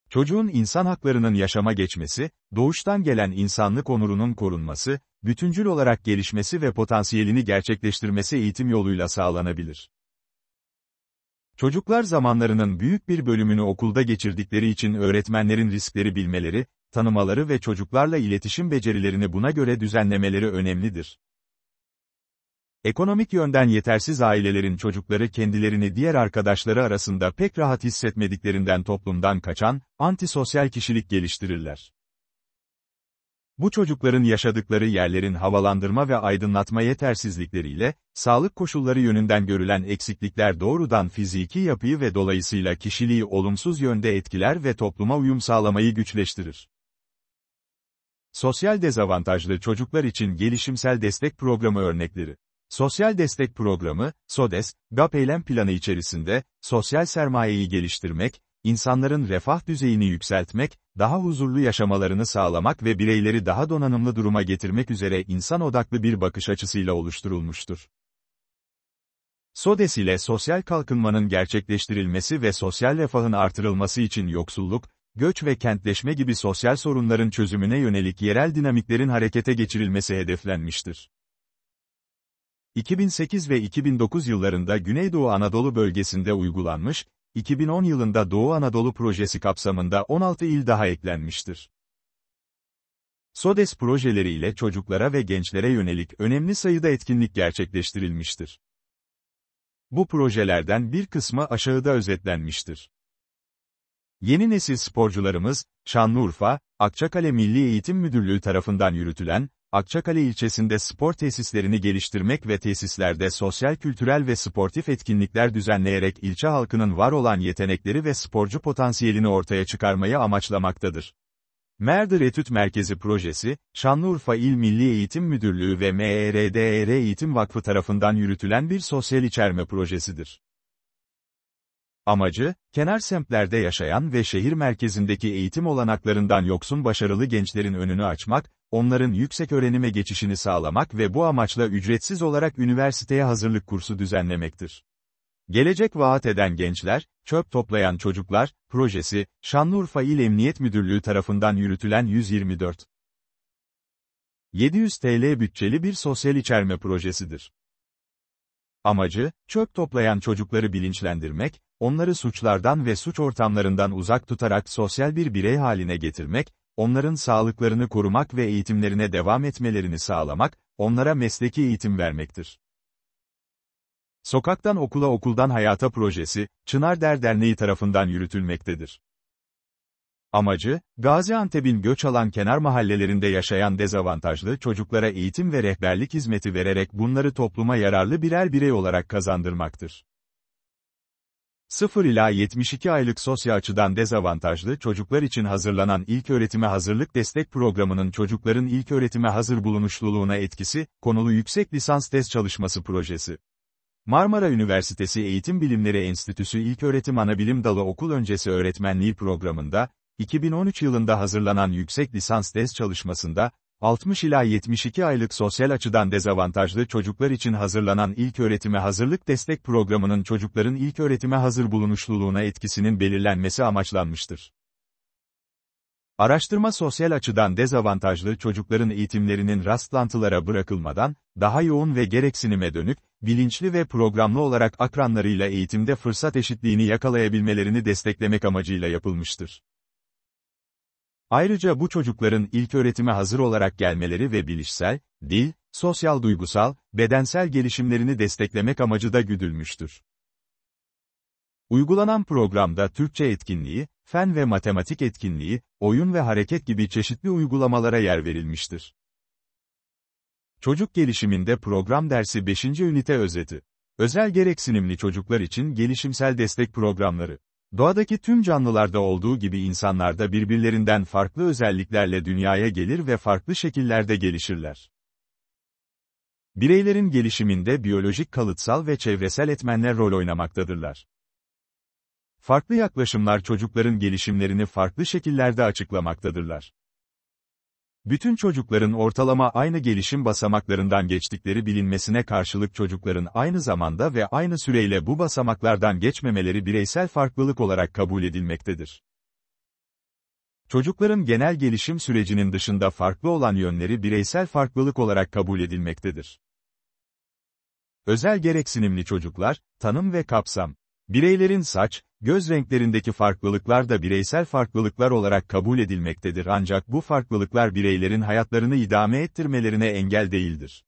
Çocuğun insan haklarının yaşama geçmesi, doğuştan gelen insanlık onurunun korunması, bütüncül olarak gelişmesi ve potansiyelini gerçekleştirmesi eğitim yoluyla sağlanabilir. Çocuklar zamanlarının büyük bir bölümünü okulda geçirdikleri için öğretmenlerin riskleri bilmeleri, tanımaları ve çocuklarla iletişim becerilerini buna göre düzenlemeleri önemlidir. Ekonomik yönden yetersiz ailelerin çocukları kendilerini diğer arkadaşları arasında pek rahat hissetmediklerinden toplumdan kaçan, antisosyal kişilik geliştirirler. Bu çocukların yaşadıkları yerlerin havalandırma ve aydınlatma yetersizlikleriyle, sağlık koşulları yönünden görülen eksiklikler doğrudan fiziki yapıyı ve dolayısıyla kişiliği olumsuz yönde etkiler ve topluma uyum sağlamayı güçleştirir. Sosyal dezavantajlı çocuklar için gelişimsel destek programı örnekleri Sosyal Destek Programı, SODES, GAP eylem planı içerisinde, sosyal sermayeyi geliştirmek, insanların refah düzeyini yükseltmek, daha huzurlu yaşamalarını sağlamak ve bireyleri daha donanımlı duruma getirmek üzere insan odaklı bir bakış açısıyla oluşturulmuştur. SODES ile sosyal kalkınmanın gerçekleştirilmesi ve sosyal refahın artırılması için yoksulluk, göç ve kentleşme gibi sosyal sorunların çözümüne yönelik yerel dinamiklerin harekete geçirilmesi hedeflenmiştir. 2008 ve 2009 yıllarında Güneydoğu Anadolu bölgesinde uygulanmış, 2010 yılında Doğu Anadolu projesi kapsamında 16 il daha eklenmiştir. SODES projeleriyle çocuklara ve gençlere yönelik önemli sayıda etkinlik gerçekleştirilmiştir. Bu projelerden bir kısmı aşağıda özetlenmiştir. Yeni nesil sporcularımız, Şanlıurfa, Akçakale Milli Eğitim Müdürlüğü tarafından yürütülen, Akçakale ilçesinde spor tesislerini geliştirmek ve tesislerde sosyal kültürel ve sportif etkinlikler düzenleyerek ilçe halkının var olan yetenekleri ve sporcu potansiyelini ortaya çıkarmayı amaçlamaktadır. Merdir Etüt Merkezi Projesi, Şanlıurfa İl Milli Eğitim Müdürlüğü ve MERDR e Eğitim Vakfı tarafından yürütülen bir sosyal içerme projesidir. Amacı, kenar semtlerde yaşayan ve şehir merkezindeki eğitim olanaklarından yoksun başarılı gençlerin önünü açmak, onların yüksek öğrenime geçişini sağlamak ve bu amaçla ücretsiz olarak üniversiteye hazırlık kursu düzenlemektir. Gelecek vaat eden gençler, çöp toplayan çocuklar, projesi, Şanlıurfa İl Emniyet Müdürlüğü tarafından yürütülen 124. 700 TL bütçeli bir sosyal içerme projesidir. Amacı, çöp toplayan çocukları bilinçlendirmek, onları suçlardan ve suç ortamlarından uzak tutarak sosyal bir birey haline getirmek, onların sağlıklarını korumak ve eğitimlerine devam etmelerini sağlamak, onlara mesleki eğitim vermektir. Sokaktan Okula Okuldan Hayata projesi, Çınar Der Derneği tarafından yürütülmektedir. Amacı, Gaziantep'in göç alan kenar mahallelerinde yaşayan dezavantajlı çocuklara eğitim ve rehberlik hizmeti vererek bunları topluma yararlı birer birey olarak kazandırmaktır. 0 ila 72 aylık sosyal açıdan dezavantajlı çocuklar için hazırlanan ilk öğretime hazırlık destek programının çocukların ilk öğretime hazır bulunuşluluğuna etkisi, konulu yüksek lisans tez çalışması projesi. Marmara Üniversitesi Eğitim Bilimleri Enstitüsü İlköğretim Anabilim Dalı Okul Öncesi Öğretmenliği Programında, 2013 yılında hazırlanan yüksek lisans tez çalışmasında, 60 ila 72 aylık sosyal açıdan dezavantajlı çocuklar için hazırlanan ilk öğretime hazırlık destek programının çocukların ilk öğretime hazır bulunuşluluğuna etkisinin belirlenmesi amaçlanmıştır. Araştırma sosyal açıdan dezavantajlı çocukların eğitimlerinin rastlantılara bırakılmadan, daha yoğun ve gereksinime dönük, bilinçli ve programlı olarak akranlarıyla eğitimde fırsat eşitliğini yakalayabilmelerini desteklemek amacıyla yapılmıştır. Ayrıca bu çocukların ilk öğretime hazır olarak gelmeleri ve bilişsel, dil, sosyal duygusal, bedensel gelişimlerini desteklemek amacı da güdülmüştür. Uygulanan programda Türkçe etkinliği, fen ve matematik etkinliği, oyun ve hareket gibi çeşitli uygulamalara yer verilmiştir. Çocuk gelişiminde program dersi 5. ünite özeti. Özel gereksinimli çocuklar için gelişimsel destek programları. Doğadaki tüm canlılarda olduğu gibi insanlarda birbirlerinden farklı özelliklerle dünyaya gelir ve farklı şekillerde gelişirler. Bireylerin gelişiminde biyolojik kalıtsal ve çevresel etmenler rol oynamaktadırlar. Farklı yaklaşımlar çocukların gelişimlerini farklı şekillerde açıklamaktadırlar. Bütün çocukların ortalama aynı gelişim basamaklarından geçtikleri bilinmesine karşılık çocukların aynı zamanda ve aynı süreyle bu basamaklardan geçmemeleri bireysel farklılık olarak kabul edilmektedir. Çocukların genel gelişim sürecinin dışında farklı olan yönleri bireysel farklılık olarak kabul edilmektedir. Özel gereksinimli çocuklar, tanım ve kapsam. Bireylerin saç, göz renklerindeki farklılıklar da bireysel farklılıklar olarak kabul edilmektedir ancak bu farklılıklar bireylerin hayatlarını idame ettirmelerine engel değildir.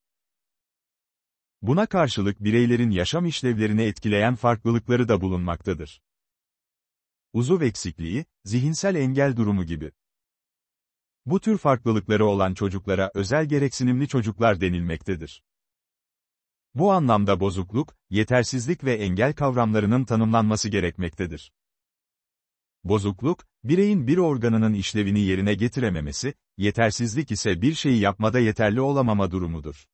Buna karşılık bireylerin yaşam işlevlerini etkileyen farklılıkları da bulunmaktadır. Uzuv eksikliği, zihinsel engel durumu gibi. Bu tür farklılıkları olan çocuklara özel gereksinimli çocuklar denilmektedir. Bu anlamda bozukluk, yetersizlik ve engel kavramlarının tanımlanması gerekmektedir. Bozukluk, bireyin bir organının işlevini yerine getirememesi, yetersizlik ise bir şeyi yapmada yeterli olamama durumudur.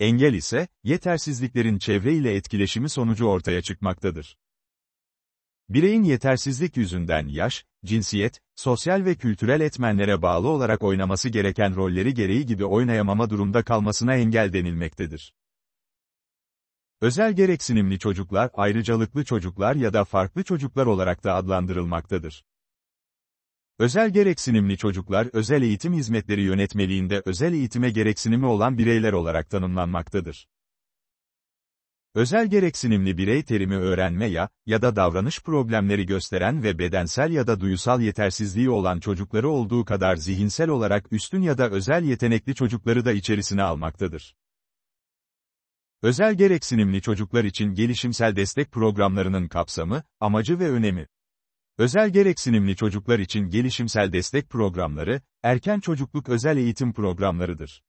Engel ise, yetersizliklerin çevre ile etkileşimi sonucu ortaya çıkmaktadır. Bireyin yetersizlik yüzünden yaş, cinsiyet, sosyal ve kültürel etmenlere bağlı olarak oynaması gereken rolleri gereği gibi oynayamama durumda kalmasına engel denilmektedir. Özel gereksinimli çocuklar, ayrıcalıklı çocuklar ya da farklı çocuklar olarak da adlandırılmaktadır. Özel gereksinimli çocuklar özel eğitim hizmetleri yönetmeliğinde özel eğitime gereksinimi olan bireyler olarak tanımlanmaktadır. Özel gereksinimli birey terimi öğrenme ya, ya da davranış problemleri gösteren ve bedensel ya da duyusal yetersizliği olan çocukları olduğu kadar zihinsel olarak üstün ya da özel yetenekli çocukları da içerisine almaktadır. Özel gereksinimli çocuklar için gelişimsel destek programlarının kapsamı, amacı ve önemi. Özel gereksinimli çocuklar için gelişimsel destek programları, erken çocukluk özel eğitim programlarıdır.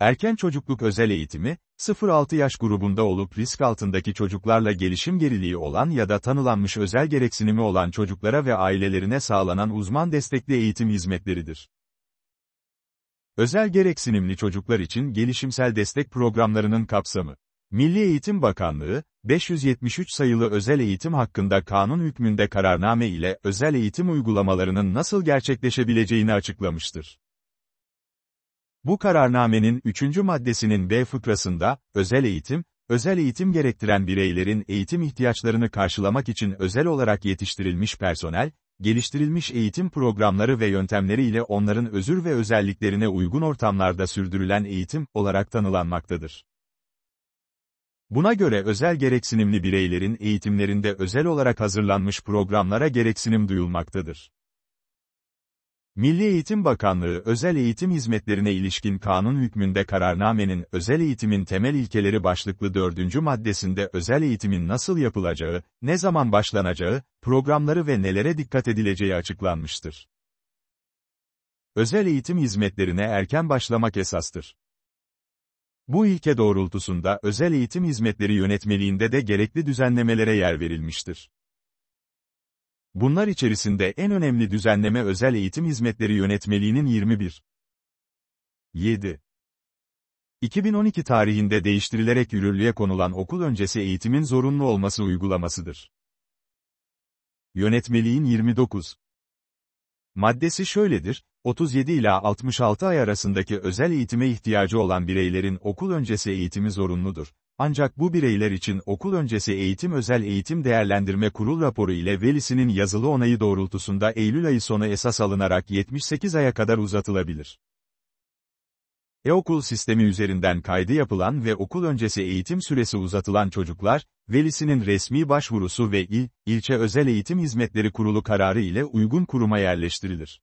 Erken çocukluk özel eğitimi, 0-6 yaş grubunda olup risk altındaki çocuklarla gelişim geriliği olan ya da tanılanmış özel gereksinimi olan çocuklara ve ailelerine sağlanan uzman destekli eğitim hizmetleridir. Özel gereksinimli çocuklar için gelişimsel destek programlarının kapsamı. Milli Eğitim Bakanlığı, 573 sayılı özel eğitim hakkında kanun hükmünde kararname ile özel eğitim uygulamalarının nasıl gerçekleşebileceğini açıklamıştır. Bu kararnamenin 3. maddesinin B fıkrasında, özel eğitim, özel eğitim gerektiren bireylerin eğitim ihtiyaçlarını karşılamak için özel olarak yetiştirilmiş personel, geliştirilmiş eğitim programları ve yöntemleri ile onların özür ve özelliklerine uygun ortamlarda sürdürülen eğitim olarak tanılanmaktadır. Buna göre özel gereksinimli bireylerin eğitimlerinde özel olarak hazırlanmış programlara gereksinim duyulmaktadır. Milli Eğitim Bakanlığı özel eğitim hizmetlerine ilişkin kanun hükmünde kararnamenin özel eğitimin temel ilkeleri başlıklı dördüncü maddesinde özel eğitimin nasıl yapılacağı, ne zaman başlanacağı, programları ve nelere dikkat edileceği açıklanmıştır. Özel eğitim hizmetlerine erken başlamak esastır. Bu ilke doğrultusunda özel eğitim hizmetleri yönetmeliğinde de gerekli düzenlemelere yer verilmiştir. Bunlar içerisinde en önemli düzenleme özel eğitim hizmetleri yönetmeliğinin 21. 7. 2012 tarihinde değiştirilerek yürürlüğe konulan okul öncesi eğitimin zorunlu olması uygulamasıdır. Yönetmeliğin 29. Maddesi şöyledir, 37 ila 66 ay arasındaki özel eğitime ihtiyacı olan bireylerin okul öncesi eğitimi zorunludur. Ancak bu bireyler için okul öncesi eğitim özel eğitim değerlendirme kurul raporu ile velisinin yazılı onayı doğrultusunda Eylül ayı sonu esas alınarak 78 aya kadar uzatılabilir. E-okul sistemi üzerinden kaydı yapılan ve okul öncesi eğitim süresi uzatılan çocuklar, velisinin resmi başvurusu ve il, ilçe özel eğitim hizmetleri kurulu kararı ile uygun kuruma yerleştirilir.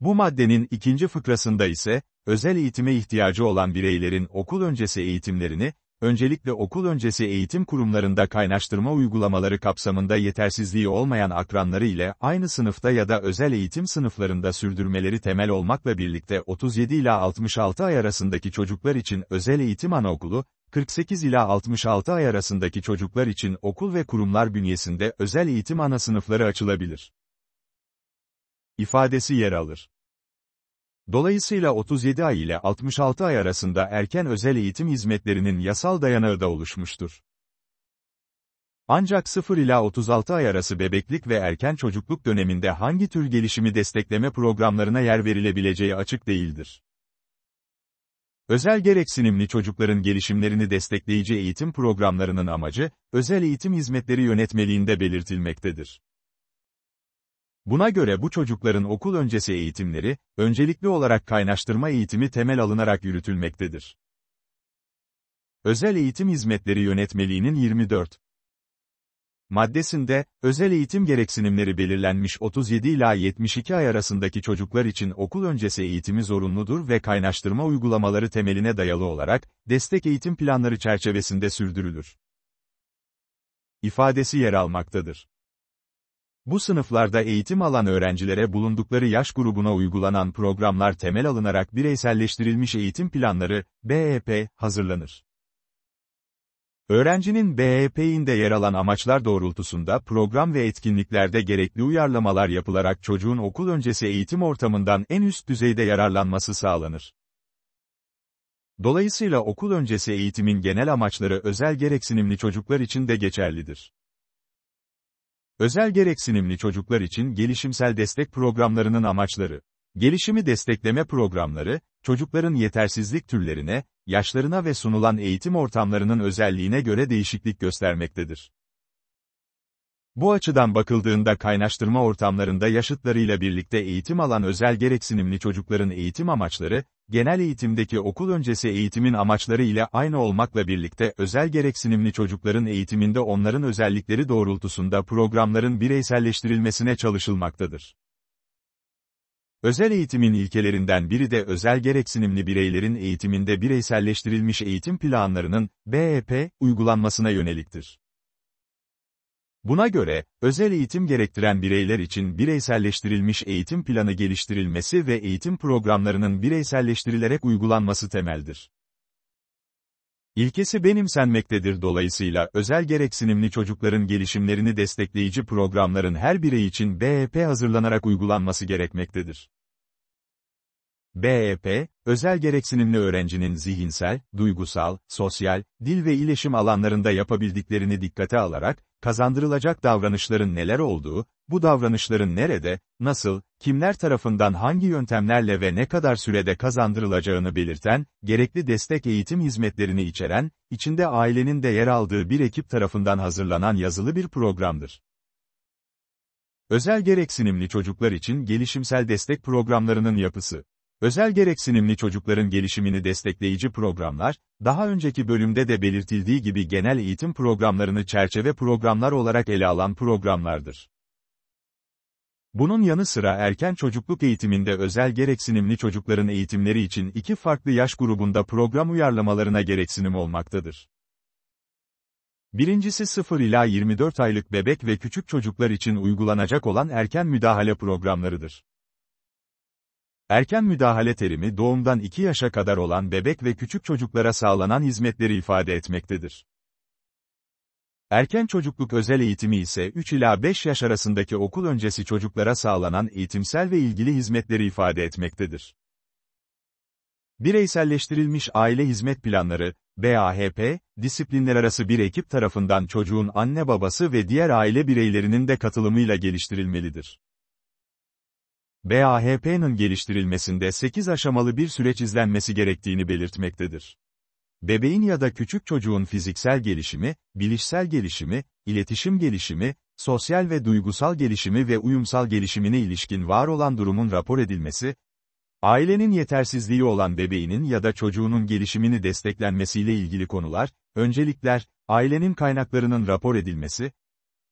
Bu maddenin ikinci fıkrasında ise, özel eğitime ihtiyacı olan bireylerin okul öncesi eğitimlerini, öncelikle okul öncesi eğitim kurumlarında kaynaştırma uygulamaları kapsamında yetersizliği olmayan akranları ile aynı sınıfta ya da özel eğitim sınıflarında sürdürmeleri temel olmakla birlikte 37 ila 66 ay arasındaki çocuklar için özel eğitim anaokulu, 48 ila 66 ay arasındaki çocuklar için okul ve kurumlar bünyesinde özel eğitim ana sınıfları açılabilir ifadesi yer alır. Dolayısıyla 37 ay ile 66 ay arasında erken özel eğitim hizmetlerinin yasal dayanağı da oluşmuştur. Ancak 0 ila 36 ay arası bebeklik ve erken çocukluk döneminde hangi tür gelişimi destekleme programlarına yer verilebileceği açık değildir. Özel gereksinimli çocukların gelişimlerini destekleyici eğitim programlarının amacı, özel eğitim hizmetleri yönetmeliğinde belirtilmektedir. Buna göre bu çocukların okul öncesi eğitimleri, öncelikli olarak kaynaştırma eğitimi temel alınarak yürütülmektedir. Özel Eğitim Hizmetleri Yönetmeliğinin 24 maddesinde, özel eğitim gereksinimleri belirlenmiş 37 ila 72 ay arasındaki çocuklar için okul öncesi eğitimi zorunludur ve kaynaştırma uygulamaları temeline dayalı olarak, destek eğitim planları çerçevesinde sürdürülür. İfadesi yer almaktadır. Bu sınıflarda eğitim alan öğrencilere bulundukları yaş grubuna uygulanan programlar temel alınarak bireyselleştirilmiş eğitim planları, BEP, hazırlanır. Öğrencinin BEP'inde yer alan amaçlar doğrultusunda program ve etkinliklerde gerekli uyarlamalar yapılarak çocuğun okul öncesi eğitim ortamından en üst düzeyde yararlanması sağlanır. Dolayısıyla okul öncesi eğitimin genel amaçları özel gereksinimli çocuklar için de geçerlidir. Özel gereksinimli çocuklar için gelişimsel destek programlarının amaçları, gelişimi destekleme programları, çocukların yetersizlik türlerine, yaşlarına ve sunulan eğitim ortamlarının özelliğine göre değişiklik göstermektedir. Bu açıdan bakıldığında kaynaştırma ortamlarında yaşıtlarıyla birlikte eğitim alan özel gereksinimli çocukların eğitim amaçları, genel eğitimdeki okul öncesi eğitimin amaçları ile aynı olmakla birlikte özel gereksinimli çocukların eğitiminde onların özellikleri doğrultusunda programların bireyselleştirilmesine çalışılmaktadır. Özel eğitimin ilkelerinden biri de özel gereksinimli bireylerin eğitiminde bireyselleştirilmiş eğitim planlarının, BEP, uygulanmasına yöneliktir. Buna göre, özel eğitim gerektiren bireyler için bireyselleştirilmiş eğitim planı geliştirilmesi ve eğitim programlarının bireyselleştirilerek uygulanması temeldir. İlkesi benimsenmektedir dolayısıyla özel gereksinimli çocukların gelişimlerini destekleyici programların her birey için BEP hazırlanarak uygulanması gerekmektedir. BEP, özel gereksinimli öğrencinin zihinsel, duygusal, sosyal, dil ve iletişim alanlarında yapabildiklerini dikkate alarak, kazandırılacak davranışların neler olduğu, bu davranışların nerede, nasıl, kimler tarafından hangi yöntemlerle ve ne kadar sürede kazandırılacağını belirten, gerekli destek eğitim hizmetlerini içeren, içinde ailenin de yer aldığı bir ekip tarafından hazırlanan yazılı bir programdır. Özel gereksinimli çocuklar için gelişimsel destek programlarının yapısı Özel gereksinimli çocukların gelişimini destekleyici programlar, daha önceki bölümde de belirtildiği gibi genel eğitim programlarını çerçeve programlar olarak ele alan programlardır. Bunun yanı sıra erken çocukluk eğitiminde özel gereksinimli çocukların eğitimleri için iki farklı yaş grubunda program uyarlamalarına gereksinim olmaktadır. Birincisi 0 ila 24 aylık bebek ve küçük çocuklar için uygulanacak olan erken müdahale programlarıdır. Erken müdahale terimi doğumdan 2 yaşa kadar olan bebek ve küçük çocuklara sağlanan hizmetleri ifade etmektedir. Erken çocukluk özel eğitimi ise 3 ila 5 yaş arasındaki okul öncesi çocuklara sağlanan eğitimsel ve ilgili hizmetleri ifade etmektedir. Bireyselleştirilmiş aile hizmet planları, BAHP, disiplinler arası bir ekip tarafından çocuğun anne babası ve diğer aile bireylerinin de katılımıyla geliştirilmelidir. BAHP'nin geliştirilmesinde 8 aşamalı bir süreç izlenmesi gerektiğini belirtmektedir. Bebeğin ya da küçük çocuğun fiziksel gelişimi, bilişsel gelişimi, iletişim gelişimi, sosyal ve duygusal gelişimi ve uyumsal gelişimine ilişkin var olan durumun rapor edilmesi, ailenin yetersizliği olan bebeğinin ya da çocuğunun gelişimini desteklenmesiyle ilgili konular, öncelikler, ailenin kaynaklarının rapor edilmesi,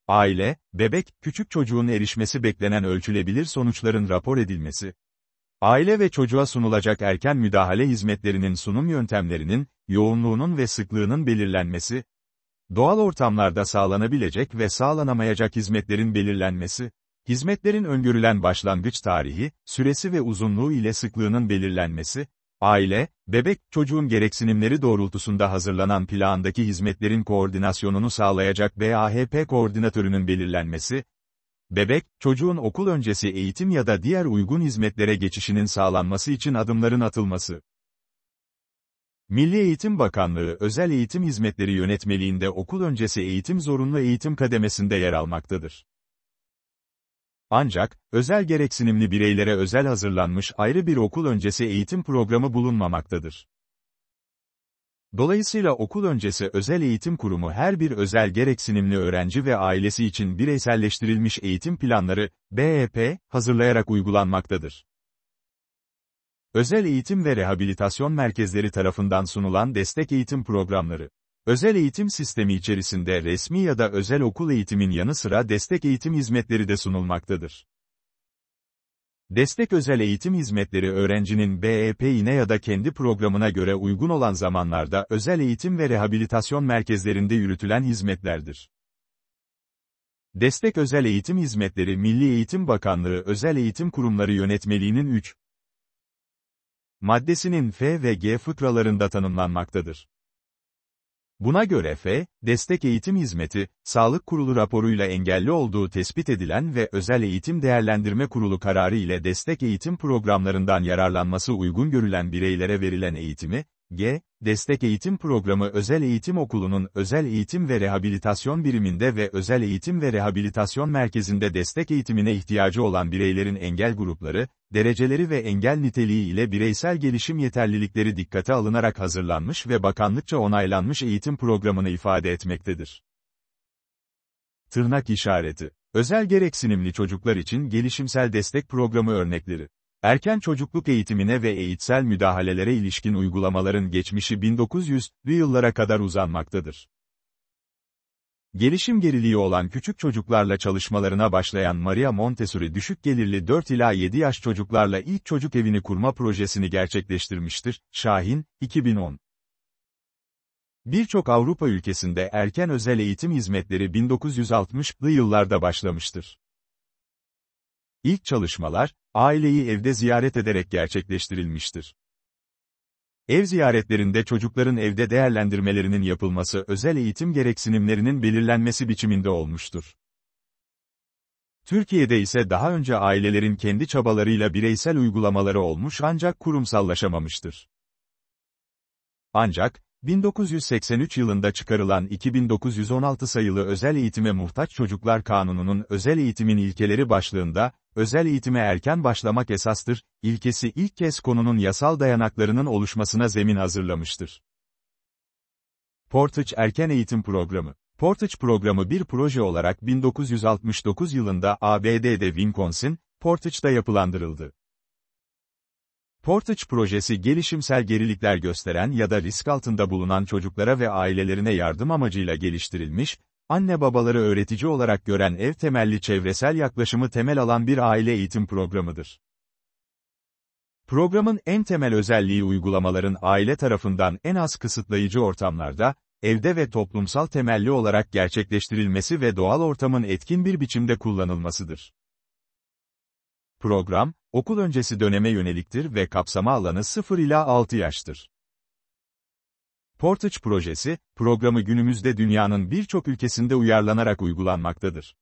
aile, bebek, küçük çocuğun erişmesi beklenen ölçülebilir sonuçların rapor edilmesi, aile ve çocuğa sunulacak erken müdahale hizmetlerinin sunum yöntemlerinin, yoğunluğunun ve sıklığının belirlenmesi, doğal ortamlarda sağlanabilecek ve sağlanamayacak hizmetlerin belirlenmesi, hizmetlerin öngörülen başlangıç tarihi, süresi ve uzunluğu ile sıklığının belirlenmesi, Aile, bebek, çocuğun gereksinimleri doğrultusunda hazırlanan plandaki hizmetlerin koordinasyonunu sağlayacak BAHP koordinatörünün belirlenmesi, bebek, çocuğun okul öncesi eğitim ya da diğer uygun hizmetlere geçişinin sağlanması için adımların atılması. Milli Eğitim Bakanlığı Özel Eğitim Hizmetleri Yönetmeliğinde okul öncesi eğitim zorunlu eğitim kademesinde yer almaktadır. Ancak, özel gereksinimli bireylere özel hazırlanmış ayrı bir okul öncesi eğitim programı bulunmamaktadır. Dolayısıyla okul öncesi özel eğitim kurumu her bir özel gereksinimli öğrenci ve ailesi için bireyselleştirilmiş eğitim planları, BEP, hazırlayarak uygulanmaktadır. Özel eğitim ve rehabilitasyon merkezleri tarafından sunulan destek eğitim programları Özel eğitim sistemi içerisinde resmi ya da özel okul eğitimin yanı sıra destek eğitim hizmetleri de sunulmaktadır. Destek özel eğitim hizmetleri öğrencinin BEP'ine ya da kendi programına göre uygun olan zamanlarda özel eğitim ve rehabilitasyon merkezlerinde yürütülen hizmetlerdir. Destek özel eğitim hizmetleri Milli Eğitim Bakanlığı Özel Eğitim Kurumları Yönetmeliğinin 3 maddesinin F ve G fıkralarında tanımlanmaktadır. Buna göre F, destek eğitim hizmeti, sağlık kurulu raporuyla engelli olduğu tespit edilen ve özel eğitim değerlendirme kurulu kararı ile destek eğitim programlarından yararlanması uygun görülen bireylere verilen eğitimi, G. Destek Eğitim Programı Özel Eğitim Okulu'nun Özel Eğitim ve Rehabilitasyon Biriminde ve Özel Eğitim ve Rehabilitasyon Merkezi'nde destek eğitimine ihtiyacı olan bireylerin engel grupları, dereceleri ve engel niteliği ile bireysel gelişim yeterlilikleri dikkate alınarak hazırlanmış ve bakanlıkça onaylanmış eğitim programını ifade etmektedir. Tırnak işareti Özel gereksinimli çocuklar için gelişimsel destek programı örnekleri Erken çocukluk eğitimine ve eğitsel müdahalelere ilişkin uygulamaların geçmişi 1900'lü yıllara kadar uzanmaktadır. Gelişim geriliği olan küçük çocuklarla çalışmalarına başlayan Maria Montessori düşük gelirli 4 ila 7 yaş çocuklarla ilk çocuk evini kurma projesini gerçekleştirmiştir. Şahin, 2010 Birçok Avrupa ülkesinde erken özel eğitim hizmetleri 1960'lı yıllarda başlamıştır. İlk çalışmalar, aileyi evde ziyaret ederek gerçekleştirilmiştir. Ev ziyaretlerinde çocukların evde değerlendirmelerinin yapılması özel eğitim gereksinimlerinin belirlenmesi biçiminde olmuştur. Türkiye'de ise daha önce ailelerin kendi çabalarıyla bireysel uygulamaları olmuş ancak kurumsallaşamamıştır. Ancak, 1983 yılında çıkarılan 2916 sayılı Özel Eğitime Muhtaç Çocuklar Kanunu'nun özel eğitimin ilkeleri başlığında, özel eğitime erken başlamak esastır, ilkesi ilk kez konunun yasal dayanaklarının oluşmasına zemin hazırlamıştır. Portage Erken Eğitim Programı Portage programı bir proje olarak 1969 yılında ABD'de Wisconsin, Portage'da yapılandırıldı. Portage projesi gelişimsel gerilikler gösteren ya da risk altında bulunan çocuklara ve ailelerine yardım amacıyla geliştirilmiş, anne babaları öğretici olarak gören ev temelli çevresel yaklaşımı temel alan bir aile eğitim programıdır. Programın en temel özelliği uygulamaların aile tarafından en az kısıtlayıcı ortamlarda, evde ve toplumsal temelli olarak gerçekleştirilmesi ve doğal ortamın etkin bir biçimde kullanılmasıdır. Program, Okul öncesi döneme yöneliktir ve kapsama alanı 0 ila 6 yaştır. Portage projesi, programı günümüzde dünyanın birçok ülkesinde uyarlanarak uygulanmaktadır.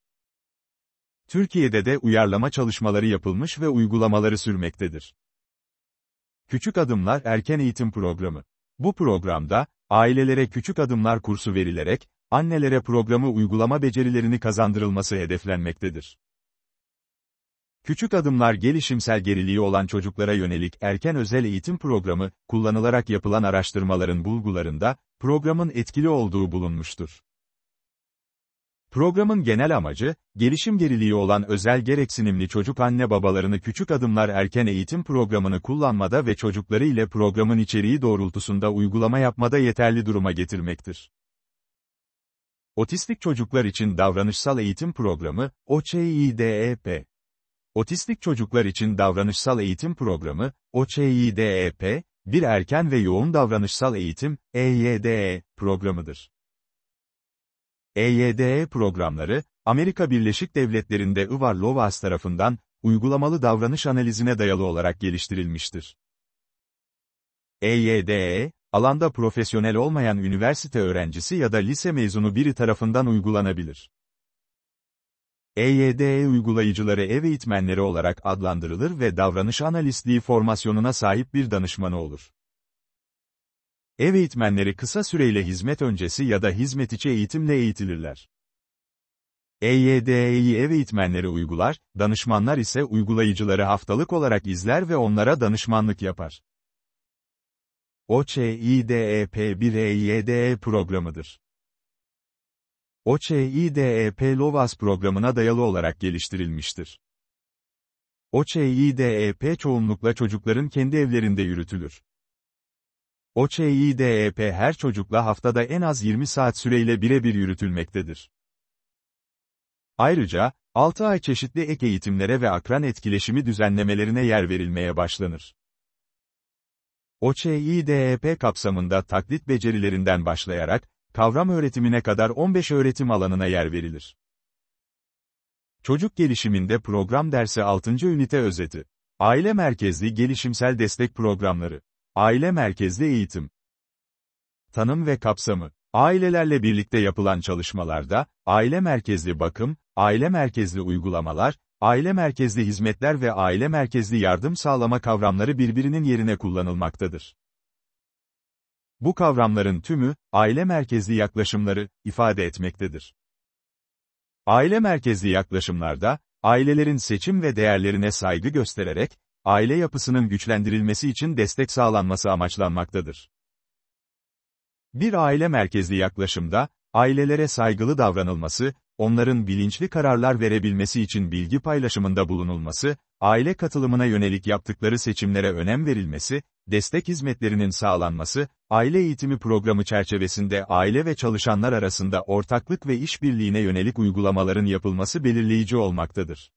Türkiye'de de uyarlama çalışmaları yapılmış ve uygulamaları sürmektedir. Küçük Adımlar Erken Eğitim Programı Bu programda, ailelere küçük adımlar kursu verilerek, annelere programı uygulama becerilerini kazandırılması hedeflenmektedir. Küçük adımlar gelişimsel geriliği olan çocuklara yönelik erken özel eğitim programı, kullanılarak yapılan araştırmaların bulgularında, programın etkili olduğu bulunmuştur. Programın genel amacı, gelişim geriliği olan özel gereksinimli çocuk anne babalarını küçük adımlar erken eğitim programını kullanmada ve çocukları ile programın içeriği doğrultusunda uygulama yapmada yeterli duruma getirmektir. Otistik çocuklar için davranışsal eğitim programı, OÇİDEP, Otistik çocuklar için davranışsal eğitim programı, OÇİDEP, bir erken ve yoğun davranışsal eğitim, EYDE, e programıdır. EYDE e programları, Amerika Birleşik Devletleri'nde Ivar Lovas tarafından, uygulamalı davranış analizine dayalı olarak geliştirilmiştir. EYDE, e, alanda profesyonel olmayan üniversite öğrencisi ya da lise mezunu biri tarafından uygulanabilir. EYDE uygulayıcıları ev eğitmenleri olarak adlandırılır ve davranış analistliği formasyonuna sahip bir danışmanı olur. Ev eğitmenleri kısa süreyle hizmet öncesi ya da hizmet içi eğitimle eğitilirler. EYDE'yi ev eğitmenleri uygular, danışmanlar ise uygulayıcıları haftalık olarak izler ve onlara danışmanlık yapar. oçi̇dep bir EYDE programıdır. OCIDEP LOVAS programına dayalı olarak geliştirilmiştir. OCIDEP çoğunlukla çocukların kendi evlerinde yürütülür. OCIDEP her çocukla haftada en az 20 saat süreyle birebir yürütülmektedir. Ayrıca, 6 ay çeşitli ek eğitimlere ve akran etkileşimi düzenlemelerine yer verilmeye başlanır. OÇİDEP kapsamında taklit becerilerinden başlayarak, kavram öğretimine kadar 15 öğretim alanına yer verilir. Çocuk gelişiminde program dersi 6. ünite özeti. Aile merkezli gelişimsel destek programları. Aile merkezli eğitim. Tanım ve kapsamı. Ailelerle birlikte yapılan çalışmalarda, aile merkezli bakım, aile merkezli uygulamalar, aile merkezli hizmetler ve aile merkezli yardım sağlama kavramları birbirinin yerine kullanılmaktadır. Bu kavramların tümü, aile merkezli yaklaşımları, ifade etmektedir. Aile merkezli yaklaşımlarda, ailelerin seçim ve değerlerine saygı göstererek, aile yapısının güçlendirilmesi için destek sağlanması amaçlanmaktadır. Bir aile merkezli yaklaşımda, ailelere saygılı davranılması, onların bilinçli kararlar verebilmesi için bilgi paylaşımında bulunulması, aile katılımına yönelik yaptıkları seçimlere önem verilmesi, destek hizmetlerinin sağlanması, aile eğitimi programı çerçevesinde aile ve çalışanlar arasında ortaklık ve işbirliğine yönelik uygulamaların yapılması belirleyici olmaktadır.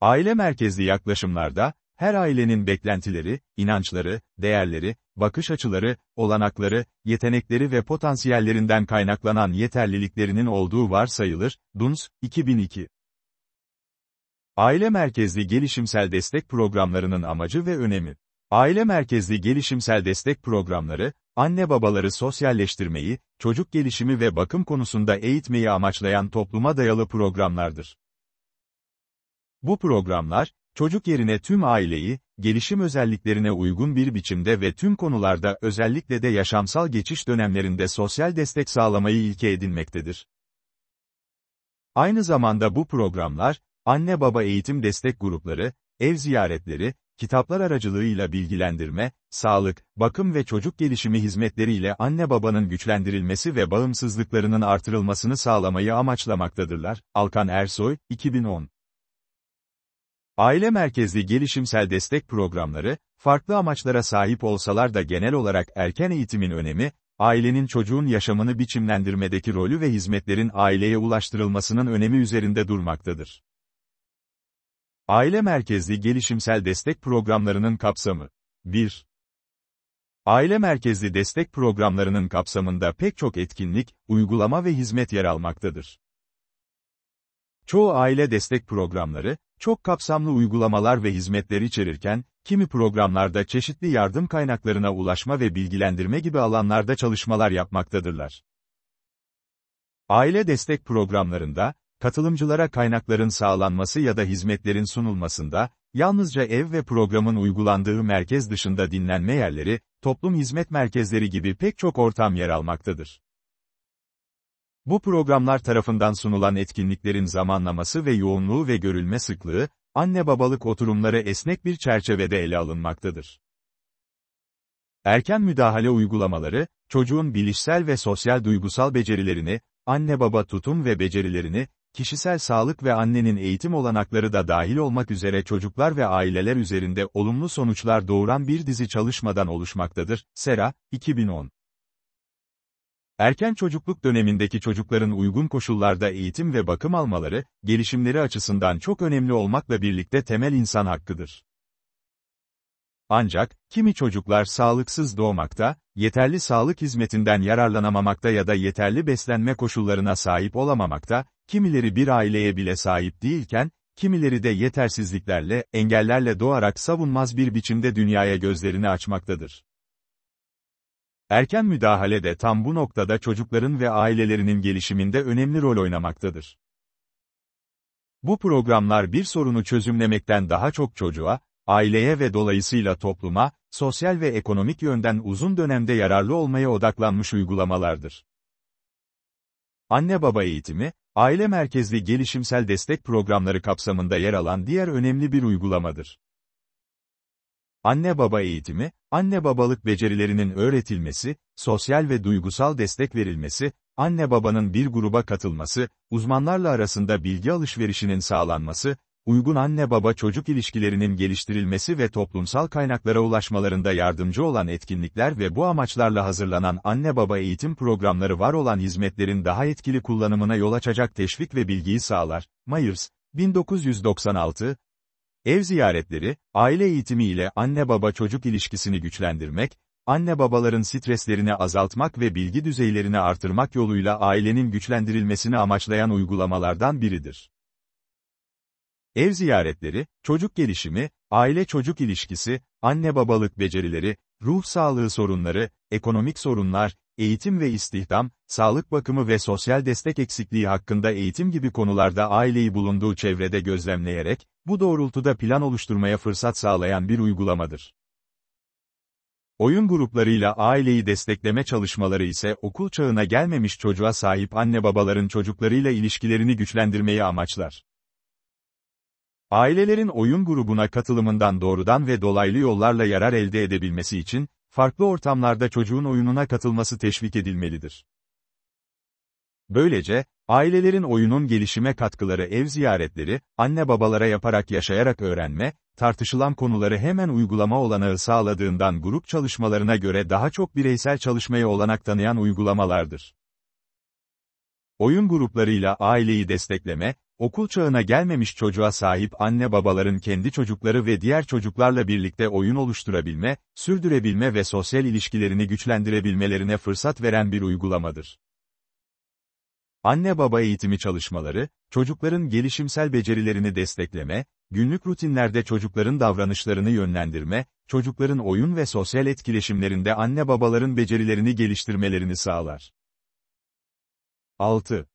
Aile merkezli yaklaşımlarda, her ailenin beklentileri, inançları, değerleri, bakış açıları, olanakları, yetenekleri ve potansiyellerinden kaynaklanan yeterliliklerinin olduğu varsayılır. DUNS, 2002. Aile merkezli gelişimsel destek programlarının amacı ve önemi. Aile merkezli gelişimsel destek programları, anne babaları sosyalleştirmeyi, çocuk gelişimi ve bakım konusunda eğitmeyi amaçlayan topluma dayalı programlardır. Bu programlar, Çocuk yerine tüm aileyi, gelişim özelliklerine uygun bir biçimde ve tüm konularda özellikle de yaşamsal geçiş dönemlerinde sosyal destek sağlamayı ilke edinmektedir. Aynı zamanda bu programlar, anne baba eğitim destek grupları, ev ziyaretleri, kitaplar aracılığıyla bilgilendirme, sağlık, bakım ve çocuk gelişimi hizmetleriyle anne babanın güçlendirilmesi ve bağımsızlıklarının artırılmasını sağlamayı amaçlamaktadırlar. Alkan Ersoy, 2010 Aile merkezli gelişimsel destek programları, farklı amaçlara sahip olsalar da genel olarak erken eğitimin önemi, ailenin çocuğun yaşamını biçimlendirmedeki rolü ve hizmetlerin aileye ulaştırılmasının önemi üzerinde durmaktadır. Aile merkezli gelişimsel destek programlarının kapsamı 1. Aile merkezli destek programlarının kapsamında pek çok etkinlik, uygulama ve hizmet yer almaktadır. Çoğu aile destek programları, çok kapsamlı uygulamalar ve hizmetler içerirken, kimi programlarda çeşitli yardım kaynaklarına ulaşma ve bilgilendirme gibi alanlarda çalışmalar yapmaktadırlar. Aile destek programlarında, katılımcılara kaynakların sağlanması ya da hizmetlerin sunulmasında, yalnızca ev ve programın uygulandığı merkez dışında dinlenme yerleri, toplum hizmet merkezleri gibi pek çok ortam yer almaktadır. Bu programlar tarafından sunulan etkinliklerin zamanlaması ve yoğunluğu ve görülme sıklığı, anne-babalık oturumları esnek bir çerçevede ele alınmaktadır. Erken müdahale uygulamaları, çocuğun bilişsel ve sosyal duygusal becerilerini, anne-baba tutum ve becerilerini, kişisel sağlık ve annenin eğitim olanakları da dahil olmak üzere çocuklar ve aileler üzerinde olumlu sonuçlar doğuran bir dizi çalışmadan oluşmaktadır. Sera, 2010 Erken çocukluk dönemindeki çocukların uygun koşullarda eğitim ve bakım almaları, gelişimleri açısından çok önemli olmakla birlikte temel insan hakkıdır. Ancak, kimi çocuklar sağlıksız doğmakta, yeterli sağlık hizmetinden yararlanamamakta ya da yeterli beslenme koşullarına sahip olamamakta, kimileri bir aileye bile sahip değilken, kimileri de yetersizliklerle, engellerle doğarak savunmaz bir biçimde dünyaya gözlerini açmaktadır. Erken müdahale de tam bu noktada çocukların ve ailelerinin gelişiminde önemli rol oynamaktadır. Bu programlar bir sorunu çözümlemekten daha çok çocuğa, aileye ve dolayısıyla topluma, sosyal ve ekonomik yönden uzun dönemde yararlı olmaya odaklanmış uygulamalardır. Anne baba eğitimi, aile merkezli gelişimsel destek programları kapsamında yer alan diğer önemli bir uygulamadır. Anne baba eğitimi, anne babalık becerilerinin öğretilmesi, sosyal ve duygusal destek verilmesi, anne babanın bir gruba katılması, uzmanlarla arasında bilgi alışverişinin sağlanması, uygun anne baba çocuk ilişkilerinin geliştirilmesi ve toplumsal kaynaklara ulaşmalarında yardımcı olan etkinlikler ve bu amaçlarla hazırlanan anne baba eğitim programları var olan hizmetlerin daha etkili kullanımına yol açacak teşvik ve bilgiyi sağlar. Myers, 1996, Ev ziyaretleri, aile eğitimi ile anne-baba çocuk ilişkisini güçlendirmek, anne-babaların streslerini azaltmak ve bilgi düzeylerini artırmak yoluyla ailenin güçlendirilmesini amaçlayan uygulamalardan biridir. Ev ziyaretleri, çocuk gelişimi, aile-çocuk ilişkisi, anne-babalık becerileri, ruh sağlığı sorunları, ekonomik sorunlar, eğitim ve istihdam, sağlık bakımı ve sosyal destek eksikliği hakkında eğitim gibi konularda aileyi bulunduğu çevrede gözlemleyerek, bu doğrultuda plan oluşturmaya fırsat sağlayan bir uygulamadır. Oyun gruplarıyla aileyi destekleme çalışmaları ise okul çağına gelmemiş çocuğa sahip anne babaların çocuklarıyla ilişkilerini güçlendirmeyi amaçlar. Ailelerin oyun grubuna katılımından doğrudan ve dolaylı yollarla yarar elde edebilmesi için, farklı ortamlarda çocuğun oyununa katılması teşvik edilmelidir. Böylece, ailelerin oyunun gelişime katkıları ev ziyaretleri, anne babalara yaparak yaşayarak öğrenme, tartışılan konuları hemen uygulama olanağı sağladığından grup çalışmalarına göre daha çok bireysel çalışmaya olanak tanıyan uygulamalardır. Oyun gruplarıyla aileyi destekleme, Okul çağına gelmemiş çocuğa sahip anne babaların kendi çocukları ve diğer çocuklarla birlikte oyun oluşturabilme, sürdürebilme ve sosyal ilişkilerini güçlendirebilmelerine fırsat veren bir uygulamadır. Anne baba eğitimi çalışmaları, çocukların gelişimsel becerilerini destekleme, günlük rutinlerde çocukların davranışlarını yönlendirme, çocukların oyun ve sosyal etkileşimlerinde anne babaların becerilerini geliştirmelerini sağlar. 6.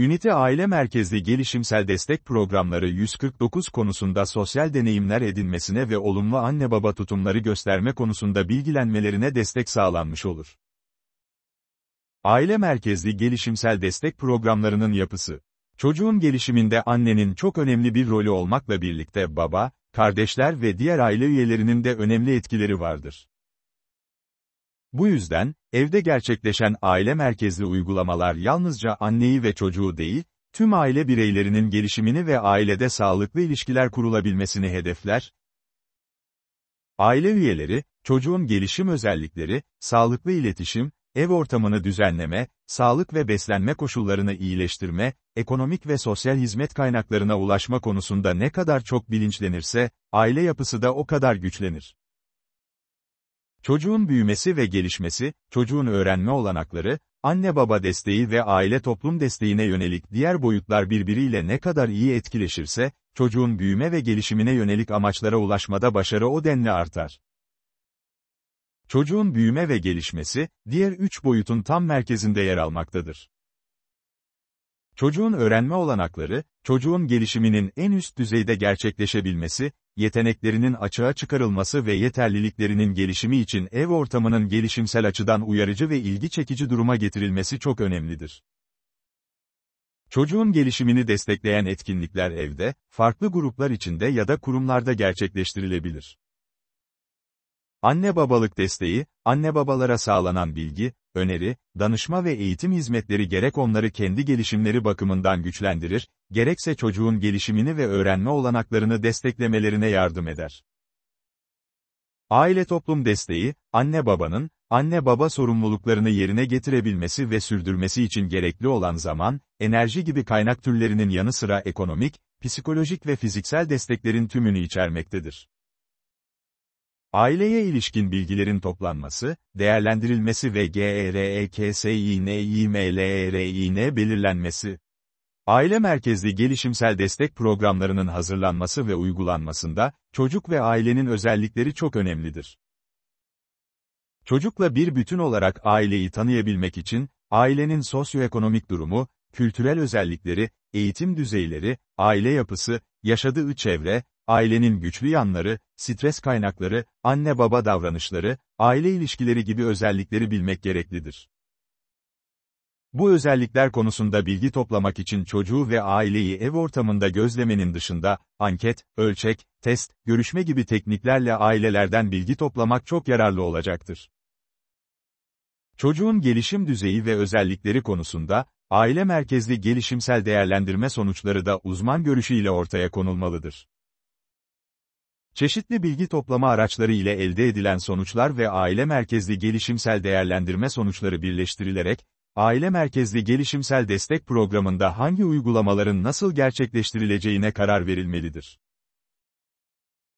Ünite Aile Merkezli Gelişimsel Destek Programları 149 konusunda sosyal deneyimler edinmesine ve olumlu anne baba tutumları gösterme konusunda bilgilenmelerine destek sağlanmış olur. Aile merkezli gelişimsel destek programlarının yapısı Çocuğun gelişiminde annenin çok önemli bir rolü olmakla birlikte baba, kardeşler ve diğer aile üyelerinin de önemli etkileri vardır. Bu yüzden, evde gerçekleşen aile merkezli uygulamalar yalnızca anneyi ve çocuğu değil, tüm aile bireylerinin gelişimini ve ailede sağlıklı ilişkiler kurulabilmesini hedefler. Aile üyeleri, çocuğun gelişim özellikleri, sağlıklı iletişim, ev ortamını düzenleme, sağlık ve beslenme koşullarını iyileştirme, ekonomik ve sosyal hizmet kaynaklarına ulaşma konusunda ne kadar çok bilinçlenirse, aile yapısı da o kadar güçlenir. Çocuğun büyümesi ve gelişmesi, çocuğun öğrenme olanakları, anne-baba desteği ve aile-toplum desteğine yönelik diğer boyutlar birbiriyle ne kadar iyi etkileşirse, çocuğun büyüme ve gelişimine yönelik amaçlara ulaşmada başarı o denli artar. Çocuğun büyüme ve gelişmesi, diğer üç boyutun tam merkezinde yer almaktadır. Çocuğun öğrenme olanakları, çocuğun gelişiminin en üst düzeyde gerçekleşebilmesi, yeteneklerinin açığa çıkarılması ve yeterliliklerinin gelişimi için ev ortamının gelişimsel açıdan uyarıcı ve ilgi çekici duruma getirilmesi çok önemlidir. Çocuğun gelişimini destekleyen etkinlikler evde, farklı gruplar içinde ya da kurumlarda gerçekleştirilebilir. Anne babalık desteği, anne babalara sağlanan bilgi, öneri, danışma ve eğitim hizmetleri gerek onları kendi gelişimleri bakımından güçlendirir, gerekse çocuğun gelişimini ve öğrenme olanaklarını desteklemelerine yardım eder. Aile toplum desteği, anne babanın, anne baba sorumluluklarını yerine getirebilmesi ve sürdürmesi için gerekli olan zaman, enerji gibi kaynak türlerinin yanı sıra ekonomik, psikolojik ve fiziksel desteklerin tümünü içermektedir. Aileye ilişkin bilgilerin toplanması, değerlendirilmesi ve GEREKSİNİMLERİN e belirlenmesi. Aile merkezli gelişimsel destek programlarının hazırlanması ve uygulanmasında, çocuk ve ailenin özellikleri çok önemlidir. Çocukla bir bütün olarak aileyi tanıyabilmek için, ailenin sosyoekonomik durumu, kültürel özellikleri, eğitim düzeyleri, aile yapısı, yaşadığı çevre, ailenin güçlü yanları, stres kaynakları, anne-baba davranışları, aile ilişkileri gibi özellikleri bilmek gereklidir. Bu özellikler konusunda bilgi toplamak için çocuğu ve aileyi ev ortamında gözlemenin dışında, anket, ölçek, test, görüşme gibi tekniklerle ailelerden bilgi toplamak çok yararlı olacaktır. Çocuğun gelişim düzeyi ve özellikleri konusunda, aile merkezli gelişimsel değerlendirme sonuçları da uzman görüşüyle ortaya konulmalıdır. Çeşitli bilgi toplama araçları ile elde edilen sonuçlar ve aile merkezli gelişimsel değerlendirme sonuçları birleştirilerek, aile merkezli gelişimsel destek programında hangi uygulamaların nasıl gerçekleştirileceğine karar verilmelidir.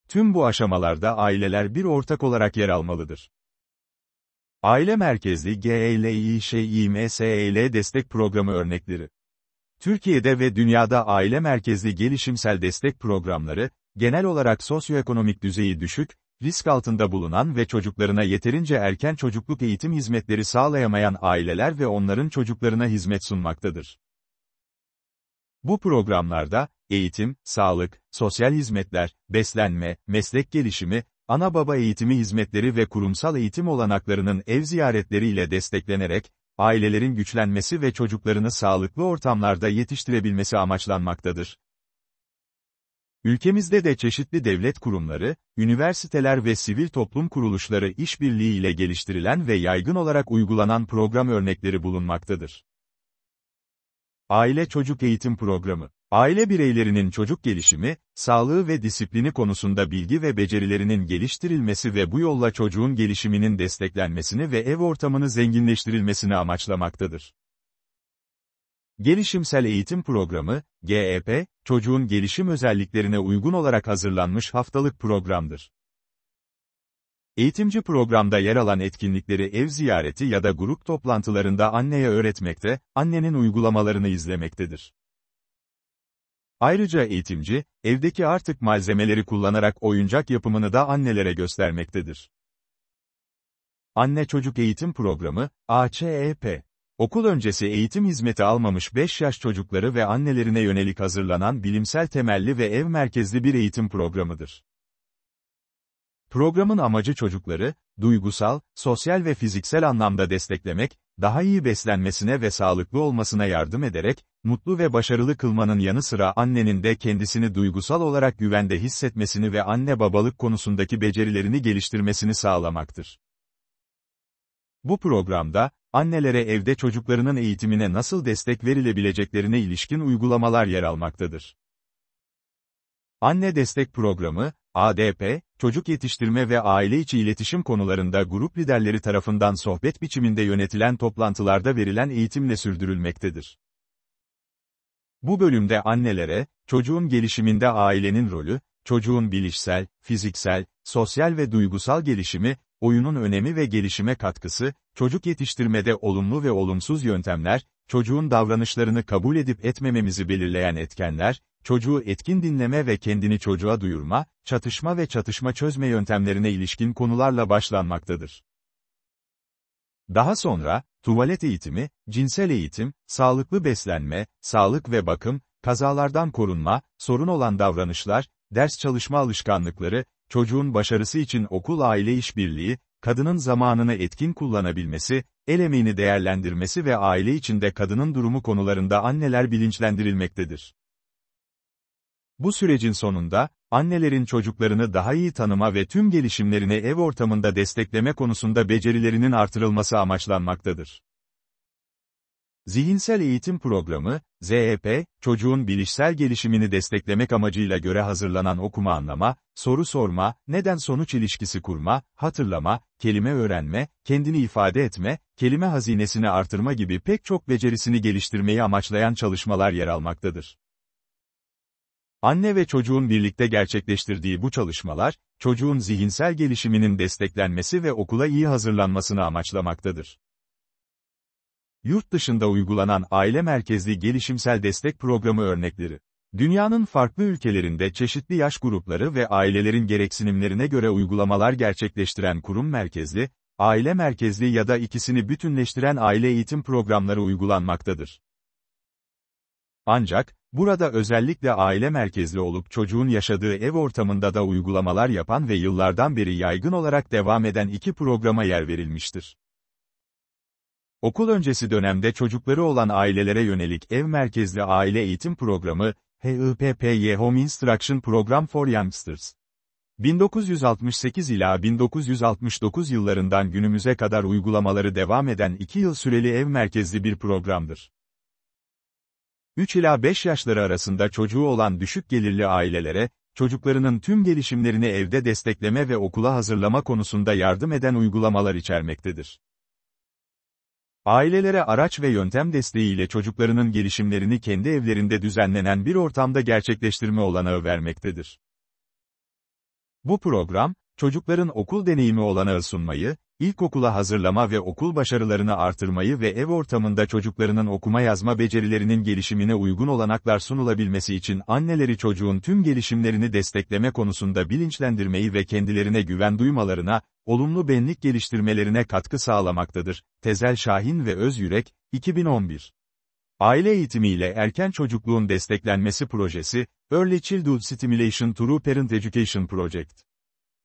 Tüm bu aşamalarda aileler bir ortak olarak yer almalıdır. Aile merkezli GLİŞİMSEL destek programı örnekleri Türkiye'de ve dünyada aile merkezli gelişimsel destek programları, genel olarak sosyoekonomik düzeyi düşük, risk altında bulunan ve çocuklarına yeterince erken çocukluk eğitim hizmetleri sağlayamayan aileler ve onların çocuklarına hizmet sunmaktadır. Bu programlarda, eğitim, sağlık, sosyal hizmetler, beslenme, meslek gelişimi, ana baba eğitimi hizmetleri ve kurumsal eğitim olanaklarının ev ziyaretleriyle desteklenerek, ailelerin güçlenmesi ve çocuklarını sağlıklı ortamlarda yetiştirebilmesi amaçlanmaktadır. Ülkemizde de çeşitli devlet kurumları, üniversiteler ve sivil toplum kuruluşları işbirliği ile geliştirilen ve yaygın olarak uygulanan program örnekleri bulunmaktadır. Aile Çocuk Eğitim Programı Aile bireylerinin çocuk gelişimi, sağlığı ve disiplini konusunda bilgi ve becerilerinin geliştirilmesi ve bu yolla çocuğun gelişiminin desteklenmesini ve ev ortamını zenginleştirilmesini amaçlamaktadır. Gelişimsel Eğitim Programı, GEP, çocuğun gelişim özelliklerine uygun olarak hazırlanmış haftalık programdır. Eğitimci programda yer alan etkinlikleri ev ziyareti ya da grup toplantılarında anneye öğretmekte, annenin uygulamalarını izlemektedir. Ayrıca eğitimci, evdeki artık malzemeleri kullanarak oyuncak yapımını da annelere göstermektedir. Anne Çocuk Eğitim Programı, AÇEP Okul öncesi eğitim hizmeti almamış 5 yaş çocukları ve annelerine yönelik hazırlanan bilimsel temelli ve ev merkezli bir eğitim programıdır. Programın amacı çocukları, duygusal, sosyal ve fiziksel anlamda desteklemek, daha iyi beslenmesine ve sağlıklı olmasına yardım ederek, mutlu ve başarılı kılmanın yanı sıra annenin de kendisini duygusal olarak güvende hissetmesini ve anne babalık konusundaki becerilerini geliştirmesini sağlamaktır. Bu programda, annelere evde çocuklarının eğitimine nasıl destek verilebileceklerine ilişkin uygulamalar yer almaktadır. Anne Destek Programı, ADP, çocuk yetiştirme ve aile içi iletişim konularında grup liderleri tarafından sohbet biçiminde yönetilen toplantılarda verilen eğitimle sürdürülmektedir. Bu bölümde annelere, çocuğun gelişiminde ailenin rolü, çocuğun bilişsel, fiziksel, sosyal ve duygusal gelişimi, oyunun önemi ve gelişime katkısı, Çocuk yetiştirmede olumlu ve olumsuz yöntemler, çocuğun davranışlarını kabul edip etmememizi belirleyen etkenler, çocuğu etkin dinleme ve kendini çocuğa duyurma, çatışma ve çatışma çözme yöntemlerine ilişkin konularla başlanmaktadır. Daha sonra, tuvalet eğitimi, cinsel eğitim, sağlıklı beslenme, sağlık ve bakım, kazalardan korunma, sorun olan davranışlar, ders çalışma alışkanlıkları, çocuğun başarısı için okul-aile işbirliği, kadının zamanını etkin kullanabilmesi, el emeğini değerlendirmesi ve aile içinde kadının durumu konularında anneler bilinçlendirilmektedir. Bu sürecin sonunda, annelerin çocuklarını daha iyi tanıma ve tüm gelişimlerine ev ortamında destekleme konusunda becerilerinin artırılması amaçlanmaktadır. Zihinsel Eğitim Programı, ZEP, çocuğun bilişsel gelişimini desteklemek amacıyla göre hazırlanan okuma anlama, soru sorma, neden sonuç ilişkisi kurma, hatırlama, kelime öğrenme, kendini ifade etme, kelime hazinesini artırma gibi pek çok becerisini geliştirmeyi amaçlayan çalışmalar yer almaktadır. Anne ve çocuğun birlikte gerçekleştirdiği bu çalışmalar, çocuğun zihinsel gelişiminin desteklenmesi ve okula iyi hazırlanmasını amaçlamaktadır. Yurt dışında uygulanan aile merkezli gelişimsel destek programı örnekleri. Dünyanın farklı ülkelerinde çeşitli yaş grupları ve ailelerin gereksinimlerine göre uygulamalar gerçekleştiren kurum merkezli, aile merkezli ya da ikisini bütünleştiren aile eğitim programları uygulanmaktadır. Ancak, burada özellikle aile merkezli olup çocuğun yaşadığı ev ortamında da uygulamalar yapan ve yıllardan beri yaygın olarak devam eden iki programa yer verilmiştir. Okul öncesi dönemde çocukları olan ailelere yönelik ev merkezli aile eğitim programı, HIPPY Home Instruction Program for Youngsters. 1968 ila 1969 yıllarından günümüze kadar uygulamaları devam eden 2 yıl süreli ev merkezli bir programdır. 3 ila 5 yaşları arasında çocuğu olan düşük gelirli ailelere, çocuklarının tüm gelişimlerini evde destekleme ve okula hazırlama konusunda yardım eden uygulamalar içermektedir. Ailelere araç ve yöntem desteğiyle çocuklarının gelişimlerini kendi evlerinde düzenlenen bir ortamda gerçekleştirme olanağı vermektedir. Bu program, çocukların okul deneyimi olanağı sunmayı, ilkokula hazırlama ve okul başarılarını artırmayı ve ev ortamında çocuklarının okuma yazma becerilerinin gelişimine uygun olanaklar sunulabilmesi için anneleri çocuğun tüm gelişimlerini destekleme konusunda bilinçlendirmeyi ve kendilerine güven duymalarına, olumlu benlik geliştirmelerine katkı sağlamaktadır. Tezel Şahin ve Öz Yürek, 2011 Aile eğitimiyle erken çocukluğun desteklenmesi projesi, Early Childhood Stimulation Through Parent Education Project.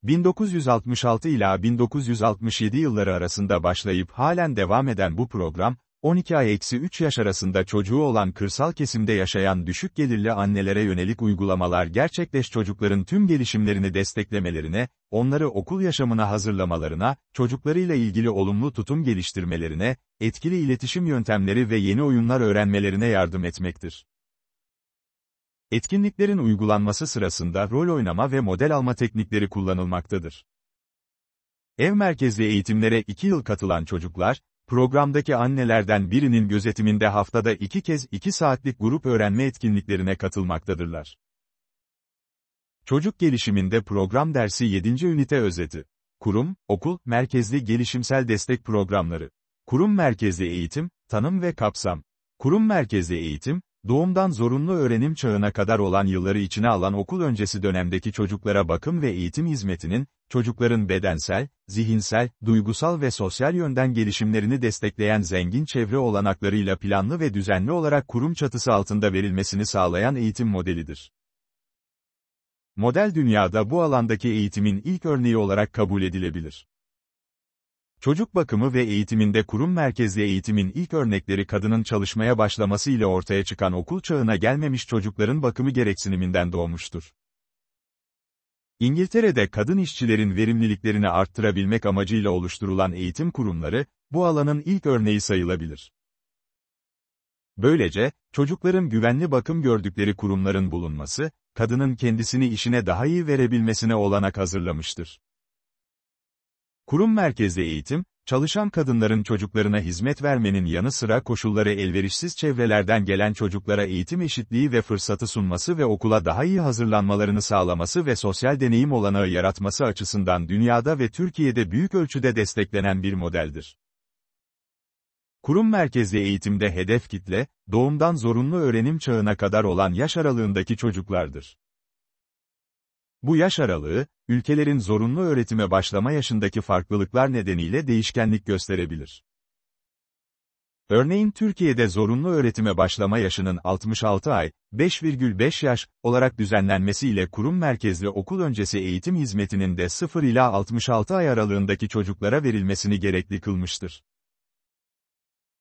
1966 ila 1967 yılları arasında başlayıp halen devam eden bu program, 12 ay 3 yaş arasında çocuğu olan kırsal kesimde yaşayan düşük gelirli annelere yönelik uygulamalar gerçekleş çocukların tüm gelişimlerini desteklemelerine, onları okul yaşamına hazırlamalarına, çocuklarıyla ilgili olumlu tutum geliştirmelerine, etkili iletişim yöntemleri ve yeni oyunlar öğrenmelerine yardım etmektir. Etkinliklerin uygulanması sırasında rol oynama ve model alma teknikleri kullanılmaktadır. Ev merkezli eğitimlere 2 yıl katılan çocuklar, programdaki annelerden birinin gözetiminde haftada 2 kez 2 saatlik grup öğrenme etkinliklerine katılmaktadırlar. Çocuk gelişiminde program dersi 7. ünite özeti. Kurum, okul, merkezli gelişimsel destek programları. Kurum merkezli eğitim, tanım ve kapsam. Kurum merkezli eğitim, Doğumdan zorunlu öğrenim çağına kadar olan yılları içine alan okul öncesi dönemdeki çocuklara bakım ve eğitim hizmetinin, çocukların bedensel, zihinsel, duygusal ve sosyal yönden gelişimlerini destekleyen zengin çevre olanaklarıyla planlı ve düzenli olarak kurum çatısı altında verilmesini sağlayan eğitim modelidir. Model dünyada bu alandaki eğitimin ilk örneği olarak kabul edilebilir. Çocuk bakımı ve eğitiminde kurum merkezli eğitimin ilk örnekleri kadının çalışmaya başlaması ile ortaya çıkan okul çağına gelmemiş çocukların bakımı gereksiniminden doğmuştur. İngiltere'de kadın işçilerin verimliliklerini arttırabilmek amacıyla oluşturulan eğitim kurumları, bu alanın ilk örneği sayılabilir. Böylece, çocukların güvenli bakım gördükleri kurumların bulunması, kadının kendisini işine daha iyi verebilmesine olanak hazırlamıştır. Kurum merkezli eğitim, çalışan kadınların çocuklarına hizmet vermenin yanı sıra koşulları elverişsiz çevrelerden gelen çocuklara eğitim eşitliği ve fırsatı sunması ve okula daha iyi hazırlanmalarını sağlaması ve sosyal deneyim olanağı yaratması açısından dünyada ve Türkiye'de büyük ölçüde desteklenen bir modeldir. Kurum merkezli eğitimde hedef kitle, doğumdan zorunlu öğrenim çağına kadar olan yaş aralığındaki çocuklardır. Bu yaş aralığı, ülkelerin zorunlu öğretime başlama yaşındaki farklılıklar nedeniyle değişkenlik gösterebilir. Örneğin Türkiye'de zorunlu öğretime başlama yaşının 66 ay, 5,5 yaş olarak düzenlenmesiyle kurum merkezli okul öncesi eğitim hizmetinin de 0 ila 66 ay aralığındaki çocuklara verilmesini gerekli kılmıştır.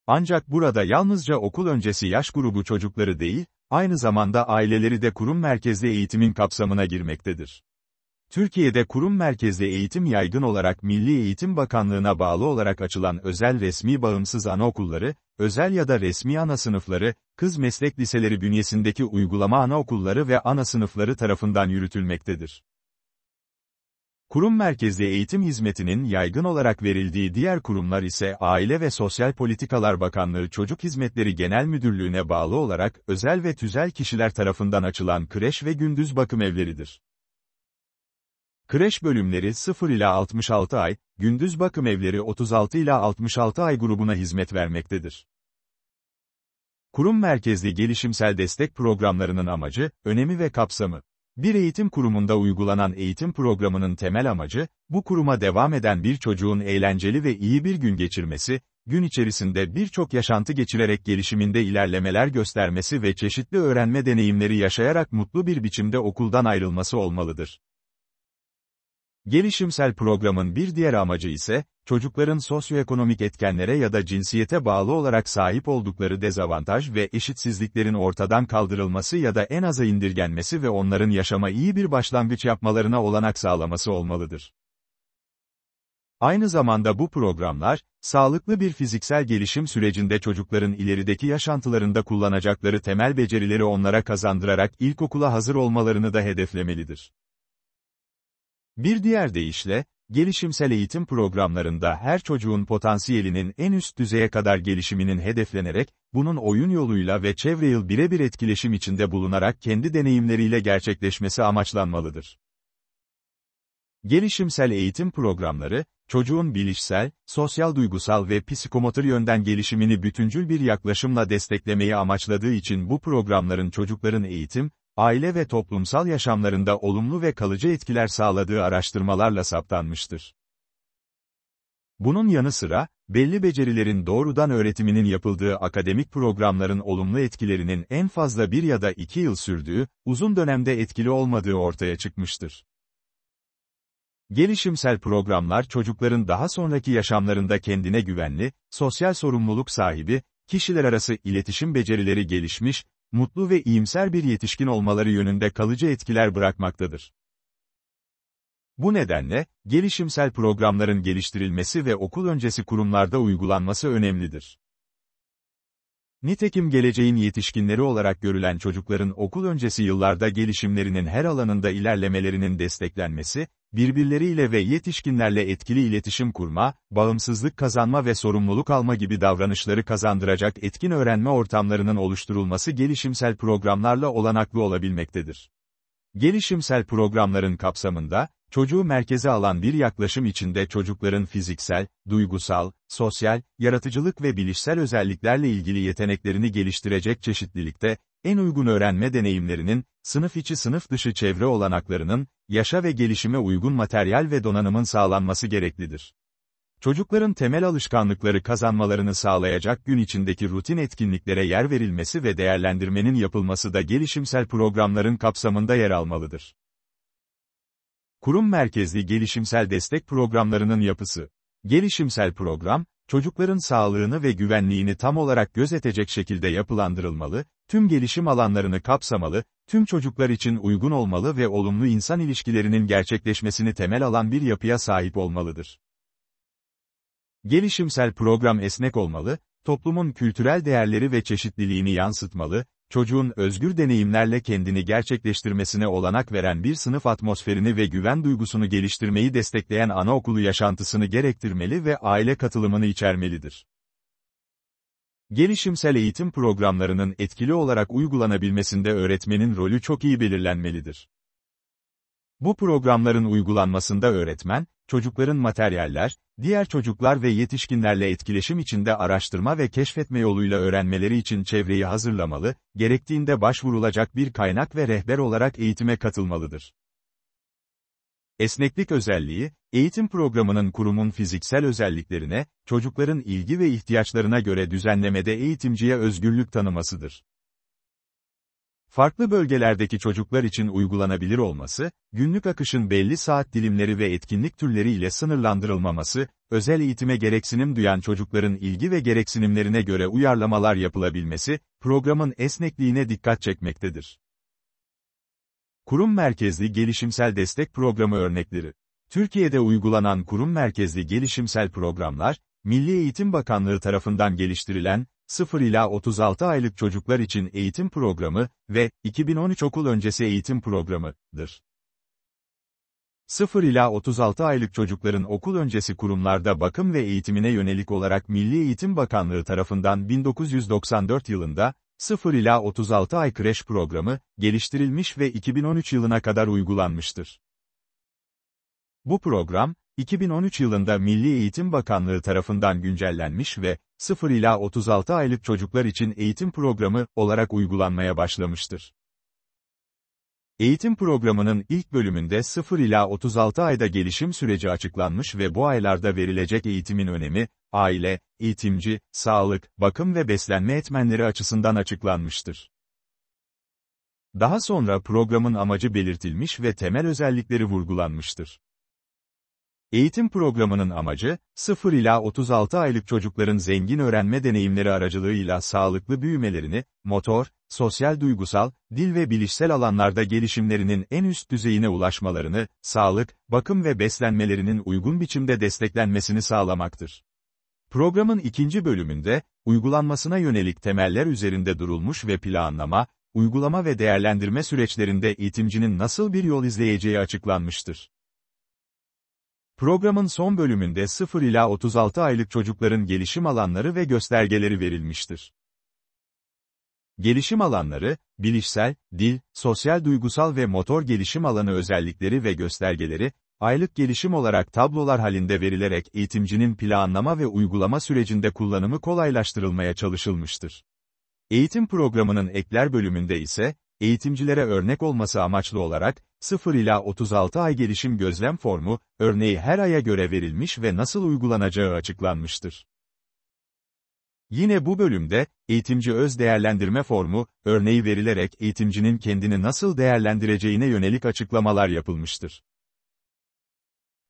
Ancak burada yalnızca okul öncesi yaş grubu çocukları değil, aynı zamanda aileleri de kurum merkezli eğitimin kapsamına girmektedir. Türkiye'de kurum merkezli eğitim yaygın olarak Milli Eğitim Bakanlığı'na bağlı olarak açılan özel resmi bağımsız anaokulları, özel ya da resmi ana sınıfları, kız meslek liseleri bünyesindeki uygulama anaokulları ve ana sınıfları tarafından yürütülmektedir. Kurum merkezli eğitim hizmetinin yaygın olarak verildiği diğer kurumlar ise Aile ve Sosyal Politikalar Bakanlığı Çocuk Hizmetleri Genel Müdürlüğü'ne bağlı olarak özel ve tüzel kişiler tarafından açılan kreş ve gündüz bakım evleridir. Kreş bölümleri 0 ila 66 ay, gündüz bakım evleri 36 ila 66 ay grubuna hizmet vermektedir. Kurum merkezli gelişimsel destek programlarının amacı, önemi ve kapsamı, bir eğitim kurumunda uygulanan eğitim programının temel amacı, bu kuruma devam eden bir çocuğun eğlenceli ve iyi bir gün geçirmesi, gün içerisinde birçok yaşantı geçirerek gelişiminde ilerlemeler göstermesi ve çeşitli öğrenme deneyimleri yaşayarak mutlu bir biçimde okuldan ayrılması olmalıdır. Gelişimsel programın bir diğer amacı ise, çocukların sosyoekonomik etkenlere ya da cinsiyete bağlı olarak sahip oldukları dezavantaj ve eşitsizliklerin ortadan kaldırılması ya da en aza indirgenmesi ve onların yaşama iyi bir başlangıç yapmalarına olanak sağlaması olmalıdır. Aynı zamanda bu programlar, sağlıklı bir fiziksel gelişim sürecinde çocukların ilerideki yaşantılarında kullanacakları temel becerileri onlara kazandırarak ilkokula hazır olmalarını da hedeflemelidir. Bir diğer deyişle, gelişimsel eğitim programlarında her çocuğun potansiyelinin en üst düzeye kadar gelişiminin hedeflenerek, bunun oyun yoluyla ve çevre yıl birebir etkileşim içinde bulunarak kendi deneyimleriyle gerçekleşmesi amaçlanmalıdır. Gelişimsel eğitim programları, çocuğun bilişsel, sosyal duygusal ve psikomotor yönden gelişimini bütüncül bir yaklaşımla desteklemeyi amaçladığı için bu programların çocukların eğitim, aile ve toplumsal yaşamlarında olumlu ve kalıcı etkiler sağladığı araştırmalarla saptanmıştır. Bunun yanı sıra, belli becerilerin doğrudan öğretiminin yapıldığı akademik programların olumlu etkilerinin en fazla bir ya da iki yıl sürdüğü, uzun dönemde etkili olmadığı ortaya çıkmıştır. Gelişimsel programlar çocukların daha sonraki yaşamlarında kendine güvenli, sosyal sorumluluk sahibi, kişiler arası iletişim becerileri gelişmiş, mutlu ve iyimser bir yetişkin olmaları yönünde kalıcı etkiler bırakmaktadır. Bu nedenle, gelişimsel programların geliştirilmesi ve okul öncesi kurumlarda uygulanması önemlidir. Nitekim geleceğin yetişkinleri olarak görülen çocukların okul öncesi yıllarda gelişimlerinin her alanında ilerlemelerinin desteklenmesi, birbirleriyle ve yetişkinlerle etkili iletişim kurma, bağımsızlık kazanma ve sorumluluk alma gibi davranışları kazandıracak etkin öğrenme ortamlarının oluşturulması gelişimsel programlarla olanaklı olabilmektedir. Gelişimsel programların kapsamında, Çocuğu merkeze alan bir yaklaşım içinde çocukların fiziksel, duygusal, sosyal, yaratıcılık ve bilişsel özelliklerle ilgili yeteneklerini geliştirecek çeşitlilikte, en uygun öğrenme deneyimlerinin, sınıf içi sınıf dışı çevre olanaklarının, yaşa ve gelişime uygun materyal ve donanımın sağlanması gereklidir. Çocukların temel alışkanlıkları kazanmalarını sağlayacak gün içindeki rutin etkinliklere yer verilmesi ve değerlendirmenin yapılması da gelişimsel programların kapsamında yer almalıdır. Kurum merkezli gelişimsel destek programlarının yapısı. Gelişimsel program, çocukların sağlığını ve güvenliğini tam olarak gözetecek şekilde yapılandırılmalı, tüm gelişim alanlarını kapsamalı, tüm çocuklar için uygun olmalı ve olumlu insan ilişkilerinin gerçekleşmesini temel alan bir yapıya sahip olmalıdır. Gelişimsel program esnek olmalı, toplumun kültürel değerleri ve çeşitliliğini yansıtmalı, çocuğun özgür deneyimlerle kendini gerçekleştirmesine olanak veren bir sınıf atmosferini ve güven duygusunu geliştirmeyi destekleyen anaokulu yaşantısını gerektirmeli ve aile katılımını içermelidir. Gelişimsel eğitim programlarının etkili olarak uygulanabilmesinde öğretmenin rolü çok iyi belirlenmelidir. Bu programların uygulanmasında öğretmen, çocukların materyaller, diğer çocuklar ve yetişkinlerle etkileşim içinde araştırma ve keşfetme yoluyla öğrenmeleri için çevreyi hazırlamalı, gerektiğinde başvurulacak bir kaynak ve rehber olarak eğitime katılmalıdır. Esneklik özelliği, eğitim programının kurumun fiziksel özelliklerine, çocukların ilgi ve ihtiyaçlarına göre düzenlemede eğitimciye özgürlük tanımasıdır farklı bölgelerdeki çocuklar için uygulanabilir olması, günlük akışın belli saat dilimleri ve etkinlik türleriyle sınırlandırılmaması, özel eğitime gereksinim duyan çocukların ilgi ve gereksinimlerine göre uyarlamalar yapılabilmesi, programın esnekliğine dikkat çekmektedir. Kurum merkezli gelişimsel destek programı örnekleri Türkiye'de uygulanan kurum merkezli gelişimsel programlar, Milli Eğitim Bakanlığı tarafından geliştirilen, 0 ila 36 aylık çocuklar için eğitim programı ve 2013 okul öncesi eğitim programıdır. 0 ila 36 aylık çocukların okul öncesi kurumlarda bakım ve eğitimine yönelik olarak Milli Eğitim Bakanlığı tarafından 1994 yılında 0 ila 36 ay kreş programı geliştirilmiş ve 2013 yılına kadar uygulanmıştır. Bu program 2013 yılında Milli Eğitim Bakanlığı tarafından güncellenmiş ve 0 ila 36 aylık çocuklar için eğitim programı olarak uygulanmaya başlamıştır. Eğitim programının ilk bölümünde 0 ila 36 ayda gelişim süreci açıklanmış ve bu aylarda verilecek eğitimin önemi, aile, eğitimci, sağlık, bakım ve beslenme etmenleri açısından açıklanmıştır. Daha sonra programın amacı belirtilmiş ve temel özellikleri vurgulanmıştır. Eğitim programının amacı, 0 ila 36 aylık çocukların zengin öğrenme deneyimleri aracılığıyla sağlıklı büyümelerini, motor, sosyal duygusal, dil ve bilişsel alanlarda gelişimlerinin en üst düzeyine ulaşmalarını, sağlık, bakım ve beslenmelerinin uygun biçimde desteklenmesini sağlamaktır. Programın ikinci bölümünde, uygulanmasına yönelik temeller üzerinde durulmuş ve planlama, uygulama ve değerlendirme süreçlerinde eğitimcinin nasıl bir yol izleyeceği açıklanmıştır. Programın son bölümünde 0 ila 36 aylık çocukların gelişim alanları ve göstergeleri verilmiştir. Gelişim alanları, bilişsel, dil, sosyal duygusal ve motor gelişim alanı özellikleri ve göstergeleri, aylık gelişim olarak tablolar halinde verilerek eğitimcinin planlama ve uygulama sürecinde kullanımı kolaylaştırılmaya çalışılmıştır. Eğitim programının ekler bölümünde ise, eğitimcilere örnek olması amaçlı olarak, 0 ila 36 ay gelişim gözlem formu, örneği her aya göre verilmiş ve nasıl uygulanacağı açıklanmıştır. Yine bu bölümde, eğitimci öz değerlendirme formu, örneği verilerek eğitimcinin kendini nasıl değerlendireceğine yönelik açıklamalar yapılmıştır.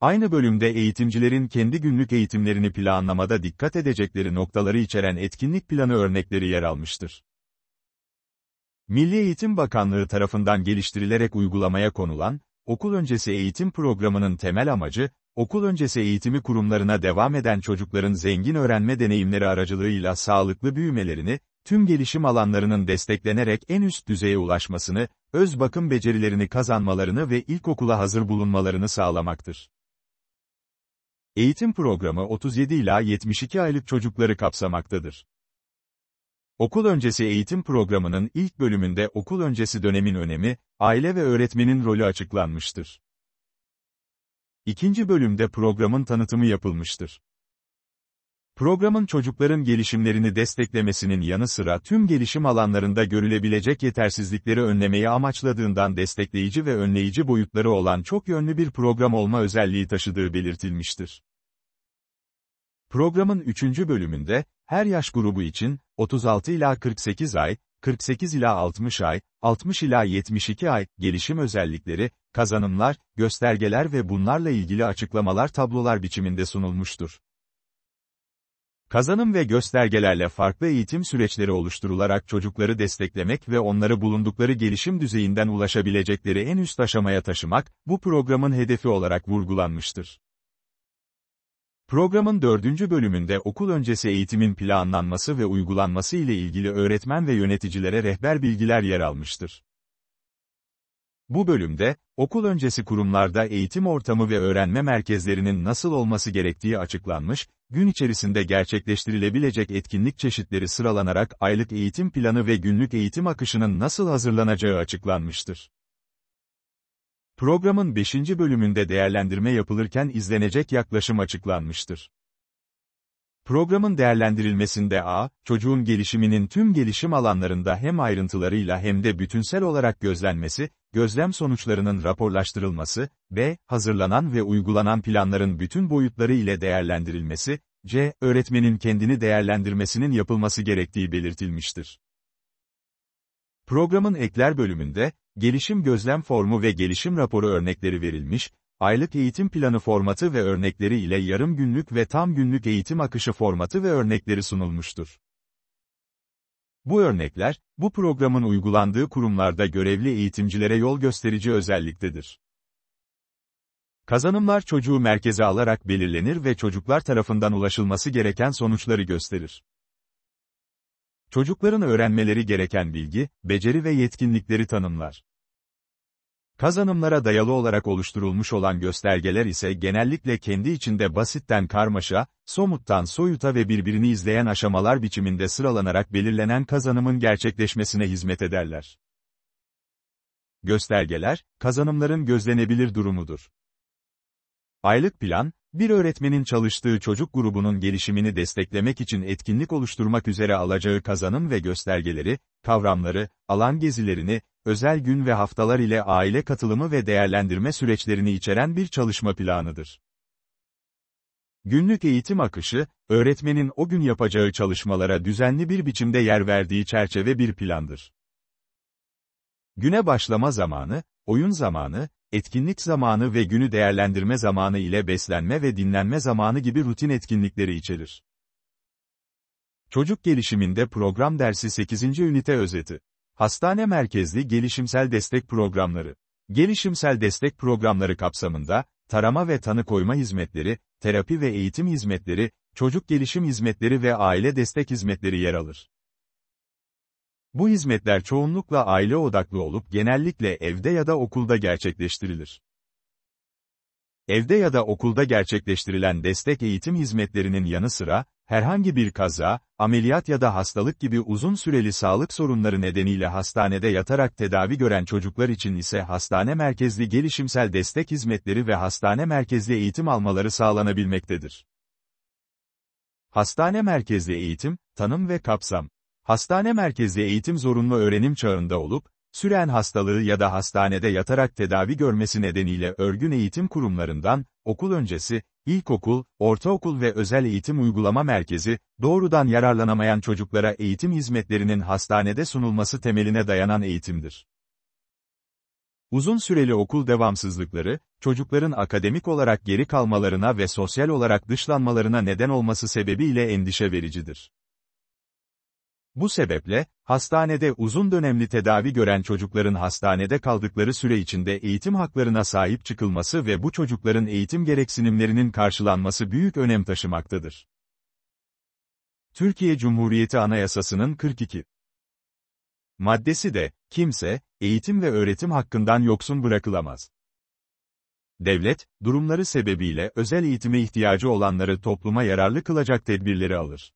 Aynı bölümde eğitimcilerin kendi günlük eğitimlerini planlamada dikkat edecekleri noktaları içeren etkinlik planı örnekleri yer almıştır. Milli Eğitim Bakanlığı tarafından geliştirilerek uygulamaya konulan, okul öncesi eğitim programının temel amacı, okul öncesi eğitimi kurumlarına devam eden çocukların zengin öğrenme deneyimleri aracılığıyla sağlıklı büyümelerini, tüm gelişim alanlarının desteklenerek en üst düzeye ulaşmasını, öz bakım becerilerini kazanmalarını ve ilkokula hazır bulunmalarını sağlamaktır. Eğitim programı 37 ila 72 aylık çocukları kapsamaktadır. Okul öncesi eğitim programının ilk bölümünde okul öncesi dönemin önemi, aile ve öğretmenin rolü açıklanmıştır. İkinci bölümde programın tanıtımı yapılmıştır. Programın çocukların gelişimlerini desteklemesinin yanı sıra tüm gelişim alanlarında görülebilecek yetersizlikleri önlemeyi amaçladığından destekleyici ve önleyici boyutları olan çok yönlü bir program olma özelliği taşıdığı belirtilmiştir. Programın üçüncü bölümünde, her yaş grubu için, 36 ila 48 ay, 48 ila 60 ay, 60 ila 72 ay, gelişim özellikleri, kazanımlar, göstergeler ve bunlarla ilgili açıklamalar tablolar biçiminde sunulmuştur. Kazanım ve göstergelerle farklı eğitim süreçleri oluşturularak çocukları desteklemek ve onları bulundukları gelişim düzeyinden ulaşabilecekleri en üst aşamaya taşımak, bu programın hedefi olarak vurgulanmıştır. Programın dördüncü bölümünde okul öncesi eğitimin planlanması ve uygulanması ile ilgili öğretmen ve yöneticilere rehber bilgiler yer almıştır. Bu bölümde, okul öncesi kurumlarda eğitim ortamı ve öğrenme merkezlerinin nasıl olması gerektiği açıklanmış, gün içerisinde gerçekleştirilebilecek etkinlik çeşitleri sıralanarak aylık eğitim planı ve günlük eğitim akışının nasıl hazırlanacağı açıklanmıştır. Programın 5. bölümünde değerlendirme yapılırken izlenecek yaklaşım açıklanmıştır. Programın değerlendirilmesinde A, çocuğun gelişiminin tüm gelişim alanlarında hem ayrıntılarıyla hem de bütünsel olarak gözlenmesi, gözlem sonuçlarının raporlaştırılması, B, hazırlanan ve uygulanan planların bütün boyutları ile değerlendirilmesi, C, öğretmenin kendini değerlendirmesinin yapılması gerektiği belirtilmiştir. Programın ekler bölümünde, gelişim gözlem formu ve gelişim raporu örnekleri verilmiş, aylık eğitim planı formatı ve örnekleri ile yarım günlük ve tam günlük eğitim akışı formatı ve örnekleri sunulmuştur. Bu örnekler, bu programın uygulandığı kurumlarda görevli eğitimcilere yol gösterici özelliktedir. Kazanımlar çocuğu merkeze alarak belirlenir ve çocuklar tarafından ulaşılması gereken sonuçları gösterir. Çocukların öğrenmeleri gereken bilgi, beceri ve yetkinlikleri tanımlar. Kazanımlara dayalı olarak oluşturulmuş olan göstergeler ise genellikle kendi içinde basitten karmaşa, somuttan soyuta ve birbirini izleyen aşamalar biçiminde sıralanarak belirlenen kazanımın gerçekleşmesine hizmet ederler. Göstergeler, kazanımların gözlenebilir durumudur. Aylık plan, bir öğretmenin çalıştığı çocuk grubunun gelişimini desteklemek için etkinlik oluşturmak üzere alacağı kazanım ve göstergeleri, kavramları, alan gezilerini, özel gün ve haftalar ile aile katılımı ve değerlendirme süreçlerini içeren bir çalışma planıdır. Günlük eğitim akışı, öğretmenin o gün yapacağı çalışmalara düzenli bir biçimde yer verdiği çerçeve bir plandır. Güne başlama zamanı, oyun zamanı, etkinlik zamanı ve günü değerlendirme zamanı ile beslenme ve dinlenme zamanı gibi rutin etkinlikleri içerir. Çocuk gelişiminde program dersi 8. ünite özeti. Hastane merkezli gelişimsel destek programları. Gelişimsel destek programları kapsamında, tarama ve tanı koyma hizmetleri, terapi ve eğitim hizmetleri, çocuk gelişim hizmetleri ve aile destek hizmetleri yer alır. Bu hizmetler çoğunlukla aile odaklı olup genellikle evde ya da okulda gerçekleştirilir. Evde ya da okulda gerçekleştirilen destek eğitim hizmetlerinin yanı sıra, herhangi bir kaza, ameliyat ya da hastalık gibi uzun süreli sağlık sorunları nedeniyle hastanede yatarak tedavi gören çocuklar için ise hastane merkezli gelişimsel destek hizmetleri ve hastane merkezli eğitim almaları sağlanabilmektedir. Hastane merkezli eğitim, tanım ve kapsam Hastane merkezli eğitim zorunlu öğrenim çağında olup, süren hastalığı ya da hastanede yatarak tedavi görmesi nedeniyle örgün eğitim kurumlarından, okul öncesi, ilkokul, ortaokul ve özel eğitim uygulama merkezi, doğrudan yararlanamayan çocuklara eğitim hizmetlerinin hastanede sunulması temeline dayanan eğitimdir. Uzun süreli okul devamsızlıkları, çocukların akademik olarak geri kalmalarına ve sosyal olarak dışlanmalarına neden olması sebebiyle endişe vericidir. Bu sebeple, hastanede uzun dönemli tedavi gören çocukların hastanede kaldıkları süre içinde eğitim haklarına sahip çıkılması ve bu çocukların eğitim gereksinimlerinin karşılanması büyük önem taşımaktadır. Türkiye Cumhuriyeti Anayasası'nın 42 maddesi de, kimse, eğitim ve öğretim hakkından yoksun bırakılamaz. Devlet, durumları sebebiyle özel eğitime ihtiyacı olanları topluma yararlı kılacak tedbirleri alır.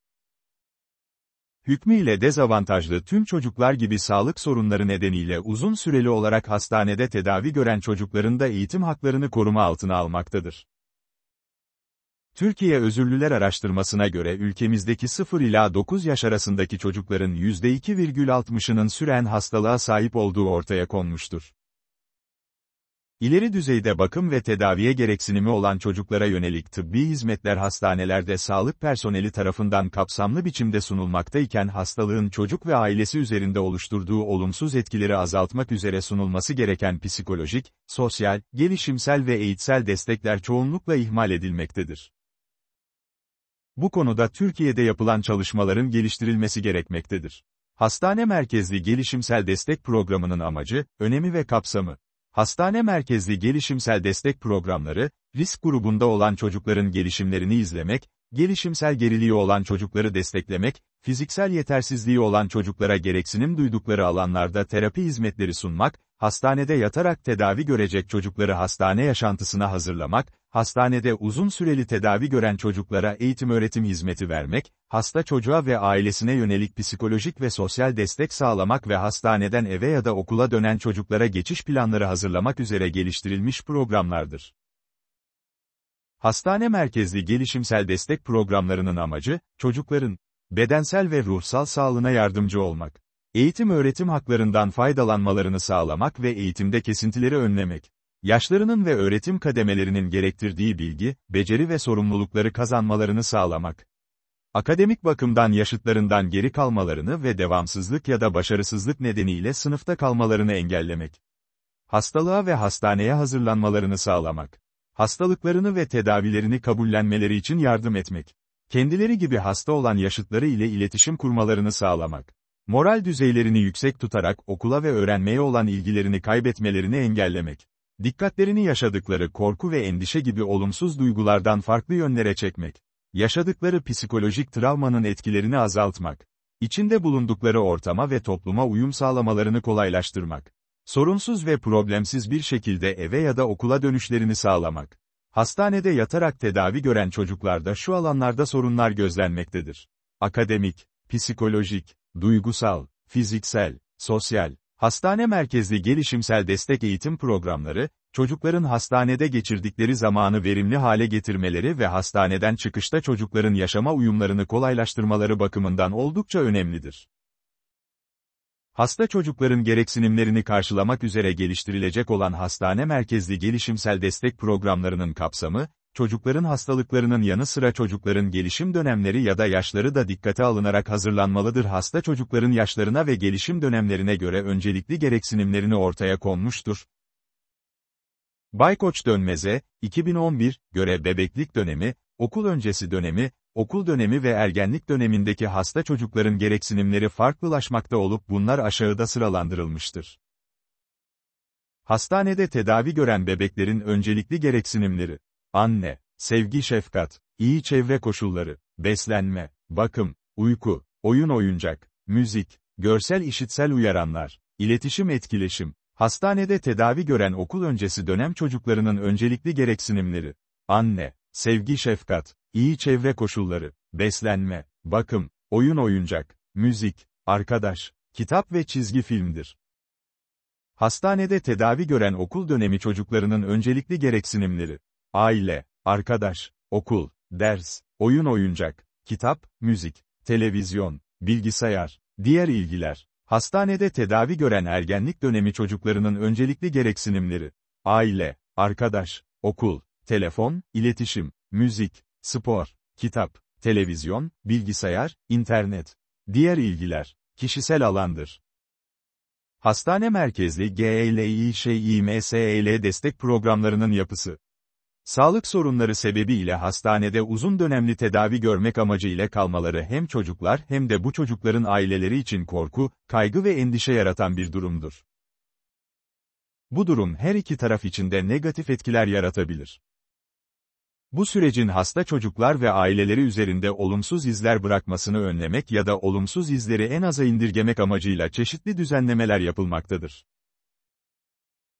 Hükmüyle dezavantajlı tüm çocuklar gibi sağlık sorunları nedeniyle uzun süreli olarak hastanede tedavi gören çocukların da eğitim haklarını koruma altına almaktadır. Türkiye Özürlüler Araştırmasına göre ülkemizdeki 0 ila 9 yaş arasındaki çocukların %2,60'ının süren hastalığa sahip olduğu ortaya konmuştur. İleri düzeyde bakım ve tedaviye gereksinimi olan çocuklara yönelik tıbbi hizmetler hastanelerde sağlık personeli tarafından kapsamlı biçimde sunulmaktayken hastalığın çocuk ve ailesi üzerinde oluşturduğu olumsuz etkileri azaltmak üzere sunulması gereken psikolojik, sosyal, gelişimsel ve eğitsel destekler çoğunlukla ihmal edilmektedir. Bu konuda Türkiye'de yapılan çalışmaların geliştirilmesi gerekmektedir. Hastane merkezli gelişimsel destek programının amacı, önemi ve kapsamı, Hastane merkezli gelişimsel destek programları, risk grubunda olan çocukların gelişimlerini izlemek, gelişimsel geriliği olan çocukları desteklemek, fiziksel yetersizliği olan çocuklara gereksinim duydukları alanlarda terapi hizmetleri sunmak, hastanede yatarak tedavi görecek çocukları hastane yaşantısına hazırlamak, hastanede uzun süreli tedavi gören çocuklara eğitim-öğretim hizmeti vermek, hasta çocuğa ve ailesine yönelik psikolojik ve sosyal destek sağlamak ve hastaneden eve ya da okula dönen çocuklara geçiş planları hazırlamak üzere geliştirilmiş programlardır. Hastane merkezli gelişimsel destek programlarının amacı, çocukların bedensel ve ruhsal sağlığına yardımcı olmak, eğitim-öğretim haklarından faydalanmalarını sağlamak ve eğitimde kesintileri önlemek. Yaşlarının ve öğretim kademelerinin gerektirdiği bilgi, beceri ve sorumlulukları kazanmalarını sağlamak. Akademik bakımdan yaşıtlarından geri kalmalarını ve devamsızlık ya da başarısızlık nedeniyle sınıfta kalmalarını engellemek. Hastalığa ve hastaneye hazırlanmalarını sağlamak. Hastalıklarını ve tedavilerini kabullenmeleri için yardım etmek. Kendileri gibi hasta olan yaşıtları ile iletişim kurmalarını sağlamak. Moral düzeylerini yüksek tutarak okula ve öğrenmeye olan ilgilerini kaybetmelerini engellemek. Dikkatlerini yaşadıkları korku ve endişe gibi olumsuz duygulardan farklı yönlere çekmek. Yaşadıkları psikolojik travmanın etkilerini azaltmak. içinde bulundukları ortama ve topluma uyum sağlamalarını kolaylaştırmak. Sorunsuz ve problemsiz bir şekilde eve ya da okula dönüşlerini sağlamak. Hastanede yatarak tedavi gören çocuklarda şu alanlarda sorunlar gözlenmektedir. Akademik, psikolojik, duygusal, fiziksel, sosyal, Hastane merkezli gelişimsel destek eğitim programları, çocukların hastanede geçirdikleri zamanı verimli hale getirmeleri ve hastaneden çıkışta çocukların yaşama uyumlarını kolaylaştırmaları bakımından oldukça önemlidir. Hasta çocukların gereksinimlerini karşılamak üzere geliştirilecek olan hastane merkezli gelişimsel destek programlarının kapsamı, çocukların hastalıklarının yanı sıra çocukların gelişim dönemleri ya da yaşları da dikkate alınarak hazırlanmalıdır. Hasta çocukların yaşlarına ve gelişim dönemlerine göre öncelikli gereksinimlerini ortaya konmuştur. Baykoç Dönmeze, 2011, göre bebeklik dönemi, okul öncesi dönemi, okul dönemi ve ergenlik dönemindeki hasta çocukların gereksinimleri farklılaşmakta olup bunlar aşağıda sıralandırılmıştır. Hastanede tedavi gören bebeklerin öncelikli gereksinimleri anne, sevgi şefkat, iyi çevre koşulları, beslenme, bakım, uyku, oyun oyuncak, müzik, görsel işitsel uyaranlar, iletişim etkileşim, hastanede tedavi gören okul öncesi dönem çocuklarının öncelikli gereksinimleri, anne, sevgi şefkat, iyi çevre koşulları, beslenme, bakım, oyun oyuncak, müzik, arkadaş, kitap ve çizgi filmdir. Hastanede tedavi gören okul dönemi çocuklarının öncelikli gereksinimleri, aile, arkadaş, okul, ders, oyun oyuncak, kitap, müzik, televizyon, bilgisayar, diğer ilgiler, hastanede tedavi gören ergenlik dönemi çocuklarının öncelikli gereksinimleri, aile, arkadaş, okul, telefon, iletişim, müzik, spor, kitap, televizyon, bilgisayar, internet, diğer ilgiler, kişisel alandır. Hastane merkezli GLİŞİMSEL destek programlarının yapısı Sağlık sorunları sebebiyle hastanede uzun dönemli tedavi görmek amacıyla kalmaları hem çocuklar hem de bu çocukların aileleri için korku, kaygı ve endişe yaratan bir durumdur. Bu durum her iki taraf için de negatif etkiler yaratabilir. Bu sürecin hasta çocuklar ve aileleri üzerinde olumsuz izler bırakmasını önlemek ya da olumsuz izleri en aza indirgemek amacıyla çeşitli düzenlemeler yapılmaktadır.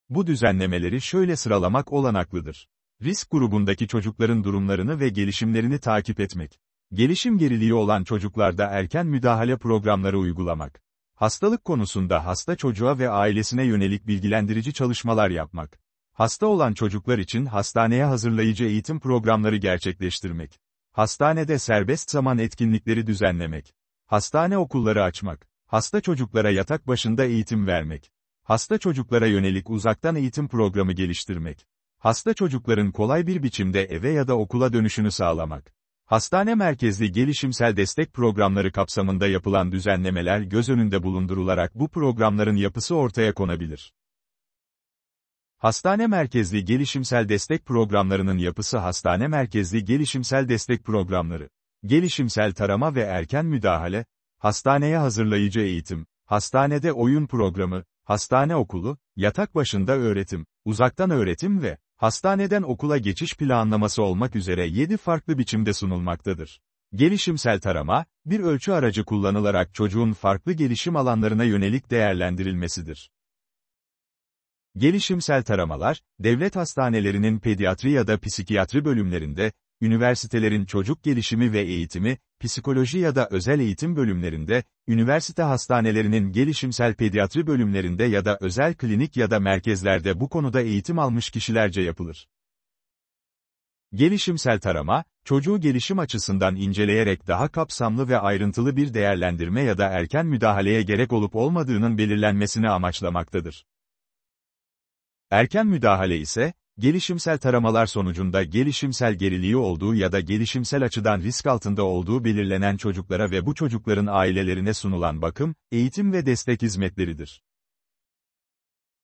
Bu düzenlemeleri şöyle sıralamak olanaklıdır. Risk grubundaki çocukların durumlarını ve gelişimlerini takip etmek. Gelişim geriliği olan çocuklarda erken müdahale programları uygulamak. Hastalık konusunda hasta çocuğa ve ailesine yönelik bilgilendirici çalışmalar yapmak. Hasta olan çocuklar için hastaneye hazırlayıcı eğitim programları gerçekleştirmek. Hastanede serbest zaman etkinlikleri düzenlemek. Hastane okulları açmak. Hasta çocuklara yatak başında eğitim vermek. Hasta çocuklara yönelik uzaktan eğitim programı geliştirmek. Hasta çocukların kolay bir biçimde eve ya da okula dönüşünü sağlamak. Hastane merkezli gelişimsel destek programları kapsamında yapılan düzenlemeler göz önünde bulundurularak bu programların yapısı ortaya konabilir. Hastane merkezli gelişimsel destek programlarının yapısı hastane merkezli gelişimsel destek programları, gelişimsel tarama ve erken müdahale, hastaneye hazırlayıcı eğitim, hastanede oyun programı, hastane okulu, yatak başında öğretim, uzaktan öğretim ve hastaneden okula geçiş planlaması olmak üzere 7 farklı biçimde sunulmaktadır. Gelişimsel tarama, bir ölçü aracı kullanılarak çocuğun farklı gelişim alanlarına yönelik değerlendirilmesidir. Gelişimsel taramalar, devlet hastanelerinin pediatri ya da psikiyatri bölümlerinde, üniversitelerin çocuk gelişimi ve eğitimi, psikoloji ya da özel eğitim bölümlerinde, üniversite hastanelerinin gelişimsel pediatri bölümlerinde ya da özel klinik ya da merkezlerde bu konuda eğitim almış kişilerce yapılır. Gelişimsel tarama, çocuğu gelişim açısından inceleyerek daha kapsamlı ve ayrıntılı bir değerlendirme ya da erken müdahaleye gerek olup olmadığının belirlenmesini amaçlamaktadır. Erken müdahale ise, Gelişimsel taramalar sonucunda gelişimsel geriliği olduğu ya da gelişimsel açıdan risk altında olduğu belirlenen çocuklara ve bu çocukların ailelerine sunulan bakım, eğitim ve destek hizmetleridir.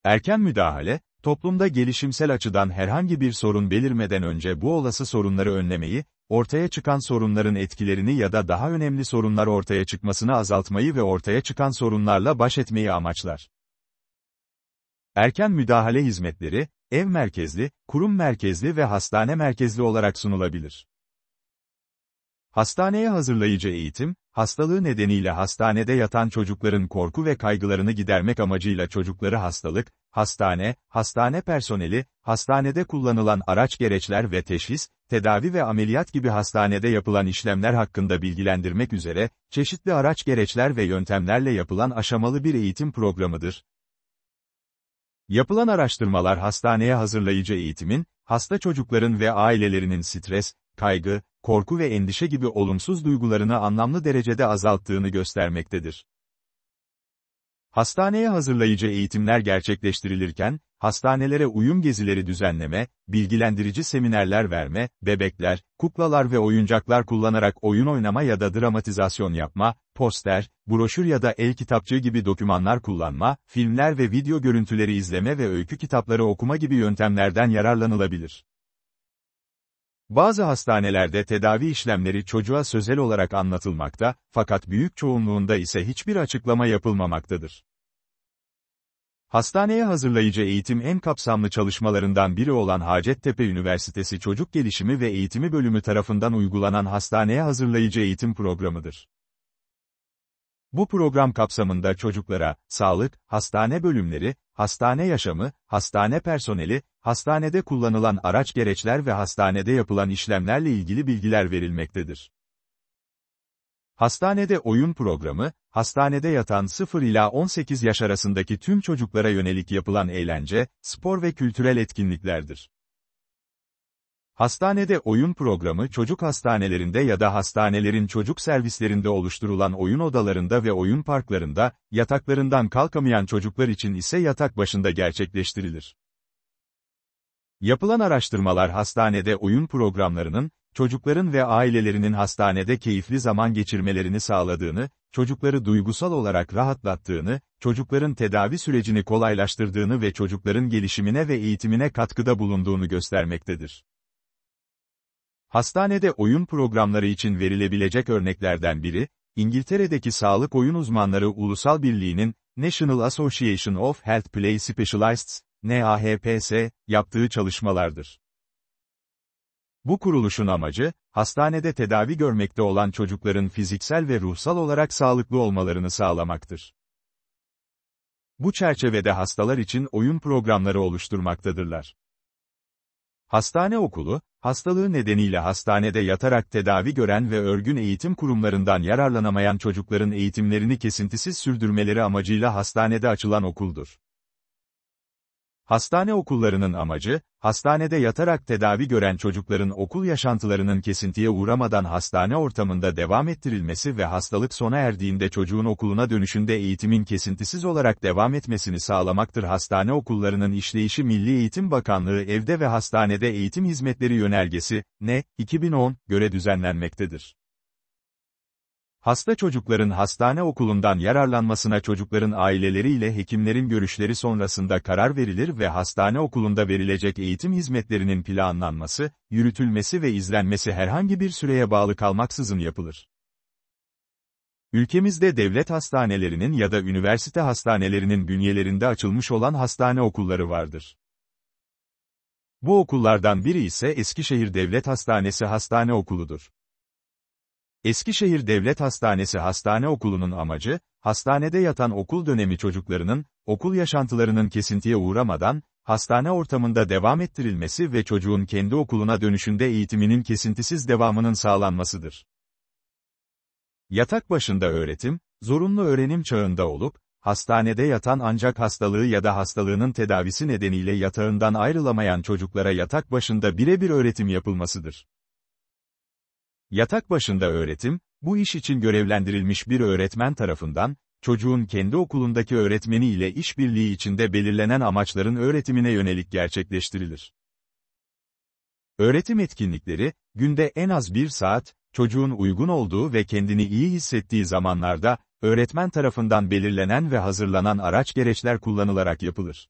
Erken müdahale, toplumda gelişimsel açıdan herhangi bir sorun belirmeden önce bu olası sorunları önlemeyi, ortaya çıkan sorunların etkilerini ya da daha önemli sorunlar ortaya çıkmasını azaltmayı ve ortaya çıkan sorunlarla baş etmeyi amaçlar. Erken müdahale hizmetleri, ev merkezli, kurum merkezli ve hastane merkezli olarak sunulabilir. Hastaneye hazırlayıcı eğitim, hastalığı nedeniyle hastanede yatan çocukların korku ve kaygılarını gidermek amacıyla çocukları hastalık, hastane, hastane personeli, hastanede kullanılan araç gereçler ve teşhis, tedavi ve ameliyat gibi hastanede yapılan işlemler hakkında bilgilendirmek üzere, çeşitli araç gereçler ve yöntemlerle yapılan aşamalı bir eğitim programıdır. Yapılan araştırmalar hastaneye hazırlayıcı eğitimin, hasta çocukların ve ailelerinin stres, kaygı, korku ve endişe gibi olumsuz duygularını anlamlı derecede azalttığını göstermektedir. Hastaneye hazırlayıcı eğitimler gerçekleştirilirken, hastanelere uyum gezileri düzenleme, bilgilendirici seminerler verme, bebekler, kuklalar ve oyuncaklar kullanarak oyun oynama ya da dramatizasyon yapma, poster, broşür ya da el kitapçığı gibi dokümanlar kullanma, filmler ve video görüntüleri izleme ve öykü kitapları okuma gibi yöntemlerden yararlanılabilir. Bazı hastanelerde tedavi işlemleri çocuğa sözel olarak anlatılmakta, fakat büyük çoğunluğunda ise hiçbir açıklama yapılmamaktadır. Hastaneye hazırlayıcı eğitim en kapsamlı çalışmalarından biri olan Hacettepe Üniversitesi Çocuk Gelişimi ve Eğitimi Bölümü tarafından uygulanan hastaneye hazırlayıcı eğitim programıdır. Bu program kapsamında çocuklara, sağlık, hastane bölümleri, hastane yaşamı, hastane personeli, hastanede kullanılan araç gereçler ve hastanede yapılan işlemlerle ilgili bilgiler verilmektedir. Hastanede oyun programı, hastanede yatan 0 ila 18 yaş arasındaki tüm çocuklara yönelik yapılan eğlence, spor ve kültürel etkinliklerdir. Hastanede oyun programı çocuk hastanelerinde ya da hastanelerin çocuk servislerinde oluşturulan oyun odalarında ve oyun parklarında, yataklarından kalkamayan çocuklar için ise yatak başında gerçekleştirilir. Yapılan araştırmalar hastanede oyun programlarının, çocukların ve ailelerinin hastanede keyifli zaman geçirmelerini sağladığını, çocukları duygusal olarak rahatlattığını, çocukların tedavi sürecini kolaylaştırdığını ve çocukların gelişimine ve eğitimine katkıda bulunduğunu göstermektedir. Hastanede oyun programları için verilebilecek örneklerden biri, İngiltere'deki sağlık oyun uzmanları Ulusal Birliği'nin National Association of Health Play Specialists, NAHPS, yaptığı çalışmalardır. Bu kuruluşun amacı, hastanede tedavi görmekte olan çocukların fiziksel ve ruhsal olarak sağlıklı olmalarını sağlamaktır. Bu çerçevede hastalar için oyun programları oluşturmaktadırlar. Hastane okulu, hastalığı nedeniyle hastanede yatarak tedavi gören ve örgün eğitim kurumlarından yararlanamayan çocukların eğitimlerini kesintisiz sürdürmeleri amacıyla hastanede açılan okuldur. Hastane okullarının amacı, hastanede yatarak tedavi gören çocukların okul yaşantılarının kesintiye uğramadan hastane ortamında devam ettirilmesi ve hastalık sona erdiğinde çocuğun okuluna dönüşünde eğitimin kesintisiz olarak devam etmesini sağlamaktır. Hastane okullarının işleyişi Milli Eğitim Bakanlığı Evde ve Hastanede Eğitim Hizmetleri Yönergesi, ne, 2010, göre düzenlenmektedir. Hasta çocukların hastane okulundan yararlanmasına çocukların aileleriyle hekimlerin görüşleri sonrasında karar verilir ve hastane okulunda verilecek eğitim hizmetlerinin planlanması, yürütülmesi ve izlenmesi herhangi bir süreye bağlı kalmaksızın yapılır. Ülkemizde devlet hastanelerinin ya da üniversite hastanelerinin bünyelerinde açılmış olan hastane okulları vardır. Bu okullardan biri ise Eskişehir Devlet Hastanesi Hastane Okulu'dur. Eskişehir Devlet Hastanesi Hastane Okulu'nun amacı, hastanede yatan okul dönemi çocuklarının, okul yaşantılarının kesintiye uğramadan, hastane ortamında devam ettirilmesi ve çocuğun kendi okuluna dönüşünde eğitiminin kesintisiz devamının sağlanmasıdır. Yatak başında öğretim, zorunlu öğrenim çağında olup, hastanede yatan ancak hastalığı ya da hastalığının tedavisi nedeniyle yatağından ayrılamayan çocuklara yatak başında birebir öğretim yapılmasıdır. Yatak başında öğretim, bu iş için görevlendirilmiş bir öğretmen tarafından, çocuğun kendi okulundaki öğretmeni ile işbirliği içinde belirlenen amaçların öğretimine yönelik gerçekleştirilir. Öğretim etkinlikleri, günde en az bir saat, çocuğun uygun olduğu ve kendini iyi hissettiği zamanlarda, öğretmen tarafından belirlenen ve hazırlanan araç gereçler kullanılarak yapılır.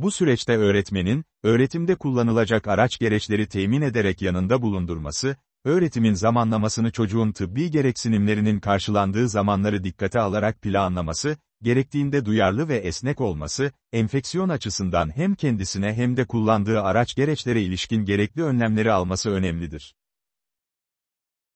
Bu süreçte öğretmenin, öğretimde kullanılacak araç gereçleri temin ederek yanında bulundurması, öğretimin zamanlamasını çocuğun tıbbi gereksinimlerinin karşılandığı zamanları dikkate alarak planlaması, gerektiğinde duyarlı ve esnek olması, enfeksiyon açısından hem kendisine hem de kullandığı araç gereçlere ilişkin gerekli önlemleri alması önemlidir.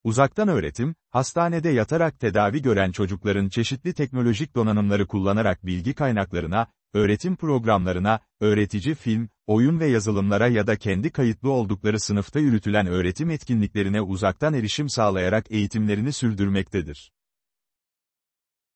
Uzaktan öğretim, hastanede yatarak tedavi gören çocukların çeşitli teknolojik donanımları kullanarak bilgi kaynaklarına, öğretim programlarına, öğretici film, oyun ve yazılımlara ya da kendi kayıtlı oldukları sınıfta yürütülen öğretim etkinliklerine uzaktan erişim sağlayarak eğitimlerini sürdürmektedir.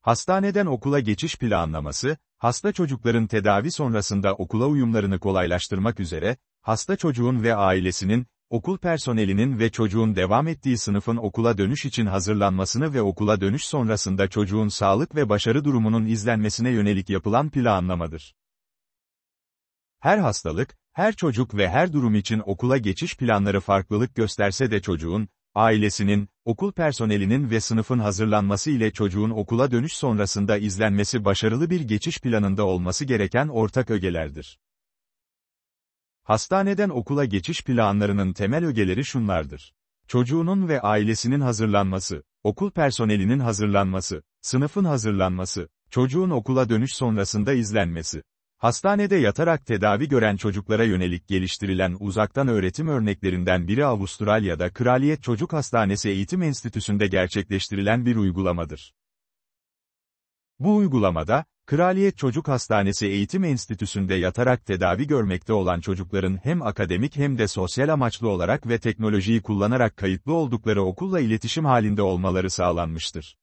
Hastaneden okula geçiş planlaması, hasta çocukların tedavi sonrasında okula uyumlarını kolaylaştırmak üzere, hasta çocuğun ve ailesinin, okul personelinin ve çocuğun devam ettiği sınıfın okula dönüş için hazırlanmasını ve okula dönüş sonrasında çocuğun sağlık ve başarı durumunun izlenmesine yönelik yapılan planlamadır. Her hastalık, her çocuk ve her durum için okula geçiş planları farklılık gösterse de çocuğun, ailesinin, okul personelinin ve sınıfın hazırlanması ile çocuğun okula dönüş sonrasında izlenmesi başarılı bir geçiş planında olması gereken ortak ögelerdir. Hastaneden okula geçiş planlarının temel ögeleri şunlardır. Çocuğunun ve ailesinin hazırlanması, okul personelinin hazırlanması, sınıfın hazırlanması, çocuğun okula dönüş sonrasında izlenmesi. Hastanede yatarak tedavi gören çocuklara yönelik geliştirilen uzaktan öğretim örneklerinden biri Avustralya'da Kraliyet Çocuk Hastanesi Eğitim Enstitüsü'nde gerçekleştirilen bir uygulamadır. Bu uygulamada, Kraliyet Çocuk Hastanesi Eğitim Enstitüsü'nde yatarak tedavi görmekte olan çocukların hem akademik hem de sosyal amaçlı olarak ve teknolojiyi kullanarak kayıtlı oldukları okulla iletişim halinde olmaları sağlanmıştır.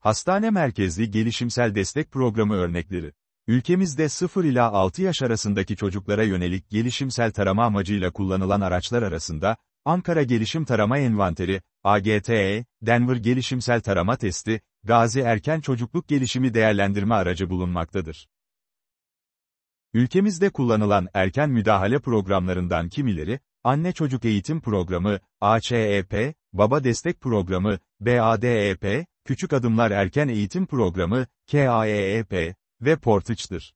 Hastane merkezli gelişimsel destek programı örnekleri Ülkemizde 0 ila 6 yaş arasındaki çocuklara yönelik gelişimsel tarama amacıyla kullanılan araçlar arasında, Ankara Gelişim Tarama Envanteri, AGTE, Denver Gelişimsel Tarama Testi, Gazi Erken Çocukluk Gelişimi Değerlendirme Aracı bulunmaktadır. Ülkemizde kullanılan erken müdahale programlarından kimileri, Anne Çocuk Eğitim Programı, AÇEP, Baba Destek Programı, BADEP, Küçük Adımlar Erken Eğitim Programı, KAEEP ve Portıç'tır.